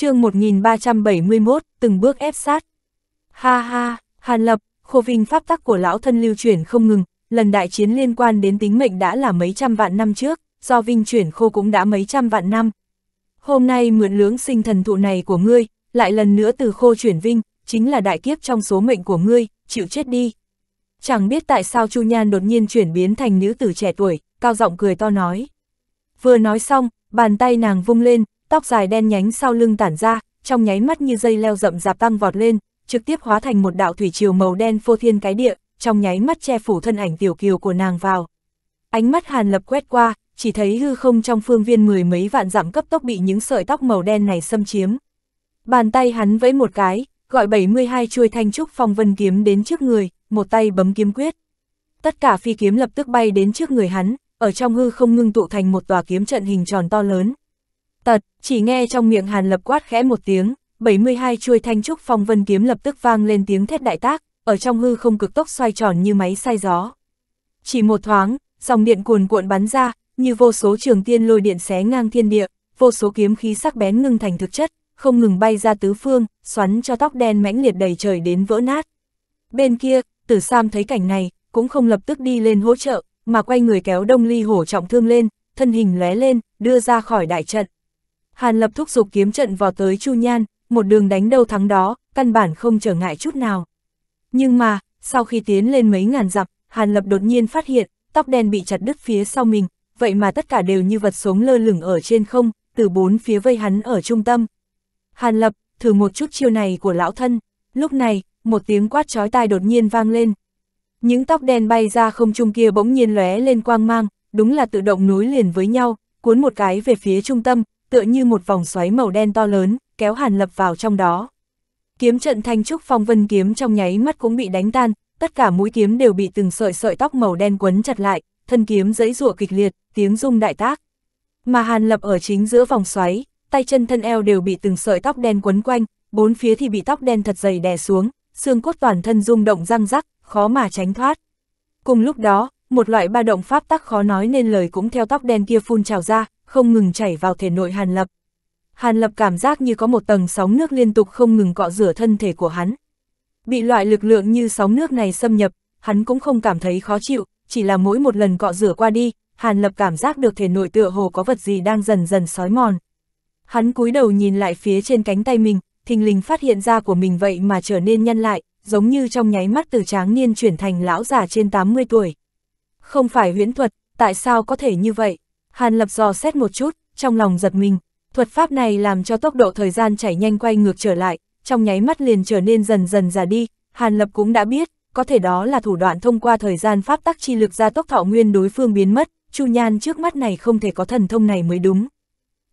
chương 1371, từng bước ép sát. Ha ha, Hàn Lập, khô vinh pháp tắc của lão thân lưu chuyển không ngừng, lần đại chiến liên quan đến tính mệnh đã là mấy trăm vạn năm trước, do vinh chuyển khô cũng đã mấy trăm vạn năm. Hôm nay mượn lưỡng sinh thần thụ này của ngươi, lại lần nữa từ khô chuyển vinh, chính là đại kiếp trong số mệnh của ngươi, chịu chết đi. Chẳng biết tại sao Chu Nhan đột nhiên chuyển biến thành nữ tử trẻ tuổi, cao giọng cười to nói. Vừa nói xong, bàn tay nàng vung lên, tóc dài đen nhánh sau lưng tản ra, trong nháy mắt như dây leo rậm rạp tăng vọt lên, trực tiếp hóa thành một đạo thủy triều màu đen phô thiên cái địa, trong nháy mắt che phủ thân ảnh tiểu kiều của nàng vào. Ánh mắt Hàn Lập quét qua, chỉ thấy hư không trong phương viên mười mấy vạn dặm cấp tốc bị những sợi tóc màu đen này xâm chiếm. Bàn tay hắn vẫy một cái, gọi 72 chuôi thanh trúc phong vân kiếm đến trước người, một tay bấm kiếm quyết. Tất cả phi kiếm lập tức bay đến trước người hắn, ở trong hư không ngưng tụ thành một tòa kiếm trận hình tròn to lớn. Tật, chỉ nghe trong miệng Hàn Lập quát khẽ một tiếng, 72 chuôi thanh trúc phong vân kiếm lập tức vang lên tiếng thét đại tác, ở trong hư không cực tốc xoay tròn như máy xay gió. Chỉ một thoáng, dòng điện cuồn cuộn bắn ra, như vô số trường tiên lôi điện xé ngang thiên địa, vô số kiếm khí sắc bén ngưng thành thực chất, không ngừng bay ra tứ phương, xoắn cho tóc đen mãnh liệt đầy trời đến vỡ nát. Bên kia, Tử Sam thấy cảnh này, cũng không lập tức đi lên hỗ trợ, mà quay người kéo Đông Ly Hổ trọng thương lên, thân hình lóe lên, đưa ra khỏi đại trận. Hàn Lập thúc giục kiếm trận vào tới Chu Nhan, một đường đánh đâu thắng đó, căn bản không trở ngại chút nào. Nhưng mà, sau khi tiến lên mấy ngàn dặm, Hàn Lập đột nhiên phát hiện, tóc đen bị chặt đứt phía sau mình, vậy mà tất cả đều như vật sống lơ lửng ở trên không, từ bốn phía vây hắn ở trung tâm. Hàn Lập, thử một chút chiêu này của lão thân, lúc này, một tiếng quát chói tai đột nhiên vang lên. Những tóc đen bay ra không trung kia bỗng nhiên lóe lên quang mang, đúng là tự động nối liền với nhau, cuốn một cái về phía trung tâm, tựa như một vòng xoáy màu đen to lớn, kéo Hàn Lập vào trong đó. Kiếm trận thanh trúc phong vân kiếm trong nháy mắt cũng bị đánh tan, tất cả mũi kiếm đều bị từng sợi sợi tóc màu đen quấn chặt lại, thân kiếm dẫy rụa kịch liệt, tiếng rung đại tác. Mà Hàn Lập ở chính giữa vòng xoáy, tay chân thân eo đều bị từng sợi tóc đen quấn quanh, bốn phía thì bị tóc đen thật dày đè xuống, xương cốt toàn thân rung động răng rắc, khó mà tránh thoát. Cùng lúc đó, một loại ba động pháp tắc khó nói nên lời cũng theo tóc đen kia phun trào ra, không ngừng chảy vào thể nội Hàn Lập. Hàn Lập cảm giác như có một tầng sóng nước liên tục không ngừng cọ rửa thân thể của hắn. Bị loại lực lượng như sóng nước này xâm nhập, hắn cũng không cảm thấy khó chịu, chỉ là mỗi một lần cọ rửa qua đi, Hàn Lập cảm giác được thể nội tựa hồ có vật gì đang dần dần sói mòn. Hắn cúi đầu nhìn lại phía trên cánh tay mình, thình lình phát hiện ra của mình vậy mà trở nên nhăn lại, giống như trong nháy mắt từ tráng niên chuyển thành lão già trên 80 tuổi. Không phải huyễn thuật, tại sao có thể như vậy? Hàn Lập dò xét một chút, trong lòng giật mình. Thuật pháp này làm cho tốc độ thời gian chảy nhanh quay ngược trở lại, trong nháy mắt liền trở nên dần dần già đi. Hàn Lập cũng đã biết, có thể đó là thủ đoạn thông qua thời gian pháp tắc chi lực ra tốc thọ nguyên đối phương biến mất, Chu Nhan trước mắt này không thể có thần thông này mới đúng.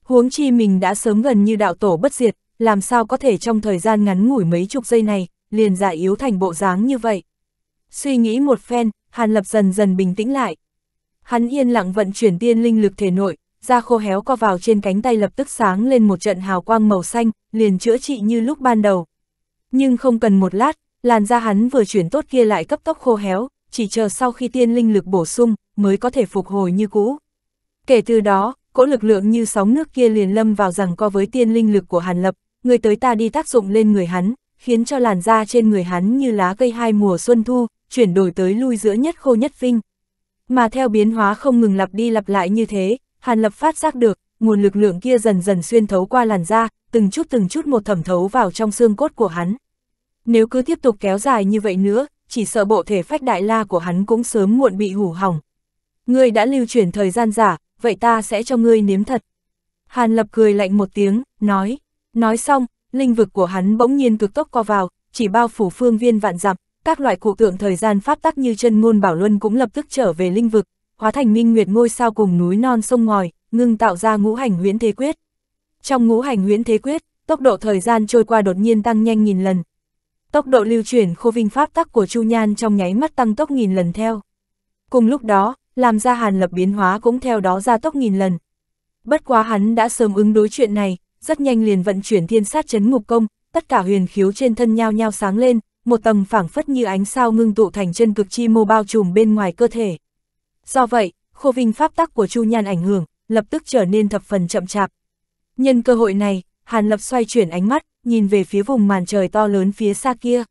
Huống chi mình đã sớm gần như đạo tổ bất diệt, làm sao có thể trong thời gian ngắn ngủi mấy chục giây này, liền giả yếu thành bộ dáng như vậy. Suy nghĩ một phen, Hàn Lập dần dần bình tĩnh lại. Hắn yên lặng vận chuyển tiên linh lực thể nội, da khô héo co vào trên cánh tay lập tức sáng lên một trận hào quang màu xanh, liền chữa trị như lúc ban đầu. Nhưng không cần một lát, làn da hắn vừa chuyển tốt kia lại cấp tốc khô héo, chỉ chờ sau khi tiên linh lực bổ sung, mới có thể phục hồi như cũ. Kể từ đó, cỗ lực lượng như sóng nước kia liền lâm vào rằng co với tiên linh lực của Hàn Lập, người tới ta đi tác dụng lên người hắn, khiến cho làn da trên người hắn như lá cây hai mùa xuân thu, chuyển đổi tới lui giữa nhất khô nhất vinh. Mà theo biến hóa không ngừng lặp đi lặp lại như thế, Hàn Lập phát giác được, nguồn lực lượng kia dần dần xuyên thấu qua làn da, từng chút từng chút một thẩm thấu vào trong xương cốt của hắn. Nếu cứ tiếp tục kéo dài như vậy nữa, chỉ sợ bộ thể phách đại la của hắn cũng sớm muộn bị hủ hỏng. Ngươi đã lưu chuyển thời gian giả, vậy ta sẽ cho ngươi nếm thật. Hàn Lập cười lạnh một tiếng, nói. Nói xong, linh vực của hắn bỗng nhiên cực tốc co vào, chỉ bao phủ phương viên vạn dặm, các loại cụ tượng thời gian pháp tắc như chân ngôn bảo luân cũng lập tức trở về linh vực, hóa thành minh nguyệt ngôi sao cùng núi non sông ngòi, ngưng tạo ra ngũ hành huyễn thế quyết. Trong ngũ hành huyễn thế quyết, tốc độ thời gian trôi qua đột nhiên tăng nhanh nghìn lần. Tốc độ lưu chuyển khô vinh pháp tắc của Chu Nhan trong nháy mắt tăng tốc nghìn lần theo. Cùng lúc đó, làm ra hàn lập biến hóa cũng theo đó ra tốc nghìn lần. Bất quá hắn đã sớm ứng đối chuyện này, rất nhanh liền vận chuyển thiên sát chấn ngục công, tất cả huyền khiếu trên thân nhau nhau sáng lên, một tầng phảng phất như ánh sao ngưng tụ thành chân cực chi mô bao trùm bên ngoài cơ thể. Do vậy, khô vinh pháp tắc của Chu Nhan ảnh hưởng, lập tức trở nên thập phần chậm chạp. Nhân cơ hội này, Hàn Lập xoay chuyển ánh mắt, nhìn về phía vùng màn trời to lớn phía xa kia.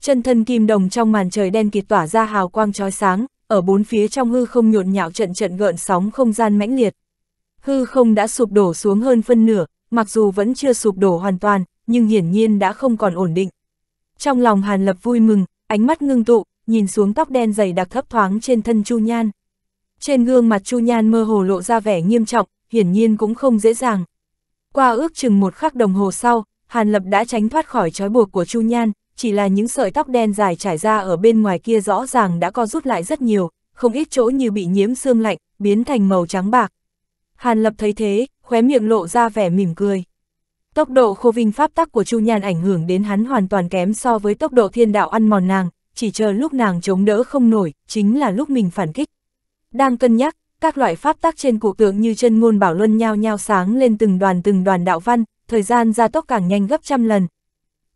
Chân thân kim đồng trong màn trời đen kịt tỏa ra hào quang chói sáng, ở bốn phía trong hư không nhộn nhạo trận trận gợn sóng không gian mãnh liệt. Hư không đã sụp đổ xuống hơn phân nửa, mặc dù vẫn chưa sụp đổ hoàn toàn, nhưng hiển nhiên đã không còn ổn định. Trong lòng Hàn Lập vui mừng, ánh mắt ngưng tụ, nhìn xuống tóc đen dày đặc thấp thoáng trên thân Chu Nhan. Trên gương mặt Chu Nhan mơ hồ lộ ra vẻ nghiêm trọng, hiển nhiên cũng không dễ dàng. Qua ước chừng một khắc đồng hồ sau, Hàn Lập đã tránh thoát khỏi trói buộc của Chu Nhan, chỉ là những sợi tóc đen dài trải ra ở bên ngoài kia rõ ràng đã co rút lại rất nhiều, không ít chỗ như bị nhiễm xương lạnh, biến thành màu trắng bạc. Hàn Lập thấy thế, khóe miệng lộ ra vẻ mỉm cười. Tốc độ khô vinh pháp tắc của Chu Nhan ảnh hưởng đến hắn hoàn toàn kém so với tốc độ thiên đạo ăn mòn nàng, chỉ chờ lúc nàng chống đỡ không nổi, chính là lúc mình phản kích. Đang cân nhắc, các loại pháp tắc trên cụ tượng như chân ngôn bảo luân nhao nhao sáng lên từng đoàn từng đoàn đạo văn, thời gian gia tốc càng nhanh gấp trăm lần.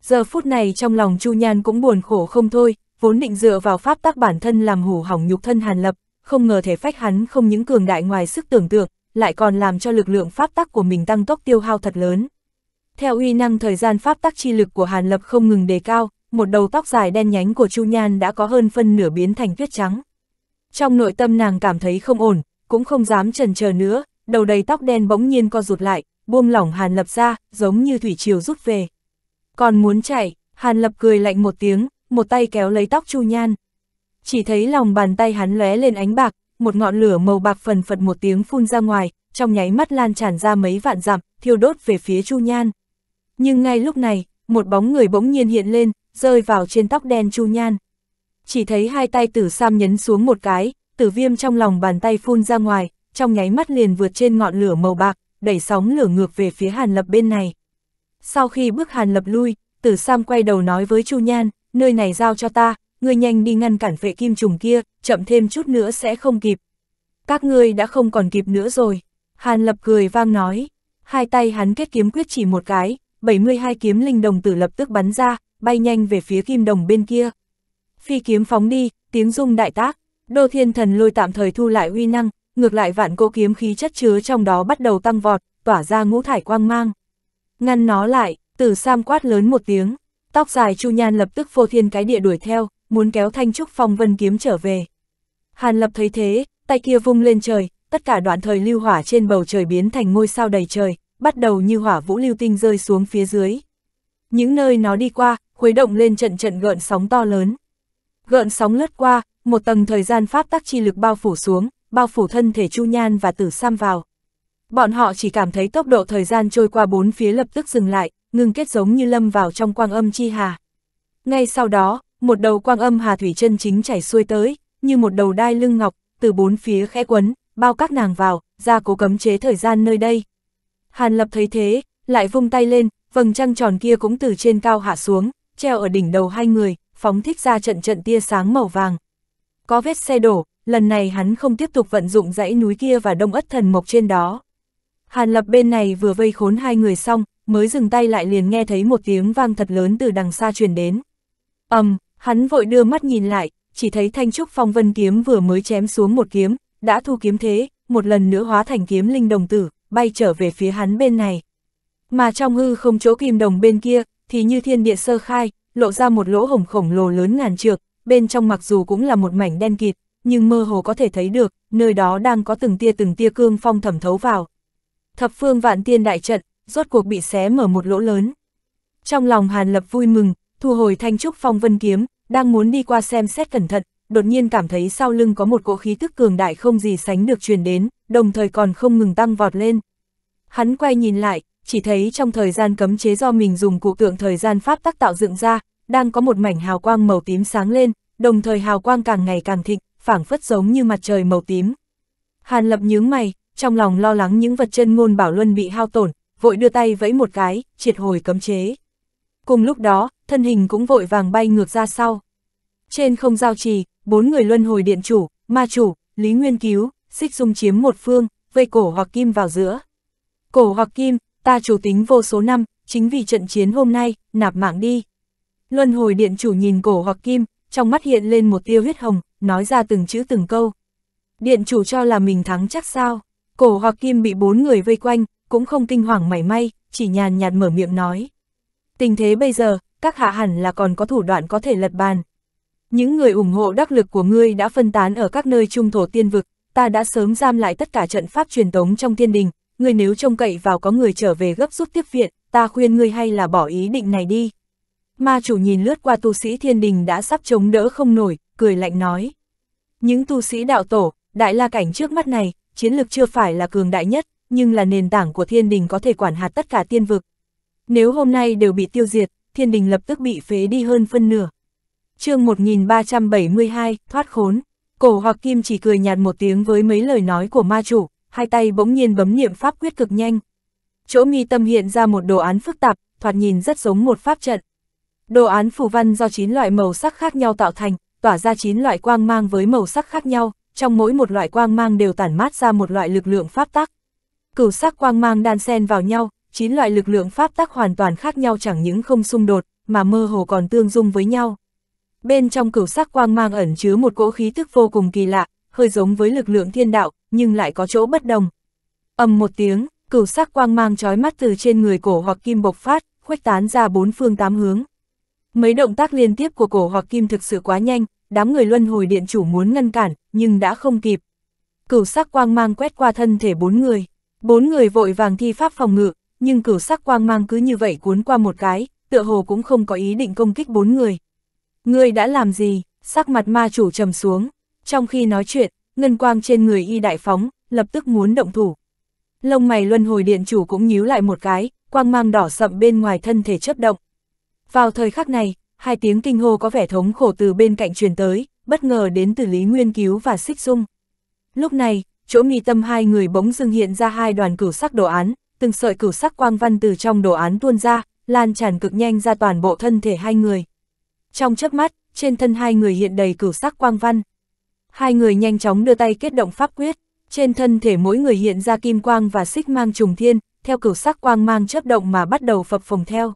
Giờ phút này trong lòng Chu Nhan cũng buồn khổ không thôi, vốn định dựa vào pháp tắc bản thân làm hủ hỏng nhục thân Hàn Lập, không ngờ thể phách hắn không những cường đại ngoài sức tưởng tượng, lại còn làm cho lực lượng pháp tắc của mình tăng tốc tiêu hao thật lớn. Theo uy năng thời gian pháp tắc chi lực của Hàn Lập không ngừng đề cao, một đầu tóc dài đen nhánh của Chu Nhan đã có hơn phân nửa biến thành tuyết trắng. Trong nội tâm nàng cảm thấy không ổn, cũng không dám trần chờ nữa, đầu đầy tóc đen bỗng nhiên co rụt lại, buông lỏng Hàn Lập ra, giống như thủy triều rút về. Còn muốn chạy, Hàn Lập cười lạnh một tiếng, một tay kéo lấy tóc Chu Nhan. Chỉ thấy lòng bàn tay hắn lóe lên ánh bạc, một ngọn lửa màu bạc phần phật một tiếng phun ra ngoài, trong nháy mắt lan tràn ra mấy vạn dặm, thiêu đốt về phía Chu Nhan. Nhưng ngay lúc này, một bóng người bỗng nhiên hiện lên, rơi vào trên tóc đen Chu Nhan. Chỉ thấy hai tay tử Sam nhấn xuống một cái, tử viêm trong lòng bàn tay phun ra ngoài, trong nháy mắt liền vượt trên ngọn lửa màu bạc, đẩy sóng lửa ngược về phía Hàn Lập bên này. Sau khi bước Hàn Lập lui, tử Sam quay đầu nói với Chu Nhan, nơi này giao cho ta, ngươi nhanh đi ngăn cản vệ kim trùng kia, chậm thêm chút nữa sẽ không kịp. Các ngươi đã không còn kịp nữa rồi. Hàn Lập cười vang nói, hai tay hắn kết kiếm quyết chỉ một cái, 72 kiếm linh đồng tử lập tức bắn ra, bay nhanh về phía kim đồng bên kia. Phi kiếm phóng đi, tiếng rung đại tác, đô thiên thần lôi tạm thời thu lại uy năng, ngược lại vạn cỗ kiếm khí chất chứa trong đó bắt đầu tăng vọt, tỏa ra ngũ thải quang mang. Ngăn nó lại, tử sam quát lớn một tiếng, tóc dài chu nhan lập tức phô thiên cái địa đuổi theo, muốn kéo thanh trúc phong vân kiếm trở về. Hàn lập thấy thế, tay kia vung lên trời, tất cả đoạn thời lưu hỏa trên bầu trời biến thành ngôi sao đầy trời, bắt đầu như hỏa vũ lưu tinh rơi xuống phía dưới. Những nơi nó đi qua, khuấy động lên trận trận gợn sóng to lớn. Gợn sóng lướt qua, một tầng thời gian pháp tắc chi lực bao phủ xuống, bao phủ thân thể Chu Nhan và Tử Sam vào. Bọn họ chỉ cảm thấy tốc độ thời gian trôi qua bốn phía lập tức dừng lại, ngừng kết giống như lâm vào trong quang âm chi hà. Ngay sau đó, một đầu quang âm hà thủy chân chính chảy xuôi tới, như một đầu đai lưng ngọc, từ bốn phía khẽ quấn, bao các nàng vào, ra cố cấm chế thời gian nơi đây. Hàn Lập thấy thế, lại vung tay lên, vầng trăng tròn kia cũng từ trên cao hạ xuống, treo ở đỉnh đầu hai người, phóng thích ra trận trận tia sáng màu vàng. Có vết xe đổ, lần này hắn không tiếp tục vận dụng dãy núi kia và đông ất thần mộc trên đó. Hàn Lập bên này vừa vây khốn hai người xong, mới dừng tay lại liền nghe thấy một tiếng vang thật lớn từ đằng xa truyền đến. ầm, um, hắn vội đưa mắt nhìn lại, chỉ thấy thanh trúc phong vân kiếm vừa mới chém xuống một kiếm, đã thu kiếm thế, một lần nữa hóa thành kiếm linh đồng tử, bay trở về phía hắn bên này. Mà trong hư không chỗ kim đồng bên kia, thì như thiên địa sơ khai, lộ ra một lỗ hổng khổng lồ lớn ngàn trược, bên trong mặc dù cũng là một mảnh đen kịt, nhưng mơ hồ có thể thấy được, nơi đó đang có từng tia từng tia cương phong thẩm thấu vào. Thập phương vạn tiên đại trận, rốt cuộc bị xé mở một lỗ lớn. Trong lòng Hàn Lập vui mừng, thu hồi thanh trúc phong vân kiếm, đang muốn đi qua xem xét cẩn thận, đột nhiên cảm thấy sau lưng có một cỗ khí tức cường đại không gì sánh được truyền đến, đồng thời còn không ngừng tăng vọt lên. Hắn quay nhìn lại, chỉ thấy trong thời gian cấm chế do mình dùng cụ tượng thời gian pháp tác tạo dựng ra, đang có một mảnh hào quang màu tím sáng lên, đồng thời hào quang càng ngày càng thịnh, phảng phất giống như mặt trời màu tím. Hàn lập nhướng mày, trong lòng lo lắng những vật chân ngôn bảo luân bị hao tổn, vội đưa tay vẫy một cái, triệt hồi cấm chế. Cùng lúc đó, thân hình cũng vội vàng bay ngược ra sau. Trên không giao trì, bốn người luân hồi điện chủ, ma chủ, Lý Nguyên Cứu, xích dung chiếm một phương, vây cổ hoặc kim vào giữa. Cổ hoặc kim, ta chủ tính vô số năm, chính vì trận chiến hôm nay, nạp mạng đi. Luân hồi điện chủ nhìn cổ hoặc kim, trong mắt hiện lên một tiêu huyết hồng, nói ra từng chữ từng câu. Điện chủ cho là mình thắng chắc sao? Cổ hoặc kim bị bốn người vây quanh, cũng không kinh hoàng mảy may, chỉ nhàn nhạt mở miệng nói. Tình thế bây giờ, các hạ hẳn là còn có thủ đoạn có thể lật bàn, những người ủng hộ đắc lực của ngươi đã phân tán ở các nơi trung thổ tiên vực, ta đã sớm giam lại tất cả trận pháp truyền tống trong thiên đình, ngươi nếu trông cậy vào có người trở về gấp rút tiếp viện, ta khuyên ngươi hay là bỏ ý định này đi. Ma chủ nhìn lướt qua tu sĩ thiên đình đã sắp chống đỡ không nổi, cười lạnh nói. Những tu sĩ đạo tổ, đại la cảnh trước mắt này, chiến lực chưa phải là cường đại nhất, nhưng là nền tảng của thiên đình có thể quản hạt tất cả tiên vực. Nếu hôm nay đều bị tiêu diệt, thiên đình lập tức bị phế đi hơn phân nửa, chương 1372, thoát khốn. Cổ hoặc kim chỉ cười nhạt một tiếng với mấy lời nói của ma chủ, hai tay bỗng nhiên bấm niệm pháp quyết cực nhanh. Chỗ mi tâm hiện ra một đồ án phức tạp, thoạt nhìn rất giống một pháp trận. Đồ án phù văn do 9 loại màu sắc khác nhau tạo thành, tỏa ra 9 loại quang mang với màu sắc khác nhau, trong mỗi một loại quang mang đều tản mát ra một loại lực lượng pháp tắc. Cửu sắc quang mang đan xen vào nhau, 9 loại lực lượng pháp tắc hoàn toàn khác nhau chẳng những không xung đột, mà mơ hồ còn tương dung với nhau. Bên trong cửu sắc quang mang ẩn chứa một cỗ khí thức vô cùng kỳ lạ, hơi giống với lực lượng thiên đạo, nhưng lại có chỗ bất đồng. ầm một tiếng, cửu sắc quang mang trói mắt từ trên người cổ hoặc kim bộc phát, khuếch tán ra bốn phương tám hướng. Mấy động tác liên tiếp của cổ hoặc kim thực sự quá nhanh, đám người luân hồi điện chủ muốn ngăn cản, nhưng đã không kịp. Cửu sắc quang mang quét qua thân thể bốn người. Bốn người vội vàng thi pháp phòng ngự, nhưng cửu sắc quang mang cứ như vậy cuốn qua một cái, tựa hồ cũng không có ý định công kích bốn người. Ngươi đã làm gì? Sắc mặt ma chủ trầm xuống. Trong khi nói chuyện, ngân quang trên người y đại phóng, lập tức muốn động thủ. Lông mày luân hồi điện chủ cũng nhíu lại một cái, quang mang đỏ sậm bên ngoài thân thể chớp động. Vào thời khắc này, hai tiếng kinh hô có vẻ thống khổ từ bên cạnh truyền tới, bất ngờ đến từ Lý Nguyên Cứu và Xích Dung. Lúc này, chỗ mi tâm hai người bỗng dưng hiện ra hai đoàn cửu sắc đồ án, từng sợi cửu sắc quang văn từ trong đồ án tuôn ra, lan tràn cực nhanh ra toàn bộ thân thể hai người trong chớp mắt, trên thân hai người hiện đầy cửu sắc quang văn. Hai người nhanh chóng đưa tay kết động pháp quyết, trên thân thể mỗi người hiện ra kim quang và xích mang trùng thiên, theo cửu sắc quang mang chớp động mà bắt đầu phập phồng theo.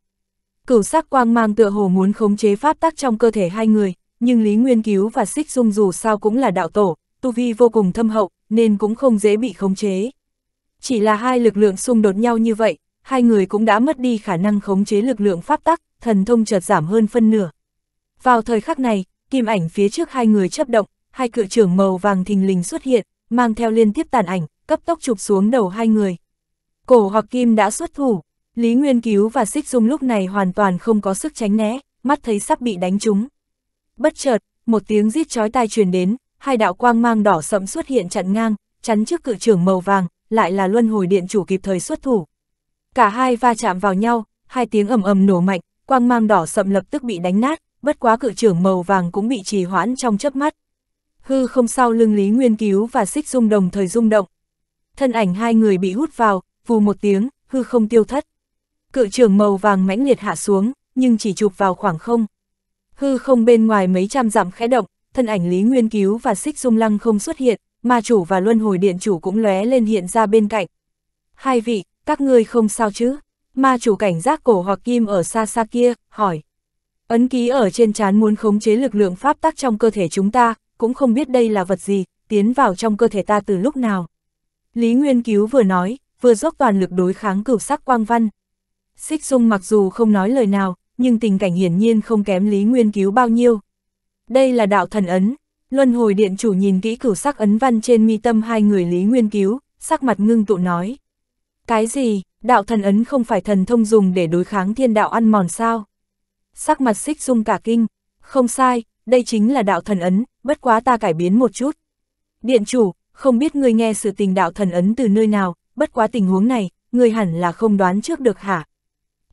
Cửu sắc quang mang tựa hồ muốn khống chế pháp tắc trong cơ thể hai người, nhưng Lý Nguyên Cứu và Xích Dung dù sao cũng là đạo tổ, tu vi vô cùng thâm hậu, nên cũng không dễ bị khống chế. Chỉ là hai lực lượng xung đột nhau như vậy, hai người cũng đã mất đi khả năng khống chế lực lượng pháp tắc, thần thông chợt giảm hơn phân nửa. Vào thời khắc này, kim ảnh phía trước hai người chấp động, hai cự trưởng màu vàng thình lình xuất hiện, mang theo liên tiếp tàn ảnh, cấp tốc chụp xuống đầu hai người. Cổ hoặc kim đã xuất thủ, Lý Nguyên Cứu và Xích Dung lúc này hoàn toàn không có sức tránh né, mắt thấy sắp bị đánh trúng. Bất chợt, một tiếng rít chói tai truyền đến, hai đạo quang mang đỏ sẫm xuất hiện chặn ngang, chắn trước cự trưởng màu vàng, lại là luân hồi điện chủ kịp thời xuất thủ. Cả hai va chạm vào nhau, hai tiếng ầm ầm nổ mạnh, quang mang đỏ sậm lập tức bị đánh nát, bất quá cự trưởng màu vàng cũng bị trì hoãn trong chớp mắt. Hư không sau lưng Lý Nguyên Cứu và Xích Dung đồng thời rung động. Thân ảnh hai người bị hút vào, vù một tiếng, hư không tiêu thất. Cự trưởng màu vàng mãnh liệt hạ xuống, nhưng chỉ chụp vào khoảng không. Hư không bên ngoài mấy trăm dặm khẽ động, thân ảnh Lý Nguyên Cứu và Xích Dung Lăng không xuất hiện, mà chủ và luân hồi điện chủ cũng lóe lên hiện ra bên cạnh. Hai vị, các ngươi không sao chứ? Ma chủ cảnh giác cổ hoặc kim ở xa xa kia, hỏi. Ấn ký ở trên chán muốn khống chế lực lượng pháp tắc trong cơ thể chúng ta, cũng không biết đây là vật gì, tiến vào trong cơ thể ta từ lúc nào. Lý Nguyên Cứu vừa nói, vừa dốc toàn lực đối kháng cửu sắc quang văn. Xích Dung mặc dù không nói lời nào, nhưng tình cảnh hiển nhiên không kém Lý Nguyên Cứu bao nhiêu. Đây là đạo thần ấn, luân hồi điện chủ nhìn kỹ cửu sắc ấn văn trên mi tâm hai người Lý Nguyên Cứu, sắc mặt ngưng tụ nói. Cái gì, đạo thần ấn không phải thần thông dùng để đối kháng thiên đạo ăn mòn sao? sắc mặt xích dung cả kinh. Không sai, đây chính là đạo thần ấn, bất quá ta cải biến một chút. Điện chủ, không biết ngươi nghe sự tình đạo thần ấn từ nơi nào, bất quá tình huống này, ngươi hẳn là không đoán trước được hả?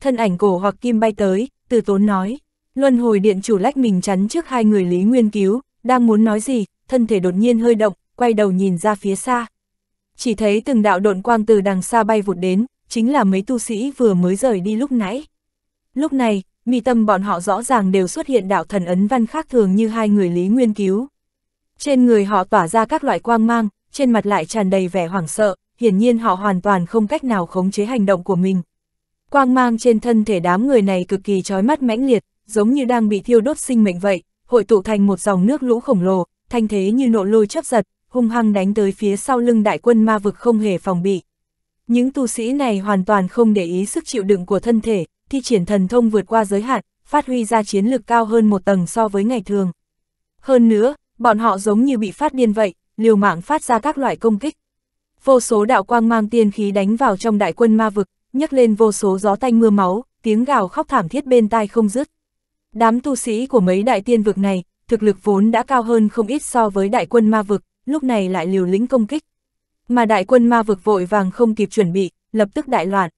Thân ảnh cổ hoặc kim bay tới, từ tốn nói. Luân hồi điện chủ lách mình chắn trước hai người Lý Nguyên Cứu, đang muốn nói gì, thân thể đột nhiên hơi động, quay đầu nhìn ra phía xa. Chỉ thấy từng đạo độn quang từ đằng xa bay vụt đến, chính là mấy tu sĩ vừa mới rời đi lúc nãy. Lúc này, mi tâm bọn họ rõ ràng đều xuất hiện đạo thần ấn văn khác thường như hai người Lý Nguyên Cứu. Trên người họ tỏa ra các loại quang mang, trên mặt lại tràn đầy vẻ hoảng sợ, hiển nhiên họ hoàn toàn không cách nào khống chế hành động của mình. Quang mang trên thân thể đám người này cực kỳ trói mắt mãnh liệt, giống như đang bị thiêu đốt sinh mệnh vậy, hội tụ thành một dòng nước lũ khổng lồ, thanh thế như nộ lôi chấp giật, hung hăng đánh tới phía sau lưng đại quân ma vực không hề phòng bị. Những tu sĩ này hoàn toàn không để ý sức chịu đựng của thân thể, thi triển thần thông vượt qua giới hạn, phát huy ra chiến lực cao hơn một tầng so với ngày thường. Hơn nữa, bọn họ giống như bị phát điên vậy, liều mạng phát ra các loại công kích. Vô số đạo quang mang tiên khí đánh vào trong đại quân ma vực, nhấc lên vô số gió tanh mưa máu, tiếng gào khóc thảm thiết bên tai không dứt. Đám tu sĩ của mấy đại tiên vực này, thực lực vốn đã cao hơn không ít so với đại quân ma vực, lúc này lại liều lĩnh công kích. Mà đại quân ma vực vội vàng không kịp chuẩn bị, lập tức đại loạn.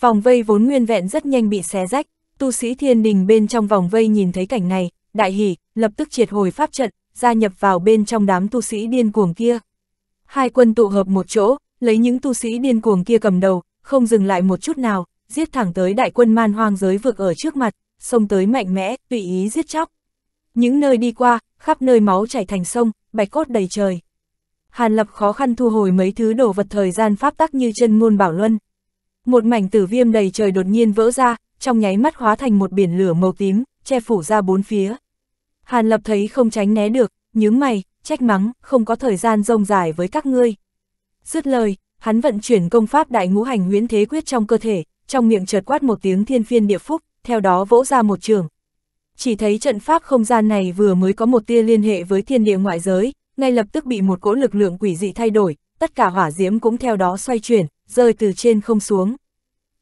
Vòng vây vốn nguyên vẹn rất nhanh bị xé rách, tu sĩ thiên đình bên trong vòng vây nhìn thấy cảnh này, đại hỉ, lập tức triệt hồi pháp trận, gia nhập vào bên trong đám tu sĩ điên cuồng kia. Hai quân tụ hợp một chỗ, lấy những tu sĩ điên cuồng kia cầm đầu, không dừng lại một chút nào, giết thẳng tới đại quân man hoang giới vực ở trước mặt, xông tới mạnh mẽ, tùy ý giết chóc. Những nơi đi qua, khắp nơi máu chảy thành sông, bạch cốt đầy trời. Hàn Lập khó khăn thu hồi mấy thứ đồ vật thời gian pháp tắc như chân ngôn bảo luân, một mảnh tử viêm đầy trời đột nhiên vỡ ra, trong nháy mắt hóa thành một biển lửa màu tím, che phủ ra bốn phía. Hàn Lập thấy không tránh né được, nhướng mày, trách mắng, không có thời gian rông dài với các ngươi. Dứt lời, hắn vận chuyển công pháp đại ngũ hành huyễn thế quyết trong cơ thể, trong miệng chợt quát một tiếng thiên phiên địa phúc, theo đó vỗ ra một trường. Chỉ thấy trận pháp không gian này vừa mới có một tia liên hệ với thiên địa ngoại giới, ngay lập tức bị một cỗ lực lượng quỷ dị thay đổi, tất cả hỏa diễm cũng theo đó xoay chuyển, rơi từ trên không xuống.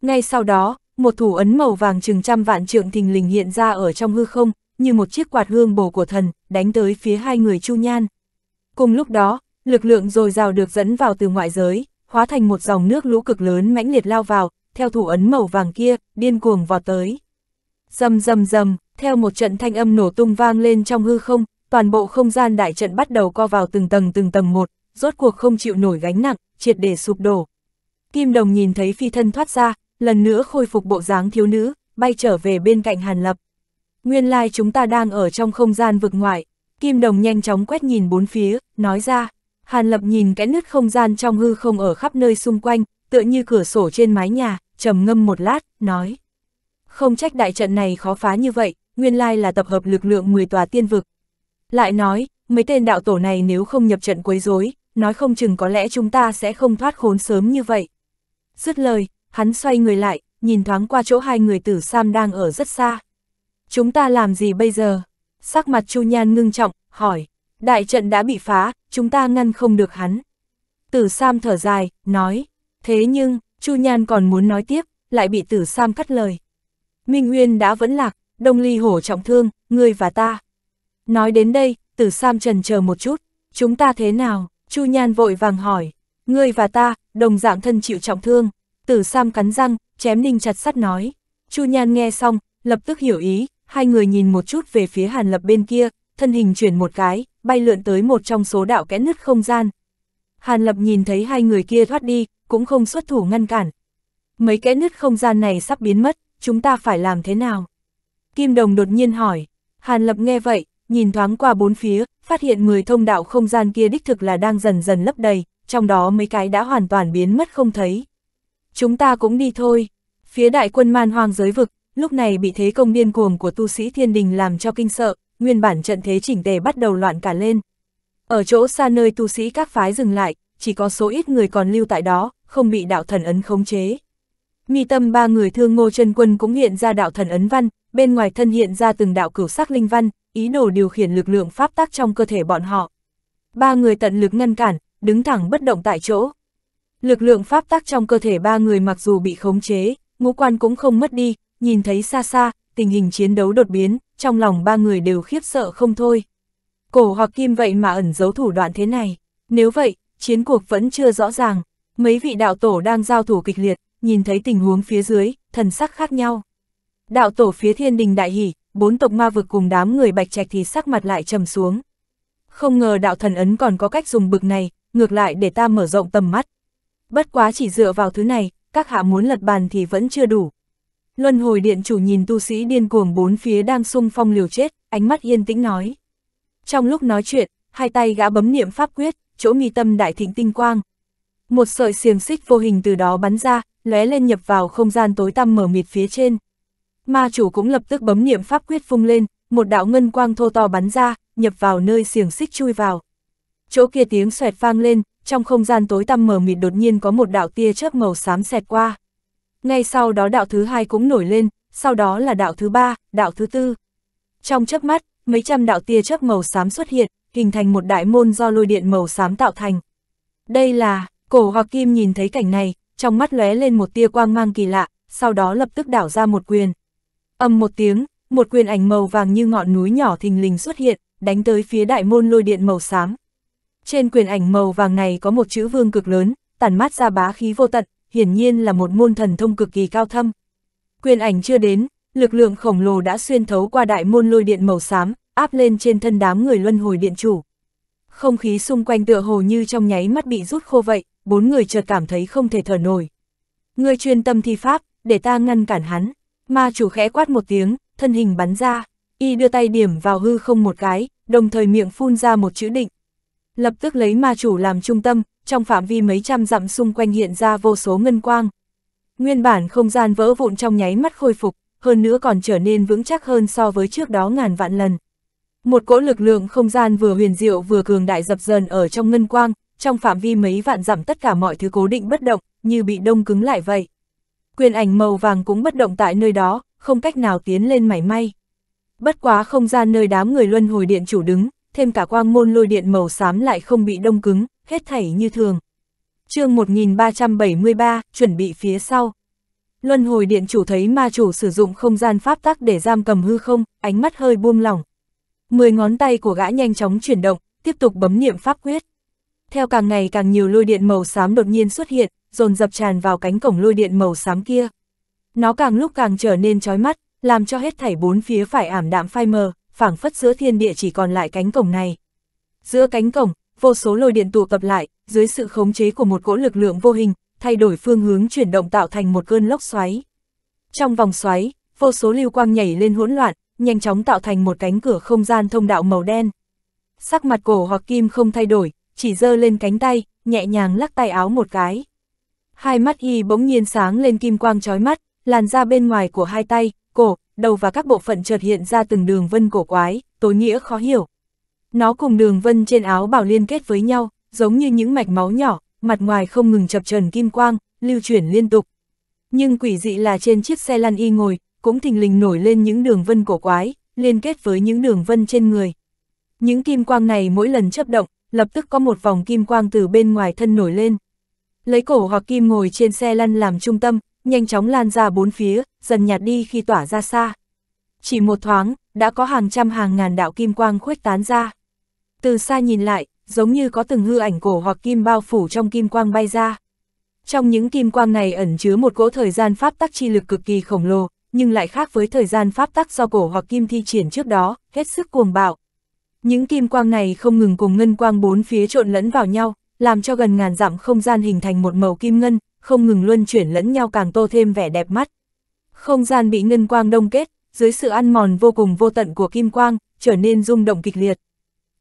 Ngay sau đó, một thủ ấn màu vàng chừng trăm vạn trượng thình lình hiện ra ở trong hư không, như một chiếc quạt hương bổ của thần, đánh tới phía hai người Chu Nhan. Cùng lúc đó, lực lượng dồi dào được dẫn vào từ ngoại giới, hóa thành một dòng nước lũ cực lớn mãnh liệt lao vào, theo thủ ấn màu vàng kia, điên cuồng vọt tới. rầm rầm rầm, theo một trận thanh âm nổ tung vang lên trong hư không, toàn bộ không gian đại trận bắt đầu co vào từng tầng từng tầng một, rốt cuộc không chịu nổi gánh nặng, triệt để sụp đổ. Kim Đồng nhìn thấy phi thân thoát ra, lần nữa khôi phục bộ dáng thiếu nữ, bay trở về bên cạnh Hàn Lập. Nguyên lai like chúng ta đang ở trong không gian vực ngoại, Kim Đồng nhanh chóng quét nhìn bốn phía, nói ra, Hàn Lập nhìn cái nứt không gian trong hư không ở khắp nơi xung quanh, tựa như cửa sổ trên mái nhà, trầm ngâm một lát, nói. Không trách đại trận này khó phá như vậy, nguyên lai là tập hợp lực lượng 10 tòa tiên vực. Lại nói, mấy tên đạo tổ này nếu không nhập trận quấy rối, nói không chừng có lẽ chúng ta sẽ không thoát khốn sớm như vậy. Dứt lời, hắn xoay người lại, nhìn thoáng qua chỗ hai người tử Sam đang ở rất xa. Chúng ta làm gì bây giờ? Sắc mặt Chu Nhan ngưng trọng, hỏi. Đại trận đã bị phá, chúng ta ngăn không được hắn. Tử Sam thở dài, nói. Thế nhưng, Chu Nhan còn muốn nói tiếp, lại bị tử Sam cắt lời. Minh Nguyên đã vẫn lạc, đông ly hổ trọng thương, ngươi và ta. Nói đến đây, tử Sam trần chờ một chút, chúng ta thế nào? Chu Nhan vội vàng hỏi, ngươi và ta, đồng dạng thân chịu trọng thương. Tử Sam cắn răng, chém ninh chặt sắt nói. Chu Nhan nghe xong, lập tức hiểu ý, hai người nhìn một chút về phía Hàn Lập bên kia, thân hình chuyển một cái, bay lượn tới một trong số đạo kẽ nứt không gian. Hàn Lập nhìn thấy hai người kia thoát đi, cũng không xuất thủ ngăn cản. Mấy kẽ nứt không gian này sắp biến mất, chúng ta phải làm thế nào? Kim Đồng đột nhiên hỏi. Hàn Lập nghe vậy, nhìn thoáng qua bốn phía, phát hiện 10 thông đạo không gian kia đích thực là đang dần dần lấp đầy, trong đó mấy cái đã hoàn toàn biến mất không thấy. Chúng ta cũng đi thôi. Phía đại quân man hoang giới vực, lúc này bị thế công điên cuồng của tu sĩ thiên đình làm cho kinh sợ, nguyên bản trận thế chỉnh tề bắt đầu loạn cả lên. Ở chỗ xa nơi tu sĩ các phái dừng lại, chỉ có số ít người còn lưu tại đó, không bị đạo thần ấn khống chế. Mi tâm ba người thương ngô chân quân cũng hiện ra đạo thần ấn văn, bên ngoài thân hiện ra từng đạo cửu sắc linh văn, ý đồ điều khiển lực lượng pháp tác trong cơ thể bọn họ. Ba người tận lực ngăn cản, đứng thẳng bất động tại chỗ. Lực lượng pháp tắc trong cơ thể ba người mặc dù bị khống chế, ngũ quan cũng không mất đi, nhìn thấy xa xa, tình hình chiến đấu đột biến, trong lòng ba người đều khiếp sợ không thôi. Cổ hoặc kim vậy mà ẩn giấu thủ đoạn thế này, nếu vậy, chiến cuộc vẫn chưa rõ ràng, mấy vị đạo tổ đang giao thủ kịch liệt, nhìn thấy tình huống phía dưới, thần sắc khác nhau. Đạo tổ phía thiên đình đại hỉ, bốn tộc ma vực cùng đám người bạch trạch thì sắc mặt lại trầm xuống. Không ngờ đạo thần ấn còn có cách dùng bực này, ngược lại để ta mở rộng tầm mắt. Bất quá chỉ dựa vào thứ này, các hạ muốn lật bàn thì vẫn chưa đủ. Luân hồi điện chủ nhìn tu sĩ điên cuồng bốn phía đang sung phong liều chết, ánh mắt yên tĩnh nói. Trong lúc nói chuyện, hai tay gã bấm niệm pháp quyết, chỗ mi tâm đại thịnh tinh quang. Một sợi xiềng xích vô hình từ đó bắn ra, lóe lên nhập vào không gian tối tăm mở mịt phía trên. Ma chủ cũng lập tức bấm niệm pháp quyết phung lên, một đạo ngân quang thô to bắn ra, nhập vào nơi xiềng xích chui vào chỗ kia tiếng xoẹt vang lên, trong không gian tối tăm mờ mịt đột nhiên có một đạo tia chớp màu xám xẹt qua. Ngay sau đó đạo thứ hai cũng nổi lên, sau đó là đạo thứ ba, đạo thứ tư. Trong chớp mắt, mấy trăm đạo tia chớp màu xám xuất hiện, hình thành một đại môn do lôi điện màu xám tạo thành. Đây là, cổ hoặc kim nhìn thấy cảnh này, trong mắt lóe lên một tia quang mang kỳ lạ, sau đó lập tức đảo ra một quyền. Âm một tiếng, một quyền ảnh màu vàng như ngọn núi nhỏ thình lình xuất hiện, đánh tới phía đại môn lôi điện màu xám. Trên quyền ảnh màu vàng này có một chữ vương cực lớn, tản mát ra bá khí vô tận, hiển nhiên là một môn thần thông cực kỳ cao thâm. Quyền ảnh chưa đến, lực lượng khổng lồ đã xuyên thấu qua đại môn lôi điện màu xám, áp lên trên thân đám người luân hồi điện chủ. Không khí xung quanh tựa hồ như trong nháy mắt bị rút khô vậy, bốn người chợt cảm thấy không thể thở nổi. Người chuyên tâm thi pháp, để ta ngăn cản hắn. Ma chủ khẽ quát một tiếng, thân hình bắn ra, y đưa tay điểm vào hư không một cái, đồng thời miệng phun ra một chữ định, lập tức lấy ma chủ làm trung tâm, trong phạm vi mấy trăm dặm xung quanh hiện ra vô số ngân quang. Nguyên bản không gian vỡ vụn trong nháy mắt khôi phục, hơn nữa còn trở nên vững chắc hơn so với trước đó ngàn vạn lần. Một cỗ lực lượng không gian vừa huyền diệu vừa cường đại dập dần ở trong ngân quang, trong phạm vi mấy vạn dặm tất cả mọi thứ cố định bất động, như bị đông cứng lại vậy. Quyền ảnh màu vàng cũng bất động tại nơi đó, không cách nào tiến lên mảy may. Bất quá không gian nơi đám người luân hồi điện chủ đứng, thêm cả quang môn lôi điện màu xám lại không bị đông cứng, hết thảy như thường. chương 1373, chuẩn bị phía sau. Luân hồi điện chủ thấy ma chủ sử dụng không gian pháp tắc để giam cầm hư không, ánh mắt hơi buông lỏng. Mười ngón tay của gã nhanh chóng chuyển động, tiếp tục bấm niệm pháp quyết. Theo càng ngày càng nhiều lôi điện màu xám đột nhiên xuất hiện, dồn dập tràn vào cánh cổng lôi điện màu xám kia. Nó càng lúc càng trở nên chói mắt, làm cho hết thảy bốn phía phải ảm đạm phai mờ phảng phất giữa thiên địa chỉ còn lại cánh cổng này. Giữa cánh cổng, vô số lôi điện tụ tập lại, dưới sự khống chế của một cỗ lực lượng vô hình, thay đổi phương hướng chuyển động tạo thành một cơn lốc xoáy. Trong vòng xoáy, vô số lưu quang nhảy lên hỗn loạn, nhanh chóng tạo thành một cánh cửa không gian thông đạo màu đen. Sắc mặt cổ hoặc kim không thay đổi, chỉ giơ lên cánh tay, nhẹ nhàng lắc tay áo một cái. Hai mắt y bỗng nhiên sáng lên kim quang chói mắt, làn ra bên ngoài của hai tay, cổ, đầu và các bộ phận chợt hiện ra từng đường vân cổ quái, tối nghĩa khó hiểu. Nó cùng đường vân trên áo bảo liên kết với nhau, giống như những mạch máu nhỏ, mặt ngoài không ngừng chập trần kim quang, lưu chuyển liên tục. Nhưng quỷ dị là trên chiếc xe lăn y ngồi, cũng thình lình nổi lên những đường vân cổ quái, liên kết với những đường vân trên người. Những kim quang này mỗi lần chấp động, lập tức có một vòng kim quang từ bên ngoài thân nổi lên. Lấy cổ hoặc kim ngồi trên xe lăn làm trung tâm, nhanh chóng lan ra bốn phía, dần nhạt đi khi tỏa ra xa. Chỉ một thoáng, đã có hàng trăm hàng ngàn đạo kim quang khuếch tán ra. Từ xa nhìn lại, giống như có từng hư ảnh cổ hoặc kim bao phủ trong kim quang bay ra. Trong những kim quang này ẩn chứa một cỗ thời gian pháp tắc chi lực cực kỳ khổng lồ, nhưng lại khác với thời gian pháp tắc do cổ hoặc kim thi triển trước đó, hết sức cuồng bạo. Những kim quang này không ngừng cùng ngân quang bốn phía trộn lẫn vào nhau, làm cho gần ngàn dặm không gian hình thành một màu kim ngân, không ngừng luân chuyển lẫn nhau càng tô thêm vẻ đẹp mắt. Không gian bị ngân quang đông kết, dưới sự ăn mòn vô cùng vô tận của kim quang, trở nên rung động kịch liệt.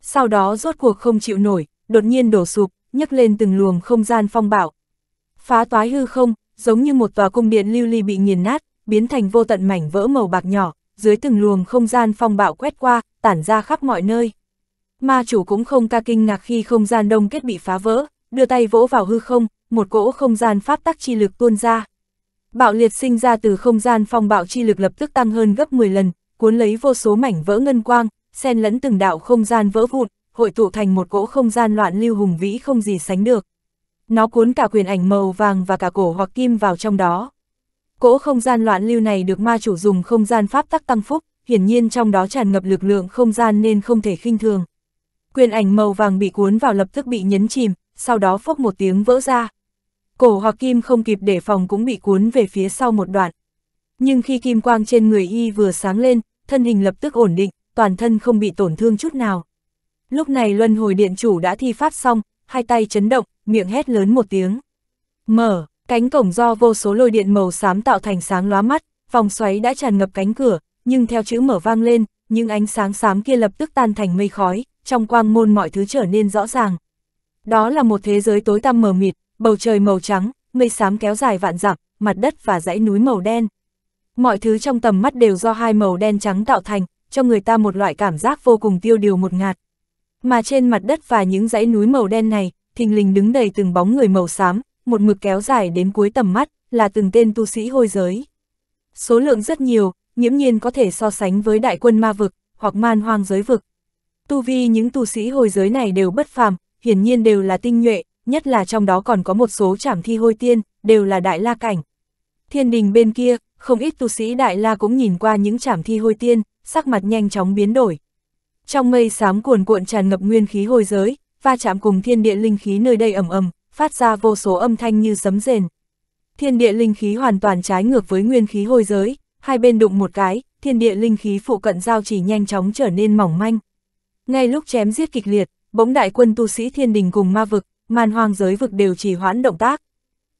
Sau đó rốt cuộc không chịu nổi, đột nhiên đổ sụp, nhấc lên từng luồng không gian phong bạo. Phá toái hư không, giống như một tòa cung điện lưu ly bị nghiền nát, biến thành vô tận mảnh vỡ màu bạc nhỏ, dưới từng luồng không gian phong bạo quét qua, tản ra khắp mọi nơi. Ma chủ cũng không ca kinh ngạc khi không gian đông kết bị phá vỡ, đưa tay vỗ vào hư không, một cỗ không gian pháp tắc chi lực tuôn ra. Bạo liệt sinh ra từ không gian phong bạo chi lực lập tức tăng hơn gấp 10 lần, cuốn lấy vô số mảnh vỡ ngân quang, xen lẫn từng đạo không gian vỡ vụn, hội tụ thành một cỗ không gian loạn lưu hùng vĩ không gì sánh được. Nó cuốn cả quyền ảnh màu vàng và cả cổ hoặc kim vào trong đó. Cỗ không gian loạn lưu này được ma chủ dùng không gian pháp tắc tăng phúc, hiển nhiên trong đó tràn ngập lực lượng không gian nên không thể khinh thường. Quyền ảnh màu vàng bị cuốn vào lập tức bị nhấn chìm, sau đó phốc một tiếng vỡ ra cổ hoặc kim không kịp để phòng cũng bị cuốn về phía sau một đoạn. Nhưng khi kim quang trên người y vừa sáng lên, thân hình lập tức ổn định, toàn thân không bị tổn thương chút nào. Lúc này luân hồi điện chủ đã thi pháp xong, hai tay chấn động, miệng hét lớn một tiếng. Mở, cánh cổng do vô số lôi điện màu xám tạo thành sáng lóa mắt, vòng xoáy đã tràn ngập cánh cửa, nhưng theo chữ mở vang lên, những ánh sáng xám kia lập tức tan thành mây khói, trong quang môn mọi thứ trở nên rõ ràng. Đó là một thế giới tối tăm mờ mịt, bầu trời màu trắng, mây xám kéo dài vạn dặm, mặt đất và dãy núi màu đen. Mọi thứ trong tầm mắt đều do hai màu đen trắng tạo thành, cho người ta một loại cảm giác vô cùng tiêu điều một ngạt. Mà trên mặt đất và những dãy núi màu đen này, thình lình đứng đầy từng bóng người màu xám, một mực kéo dài đến cuối tầm mắt, là từng tên tu sĩ hôi giới. Số lượng rất nhiều, nghiễm nhiên có thể so sánh với đại quân ma vực, hoặc man hoang giới vực. Tu vi những tu sĩ hồi giới này đều bất phàm, hiển nhiên đều là tinh nhuệ, nhất là trong đó còn có một số trảm thi hôi tiên, đều là đại la cảnh. Thiên đình bên kia, không ít tu sĩ đại la cũng nhìn qua những trảm thi hôi tiên, sắc mặt nhanh chóng biến đổi. Trong mây xám cuồn cuộn tràn ngập nguyên khí hồi giới, va chạm cùng thiên địa linh khí nơi đây ầm ầm, phát ra vô số âm thanh như sấm rền. Thiên địa linh khí hoàn toàn trái ngược với nguyên khí hồi giới, hai bên đụng một cái, thiên địa linh khí phụ cận giao chỉ nhanh chóng trở nên mỏng manh. Ngay lúc chém giết kịch liệt, bỗng đại quân tu sĩ thiên đình cùng ma vực, màn hoang giới vực đều trì hoãn động tác.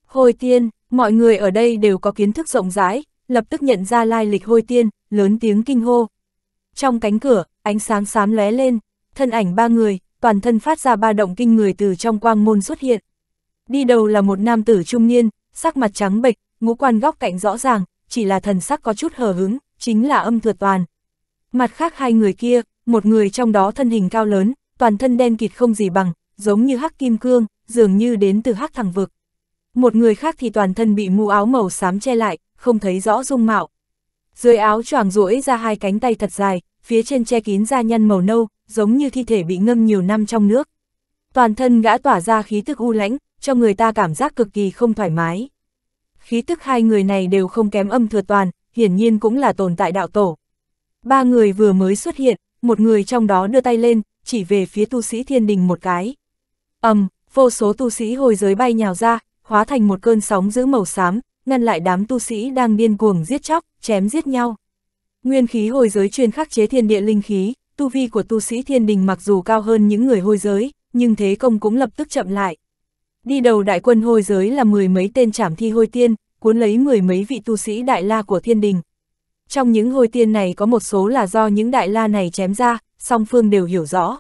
Hôi tiên, mọi người ở đây đều có kiến thức rộng rãi, lập tức nhận ra lai lịch hôi tiên, lớn tiếng kinh hô. Trong cánh cửa, ánh sáng xám lóe lên, thân ảnh ba người, toàn thân phát ra ba động kinh người từ trong quang môn xuất hiện. Đi đầu là một nam tử trung niên, sắc mặt trắng bệch, ngũ quan góc cạnh rõ ràng, chỉ là thần sắc có chút hờ hứng, chính là âm thừa toàn. Mặt khác hai người kia, một người trong đó thân hình cao lớn, toàn thân đen kịt không gì bằng, giống như hắc kim cương, dường như đến từ hắc thẳng vực. Một người khác thì toàn thân bị mũ áo màu xám che lại, không thấy rõ dung mạo. Dưới áo choàng rũi ra hai cánh tay thật dài, phía trên che kín da nhân màu nâu, giống như thi thể bị ngâm nhiều năm trong nước. Toàn thân gã tỏa ra khí tức u lãnh, cho người ta cảm giác cực kỳ không thoải mái. Khí tức hai người này đều không kém âm thừa toàn, hiển nhiên cũng là tồn tại đạo tổ. Ba người vừa mới xuất hiện, một người trong đó đưa tay lên, chỉ về phía tu sĩ thiên đình một cái ầm, vô số tu sĩ hồi giới bay nhào ra, hóa thành một cơn sóng giữ màu xám, ngăn lại đám tu sĩ đang điên cuồng giết chóc, chém giết nhau. Nguyên khí hồi giới chuyên khắc chế thiên địa linh khí, tu vi của tu sĩ thiên đình mặc dù cao hơn những người hồi giới, nhưng thế công cũng lập tức chậm lại. Đi đầu đại quân hồi giới là mười mấy tên trảm thi hôi tiên, cuốn lấy mười mấy vị tu sĩ đại la của thiên đình. Trong những hồi tiên này có một số là do những đại la này chém ra, song phương đều hiểu rõ.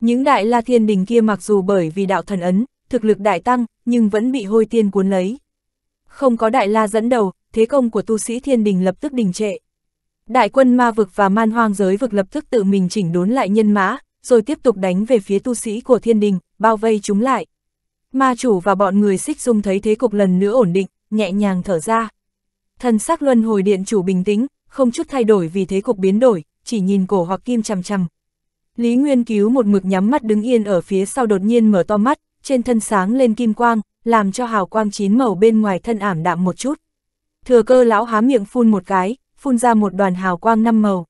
Những đại la thiên đình kia mặc dù bởi vì đạo thần ấn, thực lực đại tăng, nhưng vẫn bị hôi tiên cuốn lấy. Không có đại la dẫn đầu, thế công của tu sĩ thiên đình lập tức đình trệ. Đại quân ma vực và man hoang giới vực lập tức tự mình chỉnh đốn lại nhân mã, rồi tiếp tục đánh về phía tu sĩ của thiên đình, bao vây chúng lại. Ma chủ và bọn người xích dung thấy thế cục lần nữa ổn định, nhẹ nhàng thở ra. Thần sắc luân hồi điện chủ bình tĩnh, không chút thay đổi vì thế cục biến đổi, chỉ nhìn cổ hoặc kim chằm chằm, Lý Nguyên cứu một mực nhắm mắt đứng yên ở phía sau đột nhiên mở to mắt, trên thân sáng lên kim quang, làm cho hào quang chín màu bên ngoài thân ảm đạm một chút. Thừa cơ lão há miệng phun một cái, phun ra một đoàn hào quang năm màu.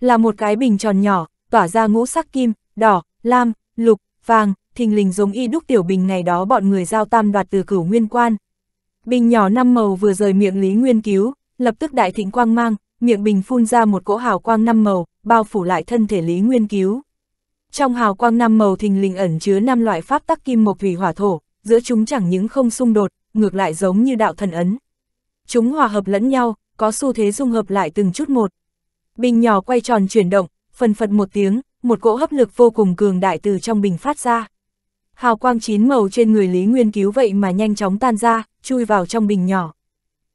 Là một cái bình tròn nhỏ, tỏa ra ngũ sắc kim, đỏ, lam, lục, vàng, thình lình giống y đúc tiểu bình ngày đó bọn người giao tam đoạt từ cửu nguyên quan. Bình nhỏ năm màu vừa rời miệng Lý Nguyên cứu, lập tức đại thịnh quang mang, miệng bình phun ra một cỗ hào quang năm màu, bao phủ lại thân thể Lý Nguyên Cứu. Trong hào quang năm màu thình lình ẩn chứa năm loại pháp tắc kim mộc thủy hỏa thổ, giữa chúng chẳng những không xung đột, ngược lại giống như đạo thần ấn. Chúng hòa hợp lẫn nhau, có xu thế dung hợp lại từng chút một. Bình nhỏ quay tròn chuyển động, phần phật một tiếng, một cỗ hấp lực vô cùng cường đại từ trong bình phát ra. Hào quang chín màu trên người Lý Nguyên Cứu vậy mà nhanh chóng tan ra, chui vào trong bình nhỏ.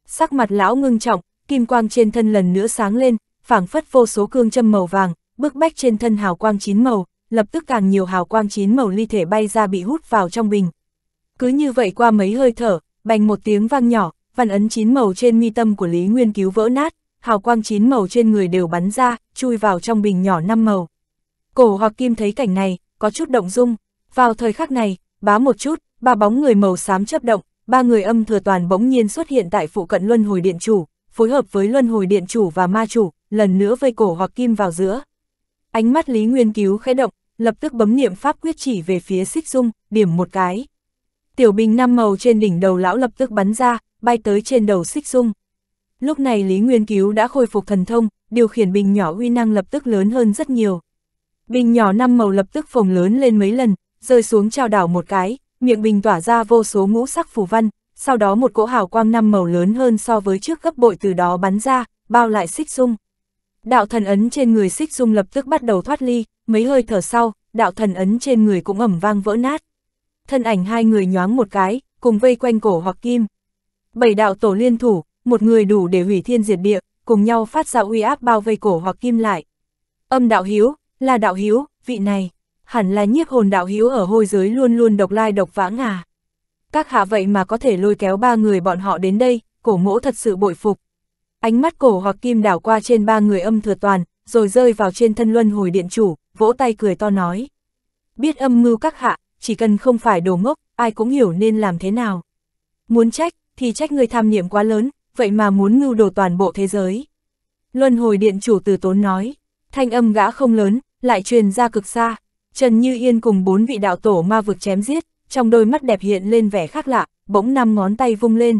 Sắc mặt lão ngưng trọng, kim quang trên thân lần nữa sáng lên, phảng phất vô số cương châm màu vàng, bước bách trên thân hào quang chín màu, lập tức càng nhiều hào quang chín màu ly thể bay ra bị hút vào trong bình. Cứ như vậy qua mấy hơi thở, bành một tiếng vang nhỏ, văn ấn chín màu trên mi tâm của Lý Nguyên Cứu vỡ nát, hào quang chín màu trên người đều bắn ra, chui vào trong bình nhỏ năm màu. Cổ hoặc kim thấy cảnh này, có chút động dung. Vào thời khắc này, bá một chút, ba bóng người màu xám chấp động, ba người âm thừa toàn bỗng nhiên xuất hiện tại phụ cận luân hồi điện chủ, phối hợp với luân hồi điện chủ và ma chủ, lần nữa vây cổ hoặc kim vào giữa. Ánh mắt Lý Nguyên Cứu khẽ động, lập tức bấm niệm pháp quyết chỉ về phía xích dung, điểm một cái. Tiểu bình năm màu trên đỉnh đầu lão lập tức bắn ra, bay tới trên đầu xích dung. Lúc này Lý Nguyên Cứu đã khôi phục thần thông, điều khiển bình nhỏ uy năng lập tức lớn hơn rất nhiều. Bình nhỏ năm màu lập tức phồng lớn lên mấy lần, rơi xuống trao đảo một cái, miệng bình tỏa ra vô số ngũ sắc phù văn, sau đó một cỗ hào quang năm màu lớn hơn so với trước gấp bội từ đó bắn ra, bao lại xích dung. Đạo thần ấn trên người xích dung lập tức bắt đầu thoát ly, mấy hơi thở sau, đạo thần ấn trên người cũng ẩm vang vỡ nát. Thân ảnh hai người nhoáng một cái, cùng vây quanh cổ hoặc kim. Bảy đạo tổ liên thủ, một người đủ để hủy thiên diệt địa, cùng nhau phát ra uy áp bao vây cổ hoặc kim lại. Âm đạo hiếu, là đạo hiếu, vị này, hẳn là nhiếp hồn đạo hiếu ở hôi giới luôn luôn độc lai độc vãng à. Các hạ vậy mà có thể lôi kéo ba người bọn họ đến đây, cổ mỗ thật sự bội phục. Ánh mắt cổ hoặc kim đảo qua trên ba người âm thừa toàn, rồi rơi vào trên thân luân hồi điện chủ, vỗ tay cười to nói. Biết âm mưu các hạ, chỉ cần không phải đồ ngốc, ai cũng hiểu nên làm thế nào. Muốn trách, thì trách người tham niệm quá lớn, vậy mà muốn ngưu đồ toàn bộ thế giới. Luân hồi điện chủ từ tốn nói, thanh âm gã không lớn, lại truyền ra cực xa. Trần Như Yên cùng bốn vị đạo tổ ma vực chém giết, trong đôi mắt đẹp hiện lên vẻ khác lạ, bỗng năm ngón tay vung lên,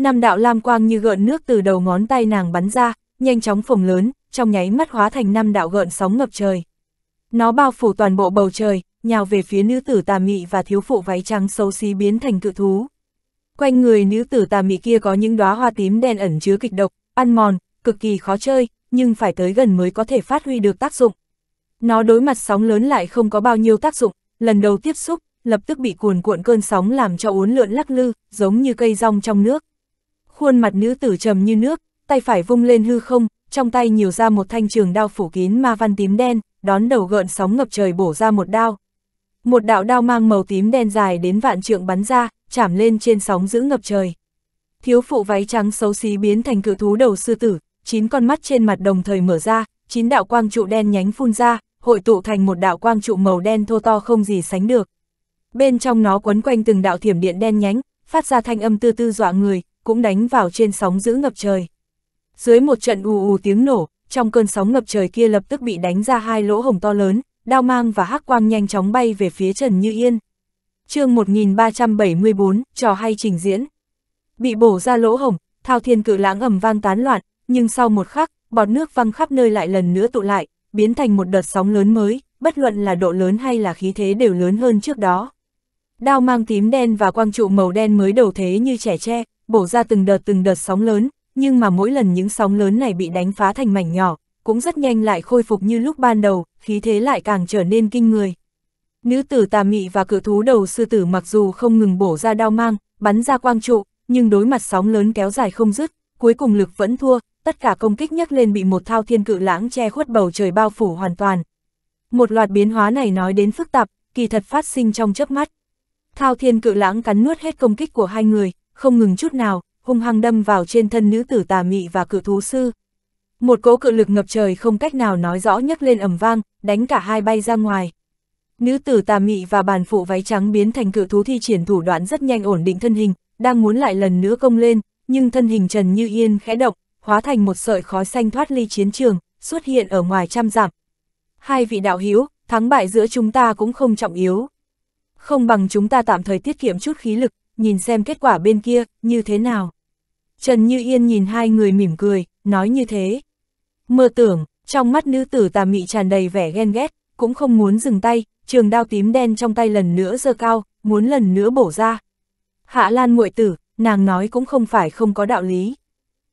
Năm đạo lam quang như gợn nước từ đầu ngón tay nàng bắn ra, nhanh chóng phồng lớn, trong nháy mắt hóa thành năm đạo gợn sóng ngập trời. Nó bao phủ toàn bộ bầu trời, nhào về phía nữ tử tà mị và thiếu phụ váy trắng xấu xí biến thành cự thú. Quanh người nữ tử tà mị kia có những đóa hoa tím đen ẩn chứa kịch độc, ăn mòn, cực kỳ khó chơi, nhưng phải tới gần mới có thể phát huy được tác dụng. Nó đối mặt sóng lớn lại không có bao nhiêu tác dụng, lần đầu tiếp xúc, lập tức bị cuồn cuộn cơn sóng làm cho uốn lượn lắc lư, giống như cây rong trong nước. Khuôn mặt nữ tử trầm như nước, tay phải vung lên hư không, trong tay nhiều ra một thanh trường đao phủ kín ma văn tím đen, đón đầu gợn sóng ngập trời bổ ra một đao. Một đạo đao mang màu tím đen dài đến vạn trượng bắn ra, chạm lên trên sóng giữ ngập trời. Thiếu phụ váy trắng xấu xí biến thành cự thú đầu sư tử, chín con mắt trên mặt đồng thời mở ra, chín đạo quang trụ đen nhánh phun ra, hội tụ thành một đạo quang trụ màu đen thô to không gì sánh được. Bên trong nó quấn quanh từng đạo thiểm điện đen nhánh, phát ra thanh âm tư tư dọa người, cũng đánh vào trên sóng giữ ngập trời. Dưới một trận ù ù tiếng nổ, trong cơn sóng ngập trời kia lập tức bị đánh ra hai lỗ hồng to lớn, đao mang và hắc quang nhanh chóng bay về phía Trần Như Yên. chương 1374, trò hay trình diễn. Bị bổ ra lỗ hồng, thao thiên cự lãng ầm vang tán loạn, nhưng sau một khắc, bọt nước văng khắp nơi lại lần nữa tụ lại, biến thành một đợt sóng lớn mới, bất luận là độ lớn hay là khí thế đều lớn hơn trước đó. Đao mang tím đen và quang trụ màu đen mới đầu thế như trẻ tre, bổ ra từng đợt từng đợt sóng lớn, nhưng mà mỗi lần những sóng lớn này bị đánh phá thành mảnh nhỏ, cũng rất nhanh lại khôi phục như lúc ban đầu, khí thế lại càng trở nên kinh người. Nữ tử tà mị và cự thú đầu sư tử mặc dù không ngừng bổ ra đao mang, bắn ra quang trụ, nhưng đối mặt sóng lớn kéo dài không dứt, cuối cùng lực vẫn thua, tất cả công kích nhắc lên bị một thao thiên cự lãng che khuất bầu trời bao phủ hoàn toàn. Một loạt biến hóa này nói đến phức tạp, kỳ thật phát sinh trong chớp mắt. Thao thiên cự lãng cắn nuốt hết công kích của hai người, không ngừng chút nào, hung hăng đâm vào trên thân nữ tử tà mị và cự thú sư. Một cỗ cự lực ngập trời không cách nào nói rõ nhấc lên ầm vang, đánh cả hai bay ra ngoài. Nữ tử tà mị và bàn phụ váy trắng biến thành cự thú thi triển thủ đoạn rất nhanh ổn định thân hình, đang muốn lại lần nữa công lên, nhưng thân hình Trần Như Yên khẽ động, hóa thành một sợi khói xanh thoát ly chiến trường, xuất hiện ở ngoài trăm dặm. Hai vị đạo hiếu, thắng bại giữa chúng ta cũng không trọng yếu. Không bằng chúng ta tạm thời tiết kiệm chút khí lực, nhìn xem kết quả bên kia, như thế nào. Trần Như Yên nhìn hai người mỉm cười, nói như thế. Mơ tưởng, trong mắt nữ tử tà mị tràn đầy vẻ ghen ghét, cũng không muốn dừng tay, trường đao tím đen trong tay lần nữa giơ cao, muốn lần nữa bổ ra. Hạ Lan muội tử, nàng nói cũng không phải không có đạo lý.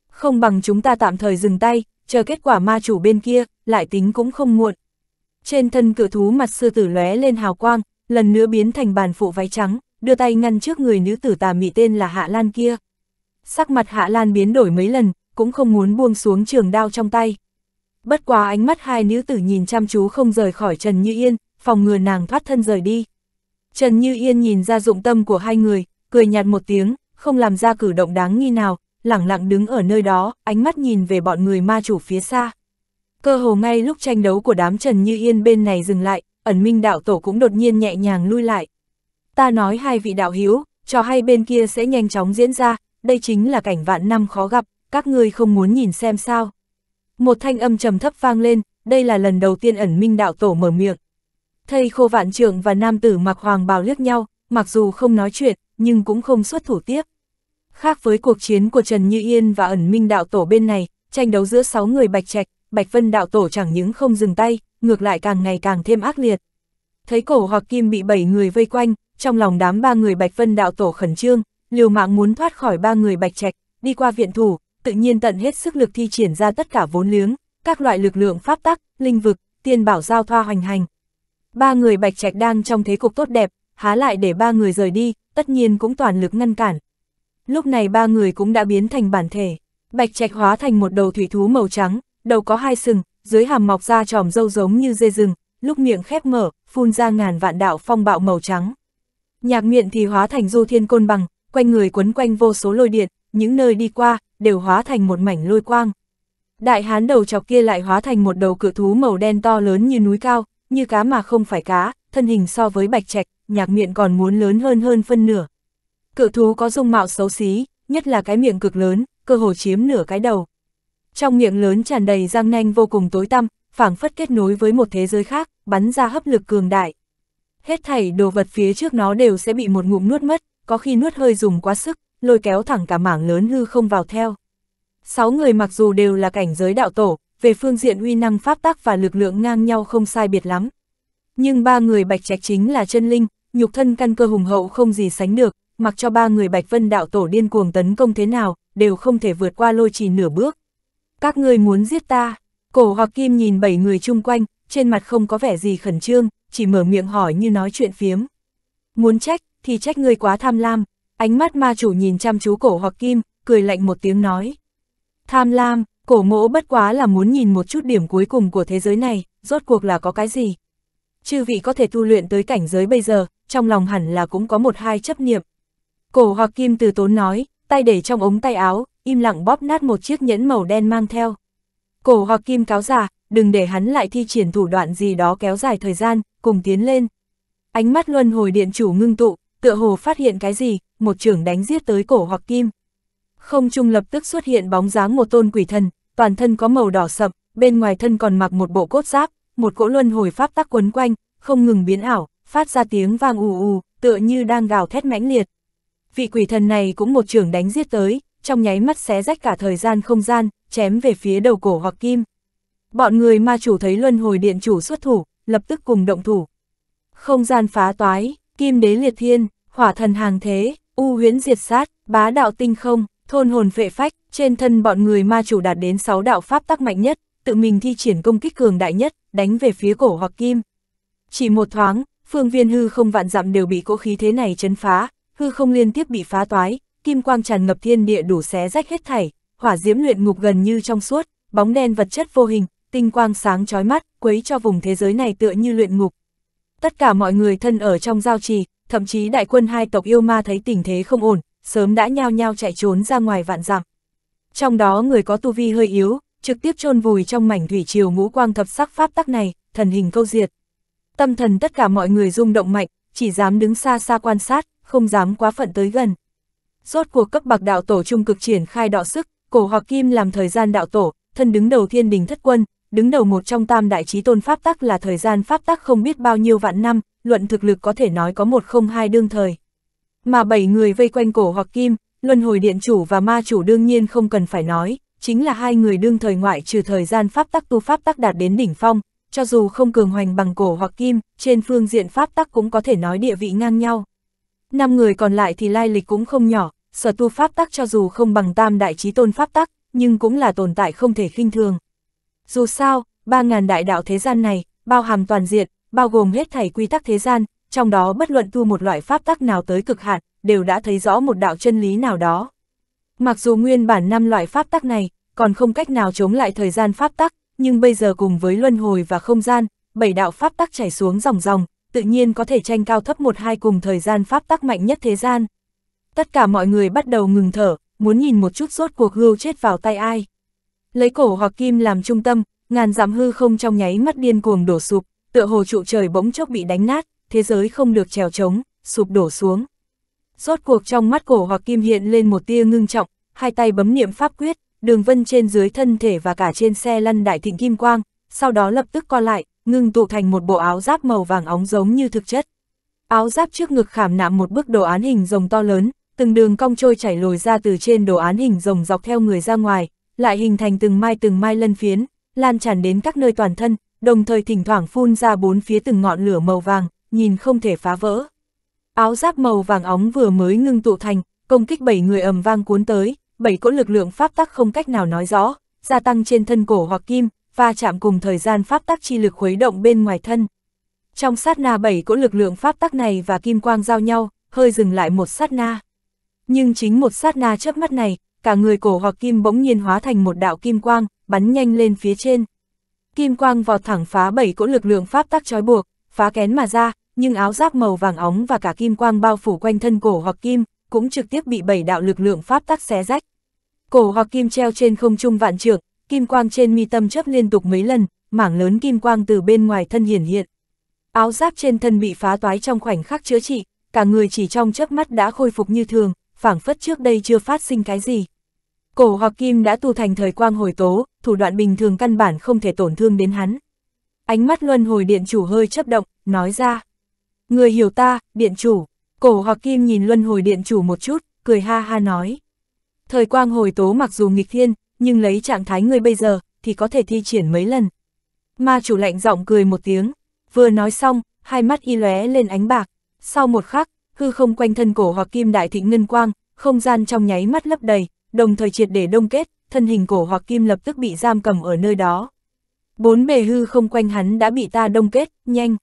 Không bằng chúng ta tạm thời dừng tay, chờ kết quả ma chủ bên kia, lại tính cũng không muộn. Trên thân cự thú mặt sư tử lóe lên hào quang, lần nữa biến thành bàn phụ váy trắng, đưa tay ngăn trước người nữ tử tà mị tên là Hạ Lan kia. Sắc mặt Hạ Lan biến đổi mấy lần, cũng không muốn buông xuống trường đao trong tay. Bất quá ánh mắt hai nữ tử nhìn chăm chú không rời khỏi Trần Như Yên, phòng ngừa nàng thoát thân rời đi. Trần Như Yên nhìn ra dụng tâm của hai người, cười nhạt một tiếng, không làm ra cử động đáng nghi nào, lẳng lặng đứng ở nơi đó, ánh mắt nhìn về bọn người ma chủ phía xa. Cơ hồ ngay lúc tranh đấu của đám Trần Như Yên bên này dừng lại, ẩn minh đạo tổ cũng đột nhiên nhẹ nhàng lui lại, Ta nói hai vị đạo hữu cho hay bên kia sẽ nhanh chóng diễn ra, đây chính là cảnh vạn năm khó gặp, các ngươi không muốn nhìn xem sao. Một thanh âm trầm thấp vang lên, đây là lần đầu tiên ẩn minh đạo tổ mở miệng. Thầy khô vạn trưởng và nam tử mặc hoàng bào liếc nhau, mặc dù không nói chuyện, nhưng cũng không xuất thủ tiếp. Khác với cuộc chiến của Trần Như Yên và ẩn minh đạo tổ bên này, tranh đấu giữa sáu người bạch trạch, bạch vân đạo tổ chẳng những không dừng tay, ngược lại càng ngày càng thêm ác liệt. Thấy cổ hoặc kim bị bảy người vây quanh, trong lòng đám ba người Bạch Vân đạo tổ khẩn trương, liều mạng muốn thoát khỏi ba người Bạch Trạch, đi qua viện thủ, tự nhiên tận hết sức lực thi triển ra tất cả vốn liếng, các loại lực lượng pháp tắc, linh vực, tiên bảo giao thoa hoành hành. Ba người Bạch Trạch đang trong thế cục tốt đẹp, há lại để ba người rời đi, tất nhiên cũng toàn lực ngăn cản. Lúc này ba người cũng đã biến thành bản thể, Bạch Trạch hóa thành một đầu thủy thú màu trắng, đầu có hai sừng, dưới hàm mọc ra tròm dâu giống như dê rừng, lúc miệng khép mở, phun ra ngàn vạn đạo phong bạo màu trắng. Nhạc miện thì hóa thành du thiên côn bằng, quanh người quấn quanh vô số lôi điện, những nơi đi qua, đều hóa thành một mảnh lôi quang. Đại hán đầu chọc kia lại hóa thành một đầu cự thú màu đen to lớn như núi cao, như cá mà không phải cá, thân hình so với bạch trạch, nhạc miệng còn muốn lớn hơn hơn phân nửa. Cự thú có dung mạo xấu xí, nhất là cái miệng cực lớn, cơ hồ chiếm nửa cái đầu. Trong miệng lớn tràn đầy răng nanh vô cùng tối tăm, phảng phất kết nối với một thế giới khác, bắn ra hấp lực cường đại hết thảy đồ vật phía trước nó đều sẽ bị một ngụm nuốt mất, có khi nuốt hơi dùng quá sức, lôi kéo thẳng cả mảng lớn hư không vào theo. Sáu người mặc dù đều là cảnh giới đạo tổ, về phương diện uy năng pháp tắc và lực lượng ngang nhau không sai biệt lắm. Nhưng ba người bạch trạch chính là chân linh, nhục thân căn cơ hùng hậu không gì sánh được, mặc cho ba người bạch vân đạo tổ điên cuồng tấn công thế nào, đều không thể vượt qua lôi trì nửa bước. Các ngươi muốn giết ta, cổ hoặc kim nhìn bảy người chung quanh, trên mặt không có vẻ gì khẩn trương, chỉ mở miệng hỏi như nói chuyện phiếm. Muốn trách, thì trách ngươi quá tham lam, ánh mắt ma chủ nhìn chăm chú cổ hoặc kim, cười lạnh một tiếng nói. Tham lam, cổ mỗ bất quá là muốn nhìn một chút điểm cuối cùng của thế giới này, rốt cuộc là có cái gì. Chư vị có thể tu luyện tới cảnh giới bây giờ, trong lòng hẳn là cũng có một hai chấp niệm. Cổ hoặc kim từ tốn nói, tay để trong ống tay áo, im lặng bóp nát một chiếc nhẫn màu đen mang theo. Cổ hoặc kim cáo già, đừng để hắn lại thi triển thủ đoạn gì đó kéo dài thời gian, cùng tiến lên. Ánh mắt luân hồi điện chủ ngưng tụ, tựa hồ phát hiện cái gì, một trưởng đánh giết tới cổ hoặc kim. Không trung lập tức xuất hiện bóng dáng một tôn quỷ thần, toàn thân có màu đỏ sậm, bên ngoài thân còn mặc một bộ cốt giáp, một cỗ luân hồi pháp tắc quấn quanh, không ngừng biến ảo, phát ra tiếng vang ù ù, tựa như đang gào thét mãnh liệt. Vị quỷ thần này cũng một trưởng đánh giết tới, trong nháy mắt xé rách cả thời gian không gian, chém về phía đầu cổ hoặc kim. Bọn người ma chủ thấy luân hồi điện chủ xuất thủ, lập tức cùng động thủ. Không gian phá toái, kim đế liệt thiên, hỏa thần hàng thế, u huyễn diệt sát, bá đạo tinh không, thôn hồn vệ phách, trên thân bọn người ma chủ đạt đến 6 đạo pháp tắc mạnh nhất, tự mình thi triển công kích cường đại nhất, đánh về phía cổ hoặc kim. Chỉ một thoáng, phương viên hư không vạn dặm đều bị cỗ khí thế này chấn phá, hư không liên tiếp bị phá toái, kim quang tràn ngập thiên địa đủ xé rách hết thảy, hỏa diễm luyện ngục gần như trong suốt, bóng đen vật chất vô hình, tinh quang sáng chói mắt, quấy cho vùng thế giới này tựa như luyện ngục. Tất cả mọi người thân ở trong giao trì, thậm chí đại quân hai tộc yêu ma thấy tình thế không ổn, sớm đã nhao nhao chạy trốn ra ngoài vạn dặm. Trong đó người có tu vi hơi yếu, trực tiếp chôn vùi trong mảnh thủy triều ngũ quang thập sắc pháp tắc này, thần hình câu diệt. Tâm thần tất cả mọi người rung động mạnh, chỉ dám đứng xa xa quan sát, không dám quá phận tới gần. Rốt cuộc cấp bậc đạo tổ trung cực triển khai đọ sức, cổ hoặc kim làm thời gian đạo tổ, thân đứng đầu thiên đình thất quân, đứng đầu một trong tam đại trí tôn pháp tắc là thời gian pháp tắc không biết bao nhiêu vạn năm, luận thực lực có thể nói có một không hai đương thời. Mà bảy người vây quanh cổ hoặc kim, luân hồi điện chủ và ma chủ đương nhiên không cần phải nói, chính là hai người đương thời ngoại trừ thời gian pháp tắc tu pháp tắc đạt đến đỉnh phong, cho dù không cường hoành bằng cổ hoặc kim, trên phương diện pháp tắc cũng có thể nói địa vị ngang nhau. Năm người còn lại thì lai lịch cũng không nhỏ, sở tu pháp tắc cho dù không bằng tam đại trí tôn pháp tắc, nhưng cũng là tồn tại không thể khinh thường. Dù sao, 3.000 đại đạo thế gian này, bao hàm toàn diện, bao gồm hết thảy quy tắc thế gian, trong đó bất luận tu một loại pháp tắc nào tới cực hạn, đều đã thấy rõ một đạo chân lý nào đó. Mặc dù nguyên bản năm loại pháp tắc này, còn không cách nào chống lại thời gian pháp tắc, nhưng bây giờ cùng với luân hồi và không gian, bảy đạo pháp tắc chảy xuống dòng dòng, tự nhiên có thể tranh cao thấp một hai cùng thời gian pháp tắc mạnh nhất thế gian. Tất cả mọi người bắt đầu ngừng thở, muốn nhìn một chút rốt cuộc hưu chết vào tay ai. Lấy cổ hoặc kim làm trung tâm, ngàn giảm hư không trong nháy mắt điên cuồng đổ sụp, tựa hồ trụ trời bỗng chốc bị đánh nát, thế giới không được trèo trống, sụp đổ xuống. Rốt cuộc trong mắt cổ hoặc kim hiện lên một tia ngưng trọng, hai tay bấm niệm pháp quyết, đường vân trên dưới thân thể và cả trên xe lăn đại thịnh kim quang, sau đó lập tức co lại, ngưng tụ thành một bộ áo giáp màu vàng óng giống như thực chất. Áo giáp trước ngực khảm nạm một bức đồ án hình rồng to lớn, từng đường cong trôi chảy lồi ra từ trên đồ án hình rồng dọc theo người ra ngoài, lại hình thành từng mai từng mai lân phiến, lan tràn đến các nơi toàn thân, đồng thời thỉnh thoảng phun ra bốn phía từng ngọn lửa màu vàng, nhìn không thể phá vỡ. Áo giáp màu vàng óng vừa mới ngưng tụ thành, công kích bảy người ầm vang cuốn tới, bảy cỗ lực lượng pháp tắc không cách nào nói rõ, gia tăng trên thân cổ hoặc kim, va chạm cùng thời gian pháp tắc chi lực khuấy động bên ngoài thân. Trong sát na bảy cỗ lực lượng pháp tắc này và kim quang giao nhau, hơi dừng lại một sát na. Nhưng chính một sát na chớp mắt này, cả người cổ hoặc kim bỗng nhiên hóa thành một đạo kim quang, bắn nhanh lên phía trên. Kim quang vọt thẳng phá bảy cỗ lực lượng pháp tắc trói buộc, phá kén mà ra, nhưng áo giáp màu vàng óng và cả kim quang bao phủ quanh thân cổ hoặc kim, cũng trực tiếp bị bảy đạo lực lượng pháp tắc xé rách. Cổ hoặc kim treo trên không trung vạn trượng, kim quang trên mi tâm chấp liên tục mấy lần, mảng lớn kim quang từ bên ngoài thân hiển hiện. Áo giáp trên thân bị phá toái trong khoảnh khắc chữa trị, cả người chỉ trong chớp mắt đã khôi phục như thường, phảng phất trước đây chưa phát sinh cái gì. Cổ hoặc kim đã tu thành thời quang hồi tố, thủ đoạn bình thường căn bản không thể tổn thương đến hắn. Ánh mắt luân hồi điện chủ hơi chấp động, nói ra. Người hiểu ta, điện chủ. Cổ hoặc kim nhìn luân hồi điện chủ một chút, cười ha ha nói. Thời quang hồi tố mặc dù nghịch thiên, nhưng lấy trạng thái người bây giờ, thì có thể thi triển mấy lần. Ma chủ lạnh giọng cười một tiếng, vừa nói xong, hai mắt y lóe lên ánh bạc. Sau một khắc, hư không quanh thân cổ hoặc kim đại thịnh ngân quang, không gian trong nháy mắt lấp đầy, đồng thời triệt để đông kết, thân hình cổ hoặc kim lập tức bị giam cầm ở nơi đó. Bốn bề hư không quanh hắn đã bị ta đông kết, nhanh.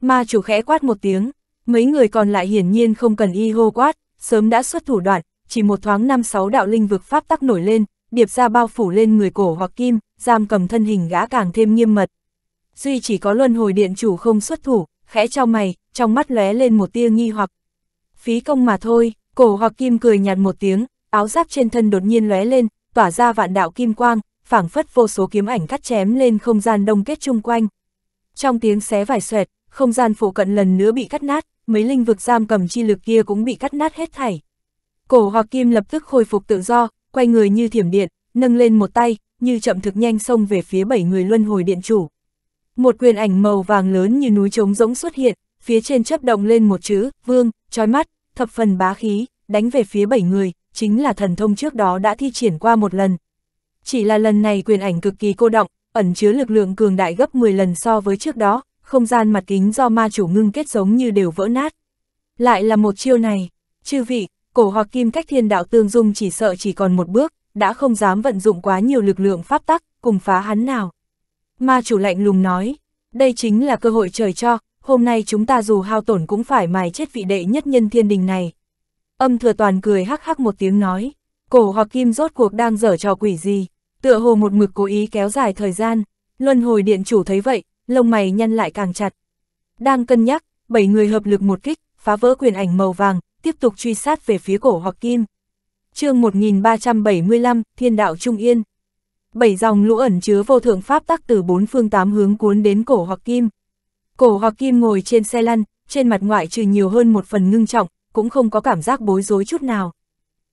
Ma chủ khẽ quát một tiếng, mấy người còn lại hiển nhiên không cần y hô quát, sớm đã xuất thủ đoạn, chỉ một thoáng năm sáu đạo linh vực pháp tắc nổi lên, điệp ra bao phủ lên người cổ hoặc kim, giam cầm thân hình gã càng thêm nghiêm mật. Duy chỉ có luân hồi điện chủ không xuất thủ, khẽ cho mày, trong mắt lóe lên một tia nghi hoặc phí công mà thôi, cổ hoặc kim cười nhạt một tiếng, áo giáp trên thân đột nhiên lóe lên, tỏa ra vạn đạo kim quang, phảng phất vô số kiếm ảnh cắt chém lên không gian đông kết chung quanh. Trong tiếng xé vải xoẹt, không gian phụ cận lần nữa bị cắt nát, mấy linh vực giam cầm chi lực kia cũng bị cắt nát hết thảy. Cổ hoặc kim lập tức khôi phục tự do, quay người như thiểm điện, nâng lên một tay, như chậm thực nhanh xông về phía bảy người luân hồi điện chủ. Một quyền ảnh màu vàng lớn như núi trống rỗng xuất hiện, phía trên chấp động lên một chữ, vương, trói mắt, thập phần bá khí, đánh về phía bảy người, chính là thần thông trước đó đã thi triển qua một lần. Chỉ là lần này quyền ảnh cực kỳ cô động, ẩn chứa lực lượng cường đại gấp 10 lần so với trước đó, không gian mặt kính do ma chủ ngưng kết giống như đều vỡ nát. Lại là một chiêu này, chư vị, cổ hoặc kim cách thiên đạo tương dung chỉ sợ chỉ còn một bước, đã không dám vận dụng quá nhiều lực lượng pháp tắc, cùng phá hắn nào. Ma chủ lạnh lùng nói, đây chính là cơ hội trời cho, hôm nay chúng ta dù hao tổn cũng phải mài chết vị đệ nhất nhân thiên đình này. Âm thừa toàn cười hắc hắc một tiếng nói, cổ hoặc kim rốt cuộc đang dở trò quỷ gì, tựa hồ một mực cố ý kéo dài thời gian, luân hồi điện chủ thấy vậy, lông mày nhăn lại càng chặt. Đang cân nhắc, bảy người hợp lực một kích, phá vỡ quyền ảnh màu vàng, tiếp tục truy sát về phía cổ hoặc kim. chương 1375, Thiên đạo Trung Yên. Bảy dòng lũ ẩn chứa vô thượng pháp tắc từ bốn phương tám hướng cuốn đến cổ hoặc kim. Cổ hoặc kim ngồi trên xe lăn, trên mặt ngoại trừ nhiều hơn một phần ngưng trọng, cũng không có cảm giác bối rối chút nào.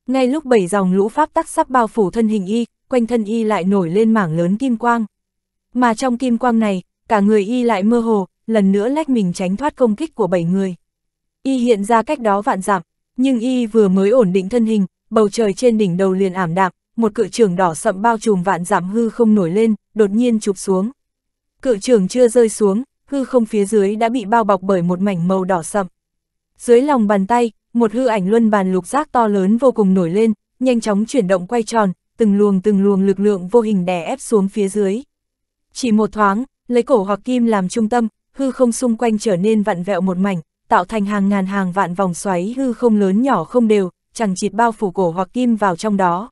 Ngay lúc bảy dòng lũ pháp tắc sắp bao phủ thân hình y, quanh thân y lại nổi lên mảng lớn kim quang. Mà trong kim quang này, cả người y lại mơ hồ, lần nữa lách mình tránh thoát công kích của bảy người. Y hiện ra cách đó vạn dặm, nhưng y vừa mới ổn định thân hình, bầu trời trên đỉnh đầu liền ảm đạm, một cự trường đỏ sậm bao trùm vạn dặm hư không nổi lên, đột nhiên chụp xuống. Cự trường chưa rơi xuống, hư không phía dưới đã bị bao bọc bởi một mảnh màu đỏ sậm. Dưới lòng bàn tay, một hư ảnh luân bàn lục giác to lớn vô cùng nổi lên, nhanh chóng chuyển động quay tròn, từng luồng từng luồng lực lượng vô hình đè ép xuống phía dưới. Chỉ một thoáng, lấy cổ hoặc kim làm trung tâm, hư không xung quanh trở nên vặn vẹo một mảnh, tạo thành hàng ngàn hàng vạn vòng xoáy hư không lớn nhỏ không đều, chẳng chịt bao phủ cổ hoặc kim vào trong đó.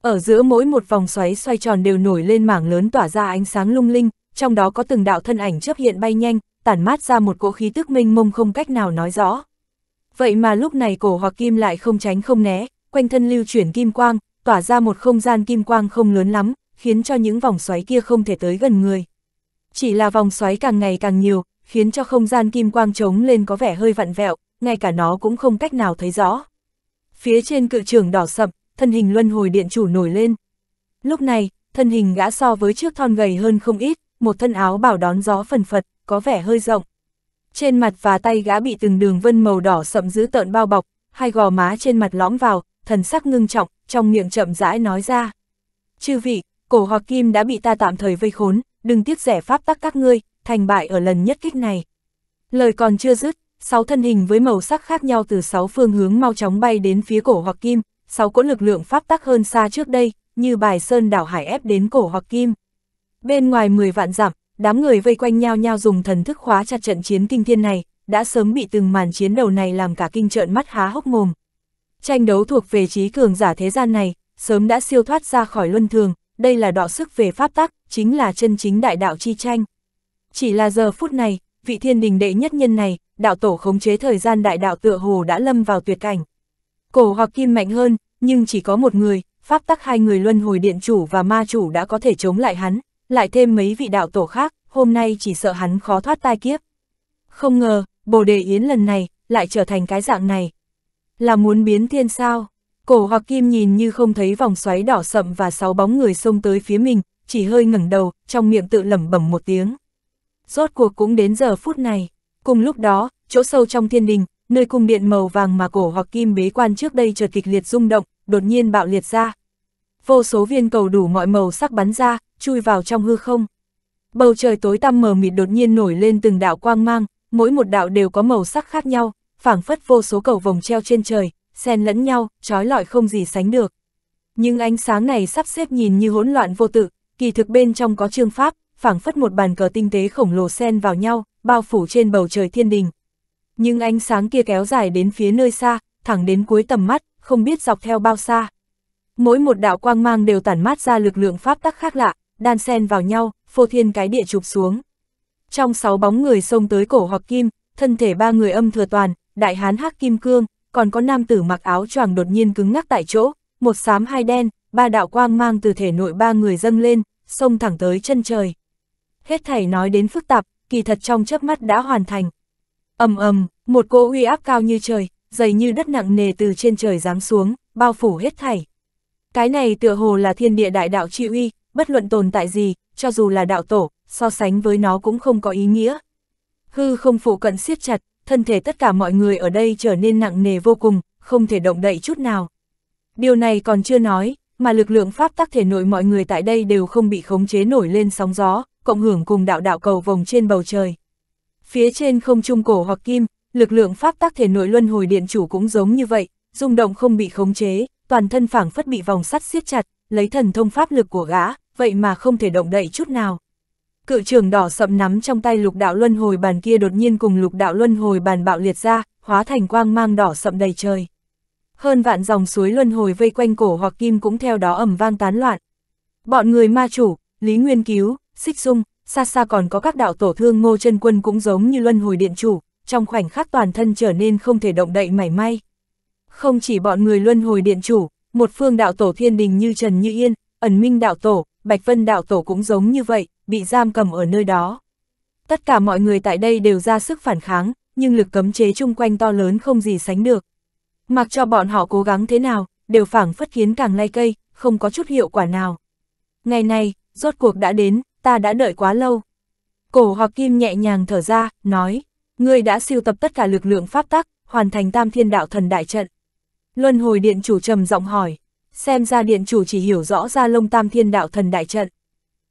Ở giữa mỗi một vòng xoáy xoay tròn đều nổi lên mảng lớn tỏa ra ánh sáng lung linh, trong đó có từng đạo thân ảnh chấp hiện bay nhanh, tản mát ra một cỗ khí tức minh mông không cách nào nói rõ. Vậy mà lúc này cổ hoặc kim lại không tránh không né, quanh thân lưu chuyển kim quang, tỏa ra một không gian kim quang không lớn lắm, khiến cho những vòng xoáy kia không thể tới gần người. Chỉ là vòng xoáy càng ngày càng nhiều, khiến cho không gian kim quang trống lên có vẻ hơi vặn vẹo, ngay cả nó cũng không cách nào thấy rõ. Phía trên cự trường đỏ sậm, thân hình luân hồi điện chủ nổi lên. Lúc này, thân hình gã so với trước thon gầy hơn không ít, một thân áo bảo đón gió phần phật, có vẻ hơi rộng. Trên mặt và tay gã bị từng đường vân màu đỏ sậm giữ tợn bao bọc, hai gò má trên mặt lõm vào, thần sắc ngưng trọng, trong miệng chậm rãi nói ra. Chư vị, cổ hoặc kim đã bị ta tạm thời vây khốn, đừng tiếc rẻ pháp tắc các ngươi, thành bại ở lần nhất kích này. Lời còn chưa dứt, sáu thân hình với màu sắc khác nhau từ sáu phương hướng mau chóng bay đến phía cổ hoặc kim, sáu cỗ lực lượng pháp tắc hơn xa trước đây, như bài sơn đảo hải ép đến cổ hoặc kim. Bên ngoài 10 vạn giảm, đám người vây quanh nhau nhau dùng thần thức khóa chặt trận chiến kinh thiên này, đã sớm bị từng màn chiến đầu này làm cả kinh trợn mắt há hốc mồm. Tranh đấu thuộc về trí cường giả thế gian này, sớm đã siêu thoát ra khỏi luân thường, đây là đọ sức về pháp tắc, chính là chân chính đại đạo chi tranh. Chỉ là giờ phút này, vị thiên đình đệ nhất nhân này, đạo tổ khống chế thời gian đại đạo tựa hồ đã lâm vào tuyệt cảnh. Cổ hoặc kim mạnh hơn, nhưng chỉ có một người, pháp tắc hai người luân hồi điện chủ và ma chủ đã có thể chống lại hắn, lại thêm mấy vị đạo tổ khác, hôm nay chỉ sợ hắn khó thoát tai kiếp. Không ngờ, Bồ Đề Yến lần này, lại trở thành cái dạng này. Là muốn biến thiên sao? Cổ hoặc kim nhìn như không thấy vòng xoáy đỏ sậm và sáu bóng người xông tới phía mình, chỉ hơi ngẩng đầu, trong miệng tự lẩm bẩm một tiếng. Rốt cuộc cũng đến giờ phút này. Cùng lúc đó, chỗ sâu trong thiên đình, nơi cung điện màu vàng mà cổ hoặc kim bế quan trước đây chợt kịch liệt rung động, đột nhiên bạo liệt ra, vô số viên cầu đủ mọi màu sắc bắn ra, chui vào trong hư không. Bầu trời tối tăm mờ mịt đột nhiên nổi lên từng đạo quang mang, mỗi một đạo đều có màu sắc khác nhau, phảng phất vô số cầu vồng treo trên trời, xen lẫn nhau, trói lọi không gì sánh được. Nhưng ánh sáng này sắp xếp nhìn như hỗn loạn vô tự, kỳ thực bên trong có trương pháp, phảng phất một bàn cờ tinh tế khổng lồ xen vào nhau, bao phủ trên bầu trời thiên đình. Nhưng ánh sáng kia kéo dài đến phía nơi xa, thẳng đến cuối tầm mắt, không biết dọc theo bao xa. Mỗi một đạo quang mang đều tản mát ra lực lượng pháp tắc khác lạ, đan xen vào nhau, phô thiên cái địa chụp xuống. Trong sáu bóng người xông tới cổ hoặc kim, thân thể ba người âm thừa toàn, đại hán hắc kim cương, còn có nam tử mặc áo choàng đột nhiên cứng ngắc tại chỗ, một xám hai đen, ba đạo quang mang từ thể nội ba người dâng lên, xông thẳng tới chân trời. Hết thảy nói đến phức tạp, kỳ thật trong chớp mắt đã hoàn thành. Ầm ầm, một cỗ uy áp cao như trời, dày như đất nặng nề từ trên trời giáng xuống, bao phủ hết thảy. Cái này tựa hồ là thiên địa đại đạo chi uy, bất luận tồn tại gì, cho dù là đạo tổ, so sánh với nó cũng không có ý nghĩa. Hư không phụ cận siết chặt, thân thể tất cả mọi người ở đây trở nên nặng nề vô cùng, không thể động đậy chút nào. Điều này còn chưa nói, mà lực lượng pháp tắc thể nội mọi người tại đây đều không bị khống chế nổi lên sóng gió, cộng hưởng cùng đạo đạo cầu vòng trên bầu trời. Phía trên không trung cổ hoặc kim, lực lượng pháp tắc thể nội luân hồi điện chủ cũng giống như vậy, rung động không bị khống chế, toàn thân phảng phất bị vòng sắt siết chặt, lấy thần thông pháp lực của gã, vậy mà không thể động đậy chút nào. Cự trường đỏ sậm nắm trong tay lục đạo luân hồi bàn kia đột nhiên cùng lục đạo luân hồi bàn bạo liệt ra, hóa thành quang mang đỏ sậm đầy trời. Hơn vạn dòng suối luân hồi vây quanh cổ hoặc kim cũng theo đó ẩm vang tán loạn. Bọn người ma chủ, Lý Nguyên Cứu, Xích Dung, xa xa còn có các đạo tổ thương ngô chân quân cũng giống như luân hồi điện chủ, trong khoảnh khắc toàn thân trở nên không thể động đậy mảy may. Không chỉ bọn người luân hồi điện chủ, một phương đạo tổ thiên đình như Trần Như Yên, ẩn minh đạo tổ, Bạch Vân đạo tổ cũng giống như vậy, bị giam cầm ở nơi đó. Tất cả mọi người tại đây đều ra sức phản kháng, nhưng lực cấm chế chung quanh to lớn không gì sánh được. Mặc cho bọn họ cố gắng thế nào, đều phảng phất khiến càng lay cây, không có chút hiệu quả nào. Ngày nay rốt cuộc đã đến, ta đã đợi quá lâu. Cổ hoặc kim nhẹ nhàng thở ra, nói, ngươi đã siêu tập tất cả lực lượng pháp tắc, hoàn thành tam thiên đạo thần đại trận. Luân hồi điện chủ trầm giọng hỏi, xem ra điện chủ chỉ hiểu rõ ra lông tam thiên đạo thần đại trận.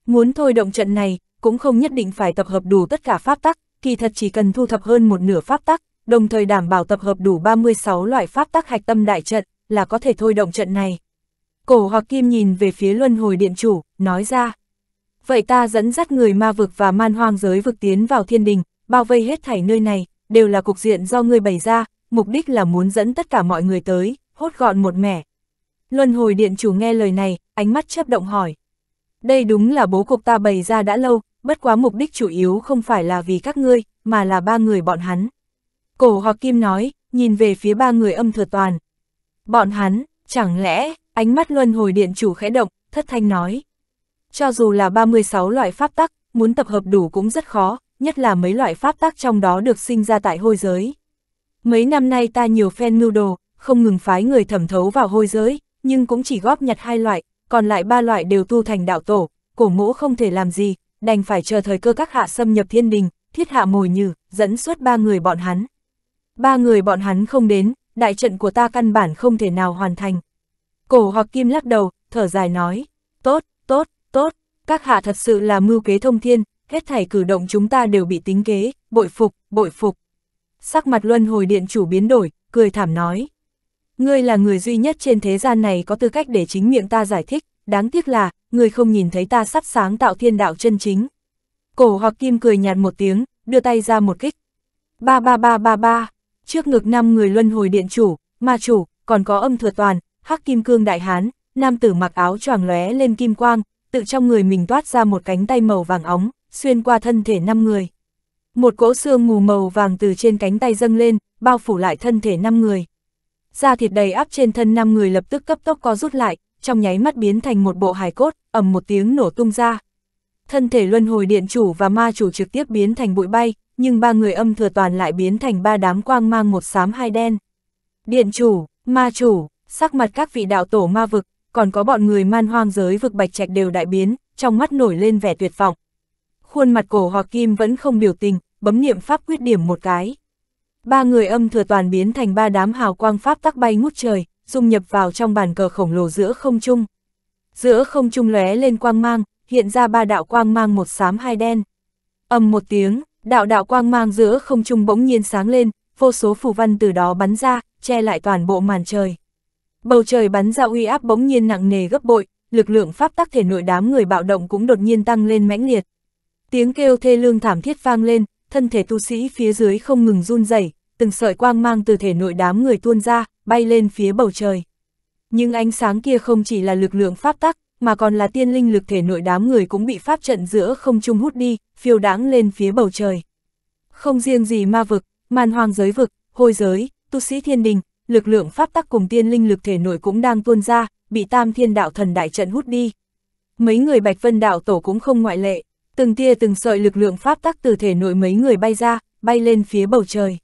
Muốn thôi động trận này, cũng không nhất định phải tập hợp đủ tất cả pháp tắc, kỳ thật chỉ cần thu thập hơn một nửa pháp tắc, đồng thời đảm bảo tập hợp đủ 36 loại pháp tắc hạch tâm đại trận, là có thể thôi động trận này. Cổ hoặc kim nhìn về phía luân hồi điện chủ, nói ra. Vậy ta dẫn dắt người ma vực và man hoang giới vực tiến vào thiên đình, bao vây hết thảy nơi này, đều là cục diện do ngươi bày ra, mục đích là muốn dẫn tất cả mọi người tới, hốt gọn một mẻ. Luân hồi điện chủ nghe lời này, ánh mắt chấp động hỏi. Đây đúng là bố cục ta bày ra đã lâu, bất quá mục đích chủ yếu không phải là vì các ngươi, mà là ba người bọn hắn. Cổ hoặc kim nói, nhìn về phía ba người âm thừa toàn. Bọn hắn, chẳng lẽ, ánh mắt luân hồi điện chủ khẽ động, thất thanh nói. Cho dù là 36 loại pháp tắc, muốn tập hợp đủ cũng rất khó, nhất là mấy loại pháp tắc trong đó được sinh ra tại hôi giới. Mấy năm nay ta nhiều phen mưu đồ, không ngừng phái người thẩm thấu vào hôi giới, nhưng cũng chỉ góp nhặt hai loại, còn lại ba loại đều tu thành đạo tổ, cổ mũ không thể làm gì, đành phải chờ thời cơ các hạ xâm nhập thiên đình, thiết hạ mồi nhử, dẫn suốt ba người bọn hắn. Ba người bọn hắn không đến, đại trận của ta căn bản không thể nào hoàn thành. Cổ hoặc kim lắc đầu, thở dài nói, tốt, tốt, tốt, các hạ thật sự là mưu kế thông thiên, hết thảy cử động chúng ta đều bị tính kế, bội phục, bội phục sắc mặt luân hồi điện chủ biến đổi, cười thảm nói. Ngươi là người duy nhất trên thế gian này có tư cách để chính miệng ta giải thích, đáng tiếc là, ngươi không nhìn thấy ta sắp sáng tạo thiên đạo chân chính. Cổ hoặc kim cười nhạt một tiếng, đưa tay ra một kích. Ba ba ba ba ba, trước ngực năm người luân hồi điện chủ, ma chủ, còn có âm thừa toàn, hắc kim cương đại hán, nam tử mặc áo choàng lóe lên kim quang, tự trong người mình toát ra một cánh tay màu vàng óng, xuyên qua thân thể năm người. Một cỗ xương mù màu vàng từ trên cánh tay dâng lên, bao phủ lại thân thể năm người. Da thịt đầy áp trên thân năm người lập tức cấp tốc co rút lại, trong nháy mắt biến thành một bộ hài cốt, ầm một tiếng nổ tung ra. Thân thể luân hồi điện chủ và ma chủ trực tiếp biến thành bụi bay, nhưng ba người âm thừa toàn lại biến thành ba đám quang mang một xám hai đen. Điện chủ, ma chủ, sắc mặt các vị đạo tổ ma vực, còn có bọn người man hoang giới vực bạch trạch đều đại biến, trong mắt nổi lên vẻ tuyệt vọng. Khuôn mặt cổ hoặc kim vẫn không biểu tình, bấm niệm pháp quyết điểm một cái. Ba người âm thừa toàn biến thành ba đám hào quang pháp tắc bay ngút trời, dung nhập vào trong bàn cờ khổng lồ giữa không trung. Giữa không trung lóe lên quang mang, hiện ra ba đạo quang mang một xám hai đen. Âm một tiếng, đạo đạo quang mang giữa không trung bỗng nhiên sáng lên, vô số phù văn từ đó bắn ra, che lại toàn bộ màn trời. Bầu trời bắn ra uy áp bỗng nhiên nặng nề gấp bội, lực lượng pháp tắc thể nội đám người bạo động cũng đột nhiên tăng lên mãnh liệt. Tiếng kêu thê lương thảm thiết vang lên, thân thể tu sĩ phía dưới không ngừng run rẩy, từng sợi quang mang từ thể nội đám người tuôn ra, bay lên phía bầu trời. Nhưng ánh sáng kia không chỉ là lực lượng pháp tắc, mà còn là tiên linh lực thể nội đám người cũng bị pháp trận giữa không trung hút đi, phiêu đáng lên phía bầu trời. Không riêng gì ma vực, man hoang giới vực, hôi giới, tu sĩ thiên đình, lực lượng pháp tắc cùng tiên linh lực thể nội cũng đang tuôn ra, bị tam thiên đạo thần đại trận hút đi. Mấy người Bạch Vân đạo tổ cũng không ngoại lệ từng tia từng sợi lực lượng pháp tắc từ thể nội mấy người bay ra, bay lên phía bầu trời.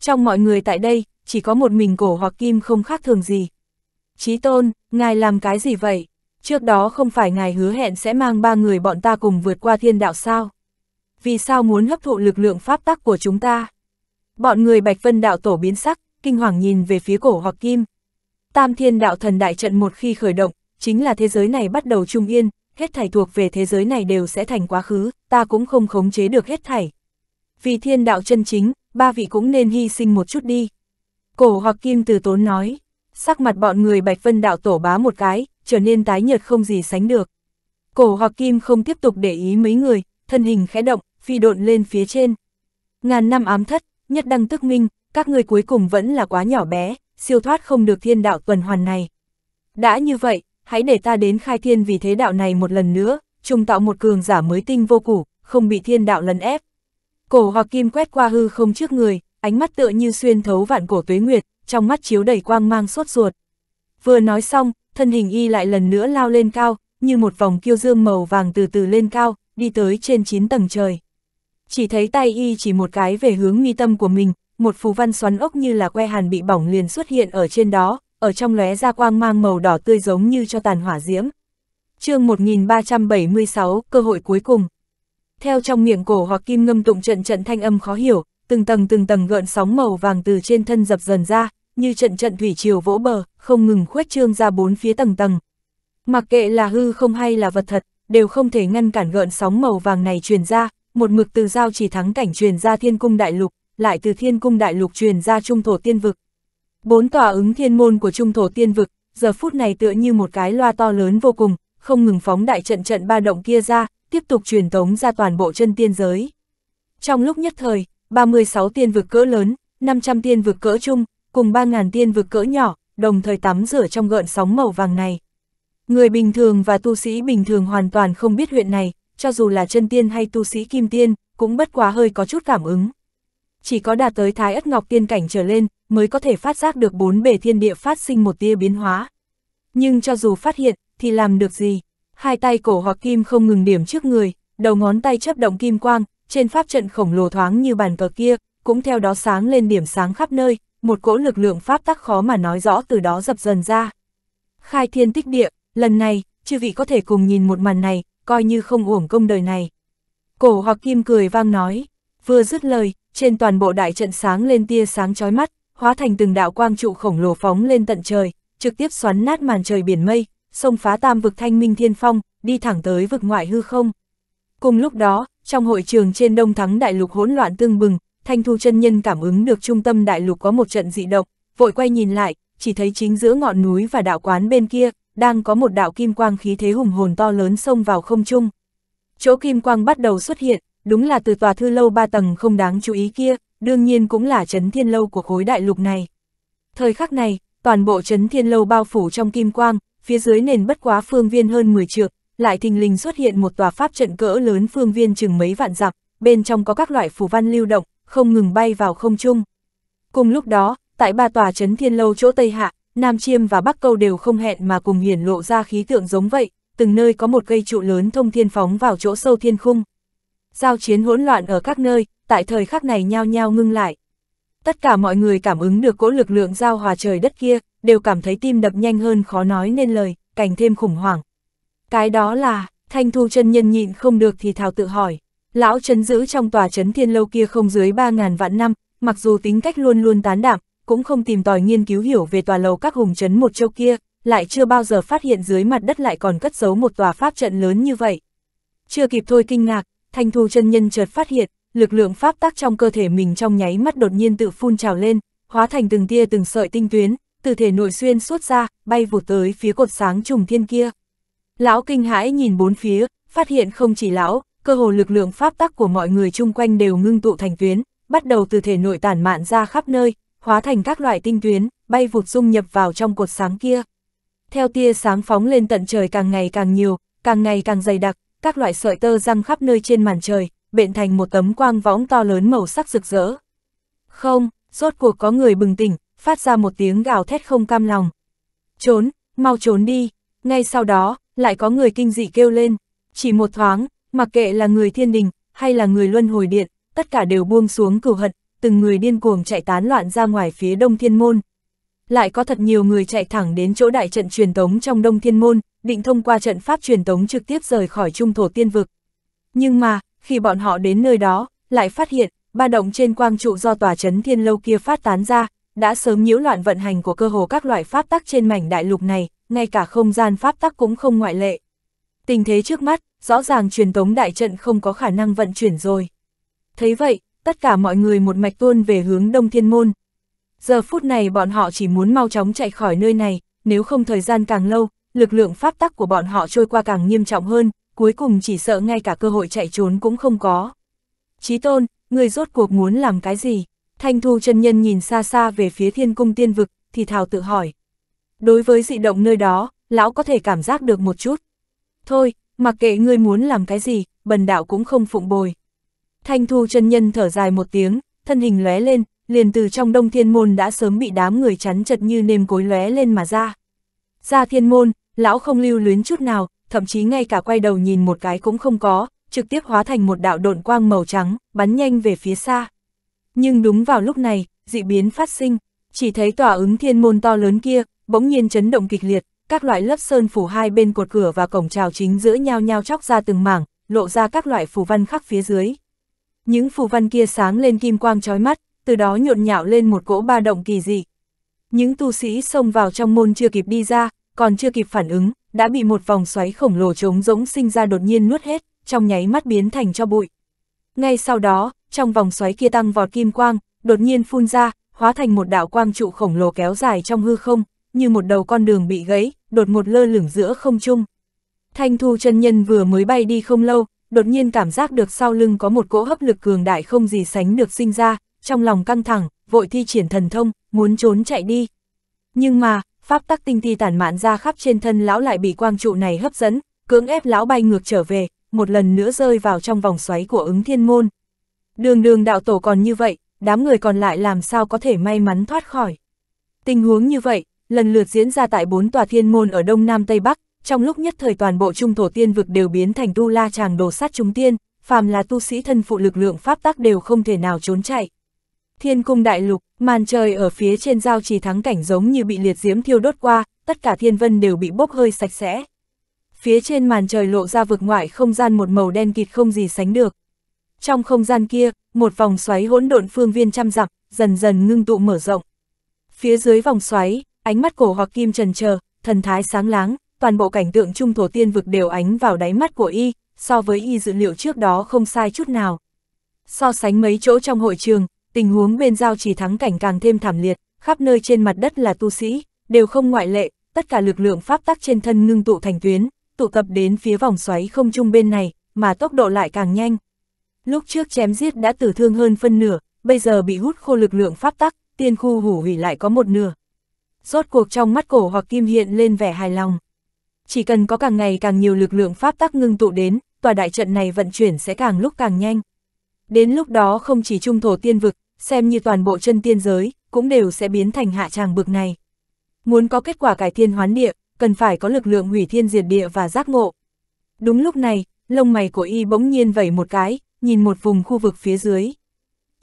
Trong mọi người tại đây, chỉ có một mình cổ hoặc kim không khác thường gì. Chí tôn, ngài làm cái gì vậy? Trước đó không phải ngài hứa hẹn sẽ mang ba người bọn ta cùng vượt qua thiên đạo sao? Vì sao muốn hấp thụ lực lượng pháp tắc của chúng ta? Bọn người Bạch Vân đạo tổ biến sắc, kinh hoàng nhìn về phía cổ hoặc kim. Tam thiên đạo thần đại trận một khi khởi động, chính là thế giới này bắt đầu trung yên, hết thảy thuộc về thế giới này đều sẽ thành quá khứ, ta cũng không khống chế được hết thảy. Vì thiên đạo chân chính, ba vị cũng nên hy sinh một chút đi. Cổ hoặc kim từ tốn nói, sắc mặt bọn người Bạch Vân đạo tổ bá một cái, trở nên tái nhợt không gì sánh được. Cổ hoặc kim không tiếp tục để ý mấy người, thân hình khẽ động, phi độn lên phía trên. Ngàn năm ám thất, nhất đăng tức minh, các người cuối cùng vẫn là quá nhỏ bé, siêu thoát không được thiên đạo tuần hoàn này. Đã như vậy, hãy để ta đến khai thiên vì thế đạo này một lần nữa, trùng tạo một cường giả mới tinh vô củ, không bị thiên đạo lấn ép. Cổ hoặc kim quét qua hư không trước người, ánh mắt tựa như xuyên thấu vạn cổ tuế nguyệt, trong mắt chiếu đầy quang mang sốt ruột. Vừa nói xong, thân hình y lại lần nữa lao lên cao, như một vòng kiêu dương màu vàng từ từ lên cao, đi tới trên 9 tầng trời. Chỉ thấy tay y chỉ một cái về hướng nghi tâm của mình, một phù văn xoắn ốc như là que hàn bị bỏng liền xuất hiện ở trên đó, ở trong lóe ra quang mang màu đỏ tươi giống như cho tàn hỏa diễm. chương 1376, cơ hội cuối cùng. Theo trong miệng cổ hoặc kim ngâm tụng trận trận thanh âm khó hiểu, từng tầng từng tầng gợn sóng màu vàng từ trên thân dập dần ra, như trận trận thủy triều vỗ bờ, không ngừng khuếch trương ra bốn phía tầng tầng. Mặc kệ là hư không hay là vật thật, đều không thể ngăn cản gợn sóng màu vàng này truyền ra, một mực từ giao chỉ thắng cảnh truyền ra thiên cung đại lục, lại từ thiên cung đại lục truyền ra trung thổ tiên vực, Bốn tòa ứng thiên môn của trung thổ tiên vực, giờ phút này tựa như một cái loa to lớn vô cùng, không ngừng phóng đại trận trận ba động kia ra, tiếp tục truyền tống ra toàn bộ chân tiên giới. Trong lúc nhất thời, 36 tiên vực cỡ lớn, 500 tiên vực cỡ trung cùng 3.000 tiên vực cỡ nhỏ, đồng thời tắm rửa trong gợn sóng màu vàng này. Người bình thường và tu sĩ bình thường hoàn toàn không biết huyện này, cho dù là chân tiên hay tu sĩ kim tiên, cũng bất quá hơi có chút cảm ứng chỉ có đạt tới thái ất ngọc tiên cảnh trở lên, mới có thể phát giác được bốn bề thiên địa phát sinh một tia biến hóa. Nhưng cho dù phát hiện, thì làm được gì? Hai tay cổ hoặc kim không ngừng điểm trước người, đầu ngón tay chấp động kim quang, trên pháp trận khổng lồ thoáng như bàn cờ kia, cũng theo đó sáng lên điểm sáng khắp nơi, một cỗ lực lượng pháp tắc khó mà nói rõ từ đó dập dần ra. Khai thiên tích địa, lần này, chư vị có thể cùng nhìn một màn này, coi như không uổng công đời này. Cổ hoặc kim cười vang nói, Vừa dứt lời, trên toàn bộ đại trận sáng lên tia sáng chói mắt, hóa thành từng đạo quang trụ khổng lồ phóng lên tận trời, trực tiếp xoắn nát màn trời biển mây, xông phá tam vực thanh minh thiên phong, đi thẳng tới vực ngoại hư không. Cùng lúc đó, trong hội trường trên đông thắng đại lục hỗn loạn tương bừng, Thanh Thu chân nhân cảm ứng được trung tâm đại lục có một trận dị động, vội quay nhìn lại, chỉ thấy chính giữa ngọn núi và đạo quán bên kia, đang có một đạo kim quang khí thế hùng hồn to lớn xông vào không trung. Chỗ kim quang bắt đầu xuất hiện, đúng là từ tòa thư lâu ba tầng không đáng chú ý kia, đương nhiên cũng là chấn thiên lâu của khối đại lục này. Thời khắc này, toàn bộ chấn thiên lâu bao phủ trong kim quang, phía dưới nền bất quá phương viên hơn 10 trượng, lại thình lình xuất hiện một tòa pháp trận cỡ lớn phương viên chừng mấy vạn dặm, bên trong có các loại phù văn lưu động, không ngừng bay vào không trung. Cùng lúc đó, tại ba tòa chấn thiên lâu chỗ Tây Hạ, Nam Chiêm và Bắc Câu đều không hẹn mà cùng hiển lộ ra khí tượng giống vậy, từng nơi có một cây trụ lớn thông thiên phóng vào chỗ sâu thiên khung. Giao chiến hỗn loạn ở các nơi, tại thời khắc này nhao nhao ngưng lại. Tất cả mọi người cảm ứng được cỗ lực lượng giao hòa trời đất kia, đều cảm thấy tim đập nhanh hơn khó nói nên lời, cảnh thêm khủng hoảng. Cái đó là, Thanh Thu chân nhân nhịn không được thì thào tự hỏi. Lão chấn giữ trong tòa chấn thiên lâu kia không dưới 3.000 vạn năm, mặc dù tính cách luôn luôn tán đạm, cũng không tìm tòi nghiên cứu hiểu về tòa lầu các hùng chấn một châu kia, lại chưa bao giờ phát hiện dưới mặt đất lại còn cất giấu một tòa pháp trận lớn như vậy. Chưa kịp thôi kinh ngạc, Thanh Thu chân nhân chợt phát hiện, lực lượng pháp tắc trong cơ thể mình trong nháy mắt đột nhiên tự phun trào lên, hóa thành từng tia từng sợi tinh tuyến, từ thể nội xuyên suốt ra, bay vụt tới phía cột sáng trùng thiên kia. Lão kinh hãi nhìn bốn phía, phát hiện không chỉ lão, cơ hồ lực lượng pháp tắc của mọi người chung quanh đều ngưng tụ thành tuyến, bắt đầu từ thể nội tản mạn ra khắp nơi, hóa thành các loại tinh tuyến, bay vụt dung nhập vào trong cột sáng kia. Theo tia sáng phóng lên tận trời càng ngày càng nhiều, càng ngày càng dày đặc, các loại sợi tơ răng khắp nơi trên màn trời, bện thành một tấm quang võng to lớn màu sắc rực rỡ. Không, rốt cuộc có người bừng tỉnh, phát ra một tiếng gào thét không cam lòng. Trốn, mau trốn đi, ngay sau đó, lại có người kinh dị kêu lên, chỉ một thoáng, mặc kệ là người thiên đình, hay là người luân hồi điện, tất cả đều buông xuống cửu hận, từng người điên cuồng chạy tán loạn ra ngoài phía đông thiên môn. Lại có thật nhiều người chạy thẳng đến chỗ đại trận truyền tống trong đông thiên môn, định thông qua trận pháp truyền tống trực tiếp rời khỏi trung thổ tiên vực. Nhưng mà, khi bọn họ đến nơi đó, lại phát hiện, ba động trên quang trụ do tòa chấn thiên lâu kia phát tán ra, đã sớm nhiễu loạn vận hành của cơ hồ các loại pháp tắc trên mảnh đại lục này, ngay cả không gian pháp tắc cũng không ngoại lệ. Tình thế trước mắt, rõ ràng truyền tống đại trận không có khả năng vận chuyển rồi. Thấy vậy, tất cả mọi người một mạch tuôn về hướng Đông Thiên Môn. Giờ phút này bọn họ chỉ muốn mau chóng chạy khỏi nơi này, nếu không thời gian càng lâu, lực lượng pháp tắc của bọn họ trôi qua càng nghiêm trọng hơn, cuối cùng chỉ sợ ngay cả cơ hội chạy trốn cũng không có. Chí tôn, người rốt cuộc muốn làm cái gì? Thanh thu chân nhân nhìn xa xa về phía thiên cung tiên vực, thì thào tự hỏi. Đối với dị động nơi đó, lão có thể cảm giác được một chút. Thôi, mặc kệ ngươi muốn làm cái gì, bần đạo cũng không phụng bồi. Thanh thu chân nhân thở dài một tiếng, thân hình lóe lên, liền từ trong đông thiên môn đã sớm bị đám người chắn chật như nêm cối lóe lên mà ra. Ra thiên môn, lão không lưu luyến chút nào, thậm chí ngay cả quay đầu nhìn một cái cũng không có, trực tiếp hóa thành một đạo độn quang màu trắng, bắn nhanh về phía xa. Nhưng đúng vào lúc này, dị biến phát sinh, chỉ thấy tòa ứng thiên môn to lớn kia, bỗng nhiên chấn động kịch liệt, các loại lớp sơn phủ hai bên cột cửa và cổng trào chính giữa nhau nhau chóc ra từng mảng, lộ ra các loại phù văn khắc phía dưới. Những phù văn kia sáng lên kim quang chói mắt, từ đó nhộn nhạo lên một cỗ ba động kỳ dị. Những tu sĩ xông vào trong môn chưa kịp đi ra, còn chưa kịp phản ứng, đã bị một vòng xoáy khổng lồ trống rỗng sinh ra đột nhiên nuốt hết, trong nháy mắt biến thành cho bụi. Ngay sau đó, trong vòng xoáy kia tăng vọt kim quang, đột nhiên phun ra, hóa thành một đạo quang trụ khổng lồ kéo dài trong hư không, như một đầu con đường bị gãy, đột một lơ lửng giữa không trung. Thanh Thu chân nhân vừa mới bay đi không lâu, đột nhiên cảm giác được sau lưng có một cỗ hấp lực cường đại không gì sánh được sinh ra, trong lòng căng thẳng, vội thi triển thần thông, muốn trốn chạy đi. Nhưng mà, pháp tắc tinh thi tản mạn ra khắp trên thân lão lại bị quang trụ này hấp dẫn, cưỡng ép lão bay ngược trở về, một lần nữa rơi vào trong vòng xoáy của ứng thiên môn. Đường đường đạo tổ còn như vậy, đám người còn lại làm sao có thể may mắn thoát khỏi. Tình huống như vậy, lần lượt diễn ra tại bốn tòa thiên môn ở Đông Nam Tây Bắc, trong lúc nhất thời toàn bộ trung thổ tiên vực đều biến thành tu la chàng đồ sát chúng tiên, phàm là tu sĩ thân phụ lực lượng pháp tắc đều không thể nào trốn chạy. Thiên cung đại lục, màn trời ở phía trên giao trì thắng cảnh giống như bị liệt diếm thiêu đốt qua, tất cả thiên vân đều bị bốc hơi sạch sẽ. Phía trên màn trời lộ ra vực ngoại không gian một màu đen kịt không gì sánh được. Trong không gian kia, một vòng xoáy hỗn độn phương viên trăm dặm, dần dần ngưng tụ mở rộng. Phía dưới vòng xoáy, ánh mắt cổ hoặc kim trần chờ, thần thái sáng láng, toàn bộ cảnh tượng trung thổ tiên vực đều ánh vào đáy mắt của y, so với y dự liệu trước đó không sai chút nào. So sánh mấy chỗ trong hội trường, Tình huống bên giao chỉ thắng cảnh càng thêm thảm liệt, khắp nơi trên mặt đất là tu sĩ, đều không ngoại lệ, tất cả lực lượng pháp tắc trên thân ngưng tụ thành tuyến, tụ tập đến phía vòng xoáy không trung bên này, mà tốc độ lại càng nhanh. Lúc trước chém giết đã tử thương hơn phân nửa, bây giờ bị hút khô lực lượng pháp tắc, tiên khu hủ hủy lại có một nửa. Rốt cuộc trong mắt cổ hoặc kim hiện lên vẻ hài lòng. Chỉ cần có càng ngày càng nhiều lực lượng pháp tắc ngưng tụ đến, tòa đại trận này vận chuyển sẽ càng lúc càng nhanh. Đến lúc đó không chỉ trung thổ tiên vực, xem như toàn bộ chân tiên giới, cũng đều sẽ biến thành hạ tràng bực này. Muốn có kết quả cải thiên hoán địa, cần phải có lực lượng hủy thiên diệt địa và giác ngộ. Đúng lúc này, lông mày của y bỗng nhiên vẩy một cái, nhìn một vùng khu vực phía dưới.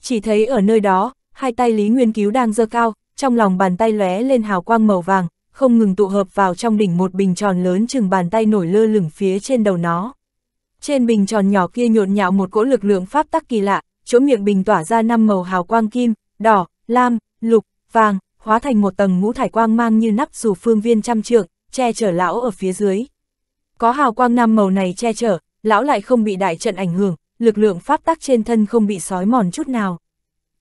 Chỉ thấy ở nơi đó, hai tay Lý Nguyên Cứu đang dơ cao, trong lòng bàn tay lóe lên hào quang màu vàng, không ngừng tụ hợp vào trong đỉnh một bình tròn lớn chừng bàn tay nổi lơ lửng phía trên đầu nó. Trên bình tròn nhỏ kia nhộn nhạo một cỗ lực lượng pháp tắc kỳ lạ, chỗ miệng bình tỏa ra năm màu hào quang kim, đỏ, lam, lục, vàng, hóa thành một tầng ngũ thải quang mang như nắp dù phương viên trăm trượng, che chở lão ở phía dưới. Có hào quang năm màu này che chở, lão lại không bị đại trận ảnh hưởng, lực lượng pháp tắc trên thân không bị sói mòn chút nào.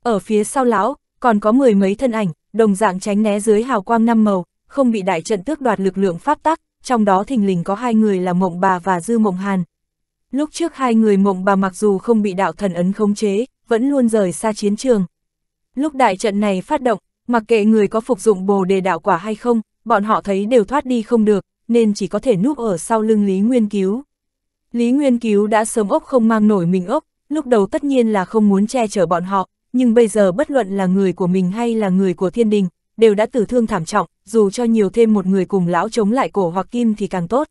Ở phía sau lão, còn có mười mấy thân ảnh, đồng dạng tránh né dưới hào quang năm màu, không bị đại trận tước đoạt lực lượng pháp tắc, trong đó thình lình có hai người là Mộng Bà và Dư Mộng Hàn, Lúc trước hai người mộng bà mặc dù không bị đạo thần ấn khống chế, vẫn luôn rời xa chiến trường. Lúc đại trận này phát động, mặc kệ người có phục dụng bồ đề đạo quả hay không, bọn họ thấy đều thoát đi không được, nên chỉ có thể núp ở sau lưng Lý Nguyên Cứu. Lý Nguyên Cứu đã sớm ốc không mang nổi mình ốc, lúc đầu tất nhiên là không muốn che chở bọn họ, nhưng bây giờ bất luận là người của mình hay là người của thiên đình, đều đã tử thương thảm trọng, dù cho nhiều thêm một người cùng lão chống lại cổ hoặc kim thì càng tốt.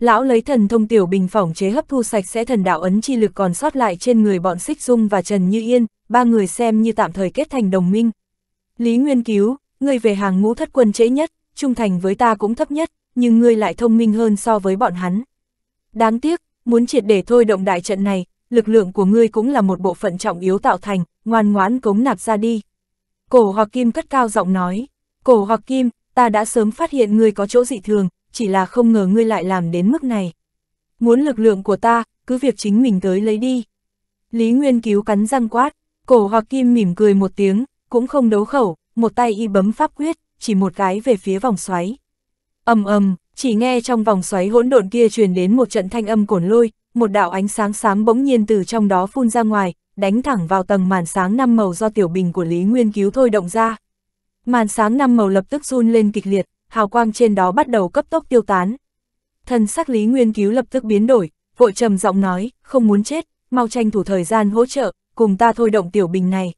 Lão lấy thần thông tiểu bình phỏng chế hấp thu sạch sẽ thần đạo ấn chi lực còn sót lại trên người bọn Xích Dung và Trần Như Yên, ba người xem như tạm thời kết thành đồng minh. Lý Nguyên Cứu, ngươi về hàng ngũ thất quân trễ nhất, trung thành với ta cũng thấp nhất, nhưng ngươi lại thông minh hơn so với bọn hắn. Đáng tiếc, muốn triệt để thôi động đại trận này, lực lượng của ngươi cũng là một bộ phận trọng yếu tạo thành, ngoan ngoãn cống nạp ra đi. Cổ hoặc kim cất cao giọng nói, cổ hoặc kim, ta đã sớm phát hiện ngươi có chỗ dị thường, chỉ là không ngờ ngươi lại làm đến mức này. Muốn lực lượng của ta, cứ việc chính mình tới lấy đi. Lý Nguyên cứu cắn răng quát, cổ hoặc kim mỉm cười một tiếng, cũng không đấu khẩu, một tay y bấm pháp quyết, chỉ một cái về phía vòng xoáy. ầm ầm, chỉ nghe trong vòng xoáy hỗn độn kia truyền đến một trận thanh âm cổn lôi, một đạo ánh sáng xám bỗng nhiên từ trong đó phun ra ngoài, đánh thẳng vào tầng màn sáng năm màu do tiểu bình của Lý Nguyên Cứu thôi động ra. Màn sáng năm màu lập tức run lên kịch liệt, hào quang trên đó bắt đầu cấp tốc tiêu tán. Thần sắc Lý Nguyên Cứu lập tức biến đổi, vội trầm giọng nói, không muốn chết, mau tranh thủ thời gian hỗ trợ, cùng ta thôi động tiểu bình này.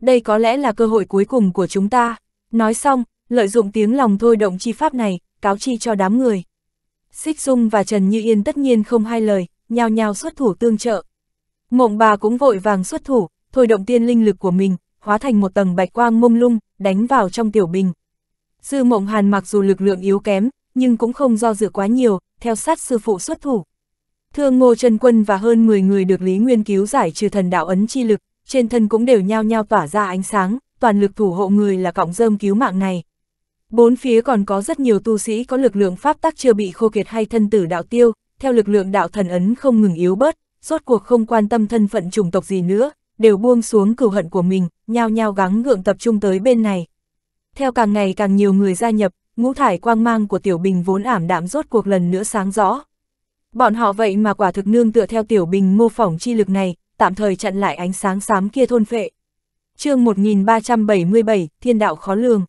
Đây có lẽ là cơ hội cuối cùng của chúng ta. Nói xong, lợi dụng tiếng lòng thôi động chi pháp này, cáo chi cho đám người. Xích Dung và Trần Như Yên tất nhiên không hai lời, nhao nhao xuất thủ tương trợ. Mộng bà cũng vội vàng xuất thủ, thôi động tiên linh lực của mình, hóa thành một tầng bạch quang mông lung, đánh vào trong tiểu bình. Dư Mộng Hàn mặc dù lực lượng yếu kém, nhưng cũng không do dự quá nhiều, theo sát sư phụ xuất thủ. Thương Ngô Trần Quân và hơn 10 người được Lý Nguyên cứu giải trừ thần đạo ấn chi lực, trên thân cũng đều nhao nhao tỏa ra ánh sáng, toàn lực thủ hộ người là cọng rơm cứu mạng này. Bốn phía còn có rất nhiều tu sĩ có lực lượng pháp tắc chưa bị khô kiệt hay thân tử đạo tiêu, theo lực lượng đạo thần ấn không ngừng yếu bớt, rốt cuộc không quan tâm thân phận chủng tộc gì nữa, đều buông xuống cừu hận của mình, nhao nhao gắng gượng tập trung tới bên này. Theo càng ngày càng nhiều người gia nhập, ngũ thải quang mang của Tiểu Bình vốn ảm đạm rốt cuộc lần nữa sáng rõ. Bọn họ vậy mà quả thực nương tựa theo Tiểu Bình mô phỏng chi lực này, tạm thời chặn lại ánh sáng xám kia thôn phệ. chương 1377, Thiên đạo khó lường.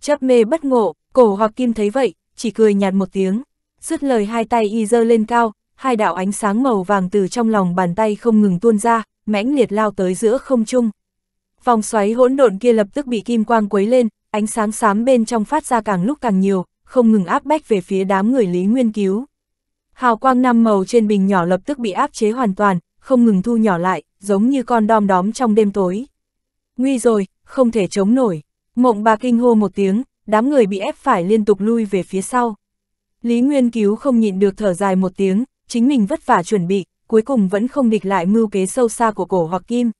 Chấp mê bất ngộ, cổ hoặc kim thấy vậy, chỉ cười nhạt một tiếng, dứt lời hai tay y dơ lên cao, hai đạo ánh sáng màu vàng từ trong lòng bàn tay không ngừng tuôn ra, mãnh liệt lao tới giữa không trung. Vòng xoáy hỗn độn kia lập tức bị kim quang quấy lên, ánh sáng xám bên trong phát ra càng lúc càng nhiều, không ngừng áp bách về phía đám người Lý Nguyên Cứu. Hào quang năm màu trên bình nhỏ lập tức bị áp chế hoàn toàn, không ngừng thu nhỏ lại, giống như con đom đóm trong đêm tối. Nguy rồi, không thể chống nổi. Mộng bà kinh hô một tiếng, đám người bị ép phải liên tục lui về phía sau. Lý Nguyên Cứu không nhịn được thở dài một tiếng, chính mình vất vả chuẩn bị, cuối cùng vẫn không địch lại mưu kế sâu xa của cổ hoặc kim.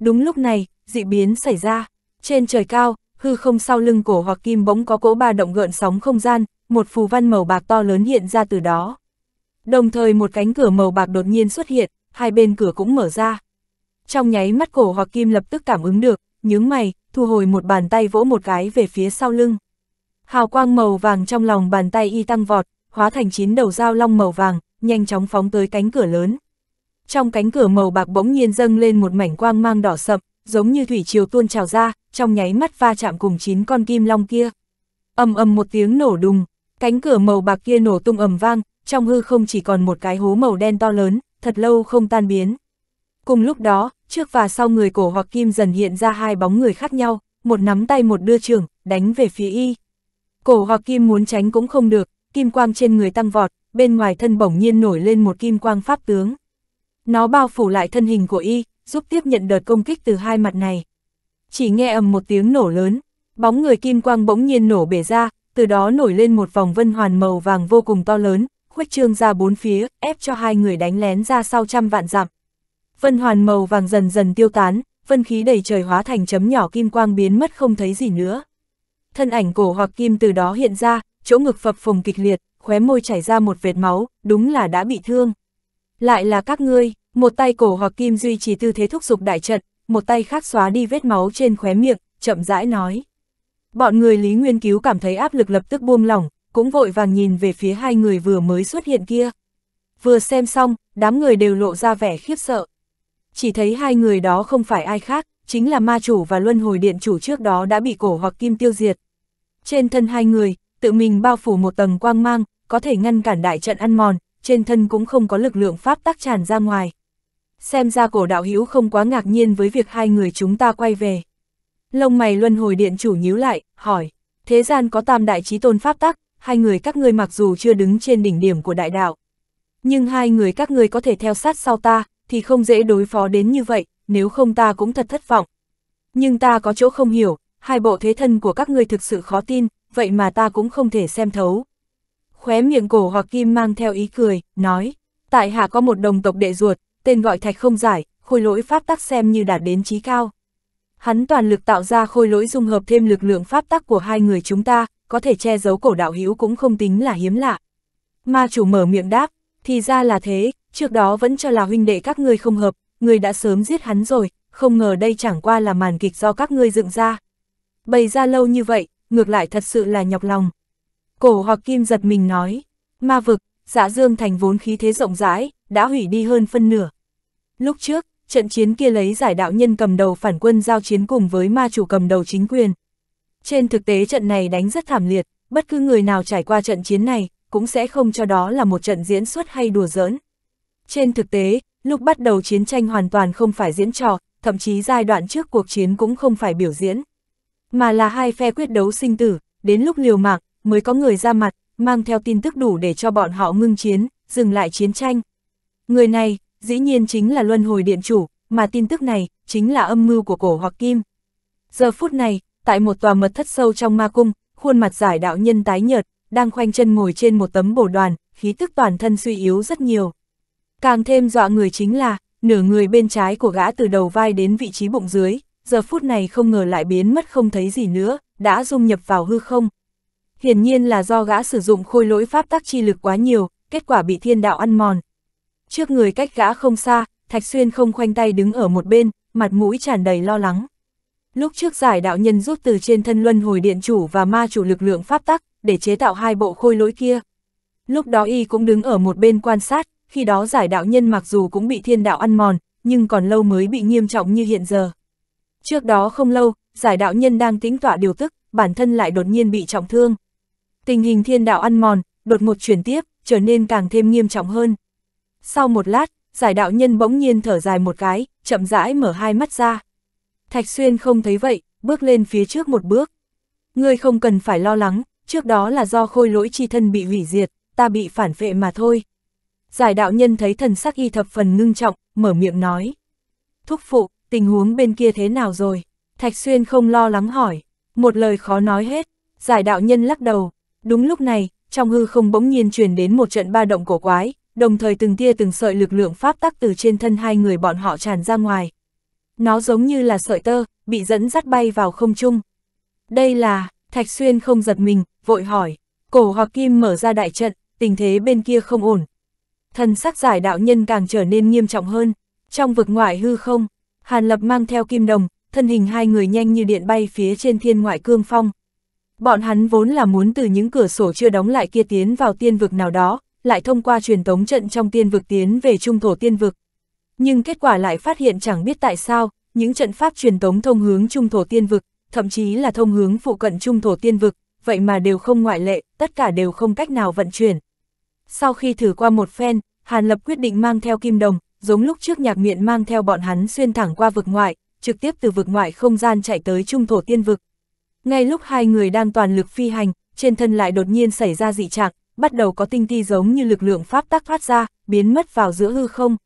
Đúng lúc này, dị biến xảy ra. Trên trời cao, hư không sau lưng cổ hoặc kim bỗng có cỗ ba động gợn sóng không gian, một phù văn màu bạc to lớn hiện ra từ đó. Đồng thời một cánh cửa màu bạc đột nhiên xuất hiện, hai bên cửa cũng mở ra. Trong nháy mắt cổ hoặc kim lập tức cảm ứng được, nhướng mày, thu hồi một bàn tay vỗ một cái về phía sau lưng. Hào quang màu vàng trong lòng bàn tay y tăng vọt, hóa thành chín đầu dao long màu vàng, nhanh chóng phóng tới cánh cửa lớn. Trong cánh cửa màu bạc bỗng nhiên dâng lên một mảnh quang mang đỏ sậm, giống như thủy triều tuôn trào ra, trong nháy mắt va chạm cùng chín con kim long kia. ầm ầm một tiếng nổ đùng, cánh cửa màu bạc kia nổ tung ầm vang, trong hư không chỉ còn một cái hố màu đen to lớn, thật lâu không tan biến. Cùng lúc đó, trước và sau người cổ hoặc kim dần hiện ra hai bóng người khác nhau, một nắm tay một đưa trường, đánh về phía y. Cổ hoặc kim muốn tránh cũng không được, kim quang trên người tăng vọt, bên ngoài thân bỗng nhiên nổi lên một kim quang pháp tướng. Nó bao phủ lại thân hình của y, giúp tiếp nhận đợt công kích từ hai mặt này. Chỉ nghe ầm một tiếng nổ lớn, bóng người kim quang bỗng nhiên nổ bể ra, từ đó nổi lên một vòng vân hoàn màu vàng vô cùng to lớn, khuếch trương ra bốn phía, ép cho hai người đánh lén ra sau trăm vạn dặm. Vân hoàn màu vàng dần dần tiêu tán, vân khí đầy trời hóa thành chấm nhỏ kim quang biến mất không thấy gì nữa. Thân ảnh cổ hoặc kim từ đó hiện ra, chỗ ngực phập phồng kịch liệt, khóe môi chảy ra một vệt máu, đúng là đã bị thương. Lại là các ngươi, một tay cổ hoặc kim duy trì tư thế thúc giục đại trận, một tay khác xóa đi vết máu trên khóe miệng, chậm rãi nói. Bọn người Lý Nguyên Cứu cảm thấy áp lực lập tức buông lỏng, cũng vội vàng nhìn về phía hai người vừa mới xuất hiện kia. Vừa xem xong, đám người đều lộ ra vẻ khiếp sợ. Chỉ thấy hai người đó không phải ai khác, chính là ma chủ và luân hồi điện chủ trước đó đã bị cổ hoặc kim tiêu diệt. Trên thân hai người, tự mình bao phủ một tầng quang mang, có thể ngăn cản đại trận ăn mòn, trên thân cũng không có lực lượng pháp tắc tràn ra ngoài xem ra cổ đạo hữu không quá ngạc nhiên với việc hai người chúng ta quay về. Lông mày luân hồi điện chủ nhíu lại, hỏi, thế gian có tam đại trí tôn pháp tắc, hai người các ngươi mặc dù chưa đứng trên đỉnh điểm của đại đạo, nhưng hai người các ngươi có thể theo sát sau ta, thì không dễ đối phó đến như vậy, nếu không ta cũng thật thất vọng. Nhưng ta có chỗ không hiểu, hai bộ thế thân của các ngươi thực sự khó tin, vậy mà ta cũng không thể xem thấu. Khóe miệng cổ hoặc kim mang theo ý cười, nói, tại hạ có một đồng tộc đệ ruột, tên gọi thạch không giải, khôi lỗi pháp tắc xem như đạt đến trí cao. Hắn toàn lực tạo ra khôi lỗi dung hợp thêm lực lượng pháp tắc của hai người chúng ta, có thể che giấu cổ đạo hữu cũng không tính là hiếm lạ. Ma chủ mở miệng đáp, thì ra là thế, trước đó vẫn cho là huynh đệ các ngươi không hợp, người đã sớm giết hắn rồi, không ngờ đây chẳng qua là màn kịch do các ngươi dựng ra. Bày ra lâu như vậy, ngược lại thật sự là nhọc lòng. Cổ hoặc kim giật mình nói, ma vực, dạ dương thành vốn khí thế rộng rãi, đã hủy đi hơn phân nửa. Lúc trước, trận chiến kia lấy giải đạo nhân cầm đầu phản quân giao chiến cùng với ma chủ cầm đầu chính quyền. Trên thực tế trận này đánh rất thảm liệt, bất cứ người nào trải qua trận chiến này, cũng sẽ không cho đó là một trận diễn xuất hay đùa giỡn. Trên thực tế, lúc bắt đầu chiến tranh hoàn toàn không phải diễn trò, thậm chí giai đoạn trước cuộc chiến cũng không phải biểu diễn. Mà là hai phe quyết đấu sinh tử, đến lúc liều mạng, mới có người ra mặt, mang theo tin tức đủ để cho bọn họ ngưng chiến, dừng lại chiến tranh. Người này, dĩ nhiên chính là luân hồi điện chủ, mà tin tức này, chính là âm mưu của cổ hoặc kim. Giờ phút này, tại một tòa mật thất sâu trong ma cung, khuôn mặt giải đạo nhân tái nhợt, đang khoanh chân ngồi trên một tấm bổ đoàn, khí tức toàn thân suy yếu rất nhiều. Càng thêm dọa người chính là, nửa người bên trái của gã từ đầu vai đến vị trí bụng dưới, giờ phút này không ngờ lại biến mất không thấy gì nữa, đã dung nhập vào hư không. Hiển nhiên là do gã sử dụng khôi lỗi pháp tác chi lực quá nhiều, kết quả bị thiên đạo ăn mòn, Trước người cách gã không xa, Thạch Xuyên không khoanh tay đứng ở một bên, mặt mũi tràn đầy lo lắng. Lúc trước giải đạo nhân rút từ trên thân luân hồi điện chủ và ma chủ lực lượng pháp tắc, để chế tạo hai bộ khôi lỗi kia. Lúc đó y cũng đứng ở một bên quan sát, khi đó giải đạo nhân mặc dù cũng bị thiên đạo ăn mòn, nhưng còn lâu mới bị nghiêm trọng như hiện giờ. Trước đó không lâu, giải đạo nhân đang tính tỏa điều tức, bản thân lại đột nhiên bị trọng thương. Tình hình thiên đạo ăn mòn, đột một chuyển tiếp, trở nên càng thêm nghiêm trọng hơn. Sau một lát, giải đạo nhân bỗng nhiên thở dài một cái, chậm rãi mở hai mắt ra. Thạch Xuyên không thấy vậy, bước lên phía trước một bước. Ngươi không cần phải lo lắng, trước đó là do khôi lỗi chi thân bị hủy diệt, ta bị phản vệ mà thôi. Giải đạo nhân thấy thần sắc y thập phần ngưng trọng, mở miệng nói. Thúc phụ, tình huống bên kia thế nào rồi? Thạch Xuyên không lo lắng hỏi, một lời khó nói hết, giải đạo nhân lắc đầu. Đúng lúc này, trong hư không bỗng nhiên truyền đến một trận ba động cổ quái, đồng thời từng tia từng sợi lực lượng pháp tắc từ trên thân hai người bọn họ tràn ra ngoài. Nó giống như là sợi tơ, bị dẫn dắt bay vào không trung. Đây là, Thạch Xuyên không giật mình, vội hỏi, cổ hoặc kim mở ra đại trận, tình thế bên kia không ổn. Thần sắc giải đạo nhân càng trở nên nghiêm trọng hơn, trong vực ngoại hư không, Hàn Lập mang theo kim đồng, thân hình hai người nhanh như điện bay phía trên thiên ngoại cương phong. Bọn hắn vốn là muốn từ những cửa sổ chưa đóng lại kia tiến vào tiên vực nào đó, lại thông qua truyền tống trận trong tiên vực tiến về trung thổ tiên vực. Nhưng kết quả lại phát hiện chẳng biết tại sao, những trận pháp truyền tống thông hướng trung thổ tiên vực, thậm chí là thông hướng phụ cận trung thổ tiên vực, vậy mà đều không ngoại lệ, tất cả đều không cách nào vận chuyển. Sau khi thử qua một phen, Hàn Lập quyết định mang theo kim đồng, giống lúc trước nhạc miện mang theo bọn hắn xuyên thẳng qua vực ngoại, trực tiếp từ vực ngoại không gian chạy tới trung thổ tiên vực. Ngay lúc hai người đang toàn lực phi hành, trên thân lại đột nhiên xảy ra dị trạng, bắt đầu có tinh ti giống như lực lượng pháp tắc thoát ra, biến mất vào giữa hư không.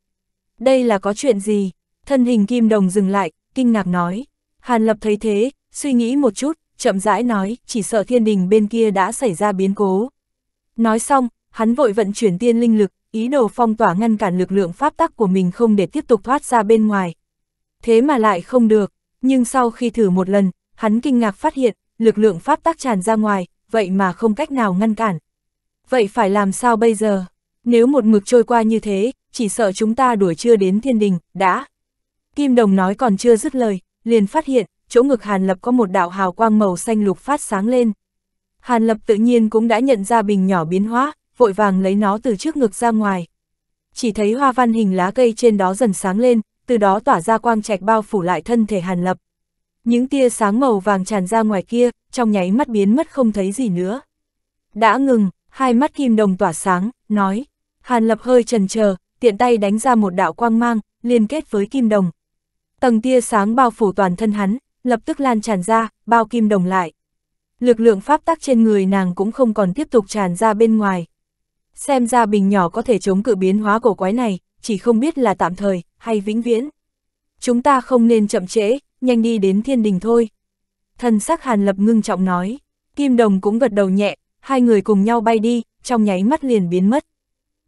Đây là có chuyện gì? Thân hình kim đồng dừng lại, kinh ngạc nói. Hàn lập thấy thế, suy nghĩ một chút, chậm rãi nói, chỉ sợ thiên đình bên kia đã xảy ra biến cố. Nói xong, hắn vội vận chuyển tiên linh lực, ý đồ phong tỏa ngăn cản lực lượng pháp tắc của mình không để tiếp tục thoát ra bên ngoài. Thế mà lại không được, nhưng sau khi thử một lần, hắn kinh ngạc phát hiện, lực lượng pháp tắc tràn ra ngoài, vậy mà không cách nào ngăn cản, Vậy phải làm sao bây giờ? Nếu một mực trôi qua như thế, chỉ sợ chúng ta đuổi chưa đến thiên đình, đã. Kim Đồng nói còn chưa dứt lời, liền phát hiện, chỗ ngực Hàn Lập có một đạo hào quang màu xanh lục phát sáng lên. Hàn Lập tự nhiên cũng đã nhận ra bình nhỏ biến hóa, vội vàng lấy nó từ trước ngực ra ngoài. Chỉ thấy hoa văn hình lá cây trên đó dần sáng lên, từ đó tỏa ra quang trạch bao phủ lại thân thể Hàn Lập. Những tia sáng màu vàng tràn ra ngoài kia, trong nháy mắt biến mất không thấy gì nữa. Đã ngừng, hai mắt kim đồng tỏa sáng, nói. Hàn lập hơi trần chờ tiện tay đánh ra một đạo quang mang, liên kết với kim đồng. Tầng tia sáng bao phủ toàn thân hắn, lập tức lan tràn ra, bao kim đồng lại. Lực lượng pháp tắc trên người nàng cũng không còn tiếp tục tràn ra bên ngoài. Xem ra bình nhỏ có thể chống cự biến hóa cổ quái này, chỉ không biết là tạm thời, hay vĩnh viễn. Chúng ta không nên chậm trễ, nhanh đi đến thiên đình thôi. Thần sắc hàn lập ngưng trọng nói, kim đồng cũng gật đầu nhẹ, hai người cùng nhau bay đi, trong nháy mắt liền biến mất.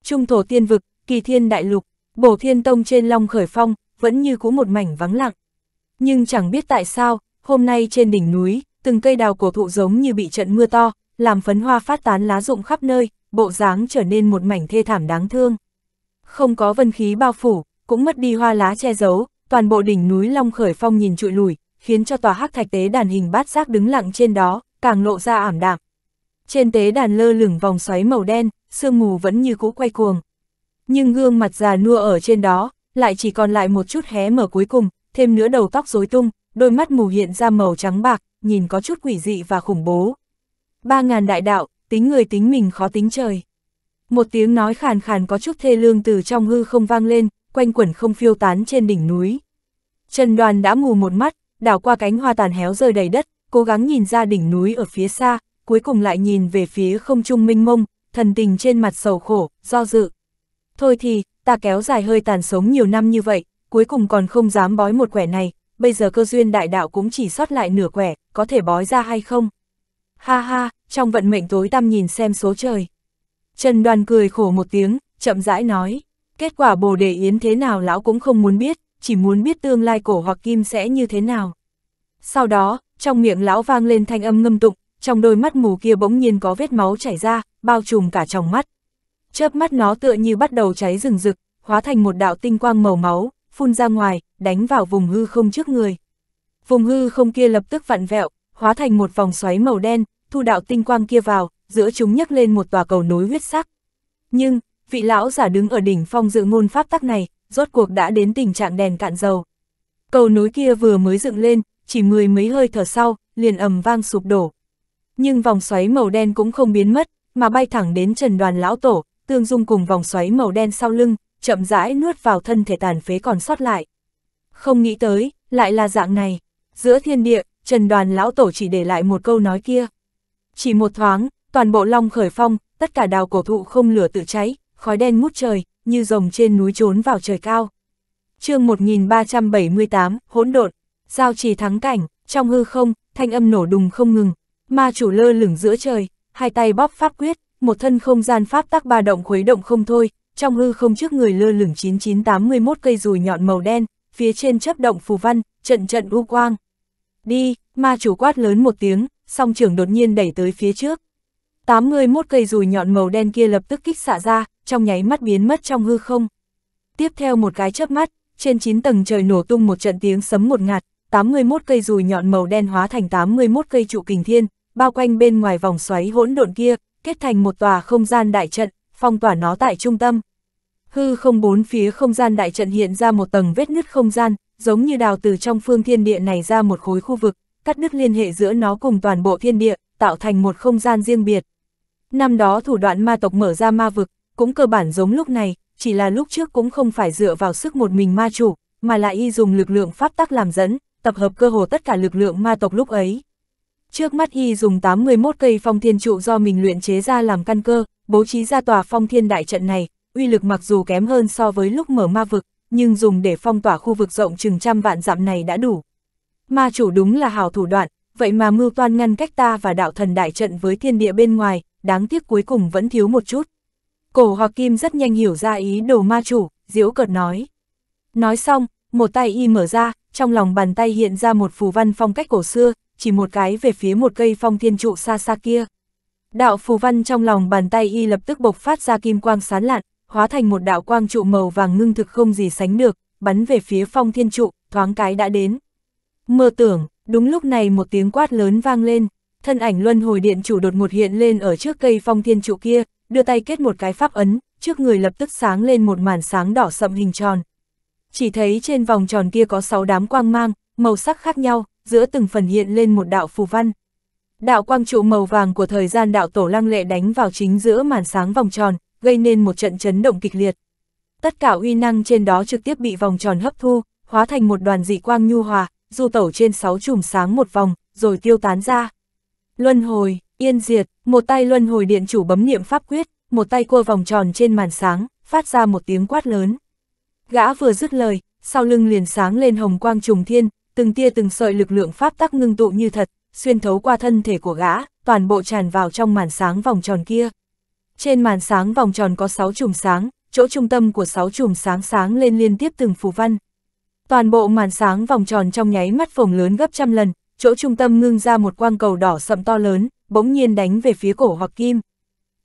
Trung thổ tiên vực, kỳ thiên đại lục, bổ thiên tông trên long khởi phong, vẫn như cũ một mảnh vắng lặng. Nhưng chẳng biết tại sao, hôm nay trên đỉnh núi, từng cây đào cổ thụ giống như bị trận mưa to, làm phấn hoa phát tán lá rụng khắp nơi, bộ dáng trở nên một mảnh thê thảm đáng thương. Không có vân khí bao phủ, cũng mất đi hoa lá che giấu, toàn bộ đỉnh núi Long Khởi Phong nhìn trụi lùi, khiến cho tòa hắc thạch tế đàn hình bát giác đứng lặng trên đó, càng lộ ra ảm đạm, trên tế đàn lơ lửng vòng xoáy màu đen, sương mù vẫn như cũ quay cuồng. Nhưng gương mặt già nua ở trên đó, lại chỉ còn lại một chút hé mở cuối cùng, thêm nữa đầu tóc rối tung, đôi mắt mù hiện ra màu trắng bạc, nhìn có chút quỷ dị và khủng bố. Ba ngàn đại đạo, tính người tính mình khó tính trời. Một tiếng nói khàn khàn có chút thê lương từ trong hư không vang lên, quanh quẩn không phiêu tán trên đỉnh núi. Trần đoàn đã mù một mắt, đảo qua cánh hoa tàn héo rơi đầy đất, cố gắng nhìn ra đỉnh núi ở phía xa, cuối cùng lại nhìn về phía không trung minh mông, thần tình trên mặt sầu khổ, do dự. Thôi thì, ta kéo dài hơi tàn sống nhiều năm như vậy, cuối cùng còn không dám bói một quẻ này, bây giờ cơ duyên đại đạo cũng chỉ sót lại nửa quẻ, có thể bói ra hay không? Ha ha, trong vận mệnh tối tăm nhìn xem số trời. Trần đoàn cười khổ một tiếng, chậm rãi nói, kết quả bồ đề yến thế nào lão cũng không muốn biết, chỉ muốn biết tương lai cổ hoặc kim sẽ như thế nào. Sau đó, trong miệng lão vang lên thanh âm ngâm tụng, trong đôi mắt mù kia bỗng nhiên có vết máu chảy ra, bao trùm cả trong mắt. Chớp mắt nó tựa như bắt đầu cháy rừng rực, hóa thành một đạo tinh quang màu máu, phun ra ngoài, đánh vào vùng hư không trước người. Vùng hư không kia lập tức vặn vẹo, hóa thành một vòng xoáy màu đen, thu đạo tinh quang kia vào, giữa chúng nhấc lên một tòa cầu nối huyết sắc. Nhưng, vị lão giả đứng ở đỉnh phong dự ngôn pháp tắc này, rốt cuộc đã đến tình trạng đèn cạn dầu. Cầu nối kia vừa mới dựng lên, chỉ mười mấy hơi thở sau, liền ầm vang sụp đổ, nhưng vòng xoáy màu đen cũng không biến mất, mà bay thẳng đến trần đoàn lão tổ, tương dung cùng vòng xoáy màu đen sau lưng, chậm rãi nuốt vào thân thể tàn phế còn sót lại. Không nghĩ tới, lại là dạng này. Giữa thiên địa, trần đoàn lão tổ chỉ để lại một câu nói kia. Chỉ một thoáng, toàn bộ long khởi phong, tất cả đào cổ thụ không lửa tự cháy, khói đen ngút trời, như rồng trên núi trốn vào trời cao. chương 1378, hỗn độn, giao trì thắng cảnh, trong hư không, thanh âm nổ đùng không ngừng, Ma chủ lơ lửng giữa trời, hai tay bóp pháp quyết, một thân không gian pháp tắc ba động khuấy động không thôi, trong hư không trước người lơ lửng 9981 cây rùi nhọn màu đen, phía trên chấp động phù văn, trận trận u quang. Đi, ma chủ quát lớn một tiếng, song trưởng đột nhiên đẩy tới phía trước. 81 cây rùi nhọn màu đen kia lập tức kích xạ ra, trong nháy mắt biến mất trong hư không. Tiếp theo một cái chớp mắt, trên 9 tầng trời nổ tung một trận tiếng sấm một ngạt, 81 cây rùi nhọn màu đen hóa thành 81 cây trụ kình thiên, bao quanh bên ngoài vòng xoáy hỗn độn kia, kết thành một tòa không gian đại trận, phong tỏa nó tại trung tâm. Hư không bốn phía không gian đại trận hiện ra một tầng vết nứt không gian, giống như đào từ trong phương thiên địa này ra một khối khu vực, cắt đứt liên hệ giữa nó cùng toàn bộ thiên địa, tạo thành một không gian riêng biệt. Năm đó thủ đoạn ma tộc mở ra ma vực, cũng cơ bản giống lúc này, chỉ là lúc trước cũng không phải dựa vào sức một mình ma chủ, mà lại y dùng lực lượng pháp tắc làm dẫn, tập hợp cơ hồ tất cả lực lượng ma tộc lúc ấy. Trước mắt y dùng 81 cây phong thiên trụ do mình luyện chế ra làm căn cơ, bố trí ra tòa phong thiên đại trận này, uy lực mặc dù kém hơn so với lúc mở ma vực, nhưng dùng để phong tỏa khu vực rộng chừng trăm vạn dặm này đã đủ. Ma chủ đúng là hào thủ đoạn, vậy mà mưu toan ngăn cách ta và đạo thần đại trận với thiên địa bên ngoài, đáng tiếc cuối cùng vẫn thiếu một chút. Cổ hoặc kim rất nhanh hiểu ra ý đồ ma chủ, diễu cợt nói. Nói xong, một tay y mở ra, trong lòng bàn tay hiện ra một phù văn phong cách cổ xưa, chỉ một cái về phía một cây phong thiên trụ xa xa kia. Đạo phù văn trong lòng bàn tay y lập tức bộc phát ra kim quang sán lạn, hóa thành một đạo quang trụ màu vàng ngưng thực không gì sánh được, bắn về phía phong thiên trụ, thoáng cái đã đến. Mơ tưởng, đúng lúc này một tiếng quát lớn vang lên, thân ảnh luân hồi điện chủ đột ngột hiện lên ở trước cây phong thiên trụ kia, đưa tay kết một cái pháp ấn, trước người lập tức sáng lên một màn sáng đỏ sậm hình tròn. Chỉ thấy trên vòng tròn kia có sáu đám quang mang, màu sắc khác nhau, giữa từng phần hiện lên một đạo phù văn. Đạo quang trụ màu vàng của thời gian đạo tổ lăng lệ đánh vào chính giữa màn sáng vòng tròn, gây nên một trận chấn động kịch liệt. Tất cả uy năng trên đó trực tiếp bị vòng tròn hấp thu, hóa thành một đoàn dị quang nhu hòa, du tẩu trên sáu chùm sáng một vòng, rồi tiêu tán ra. Luân hồi, yên diệt, một tay luân hồi điện chủ bấm niệm pháp quyết, một tay cua vòng tròn trên màn sáng, phát ra một tiếng quát lớn. Gã vừa dứt lời, sau lưng liền sáng lên hồng quang trùng thiên, từng tia từng sợi lực lượng pháp tắc ngưng tụ như thật, xuyên thấu qua thân thể của gã, toàn bộ tràn vào trong màn sáng vòng tròn kia. Trên màn sáng vòng tròn có 6 chùm sáng, chỗ trung tâm của 6 chùm sáng sáng lên liên tiếp từng phù văn. Toàn bộ màn sáng vòng tròn trong nháy mắt phồng lớn gấp trăm lần, chỗ trung tâm ngưng ra một quang cầu đỏ sậm to lớn, bỗng nhiên đánh về phía cổ hoặc kim.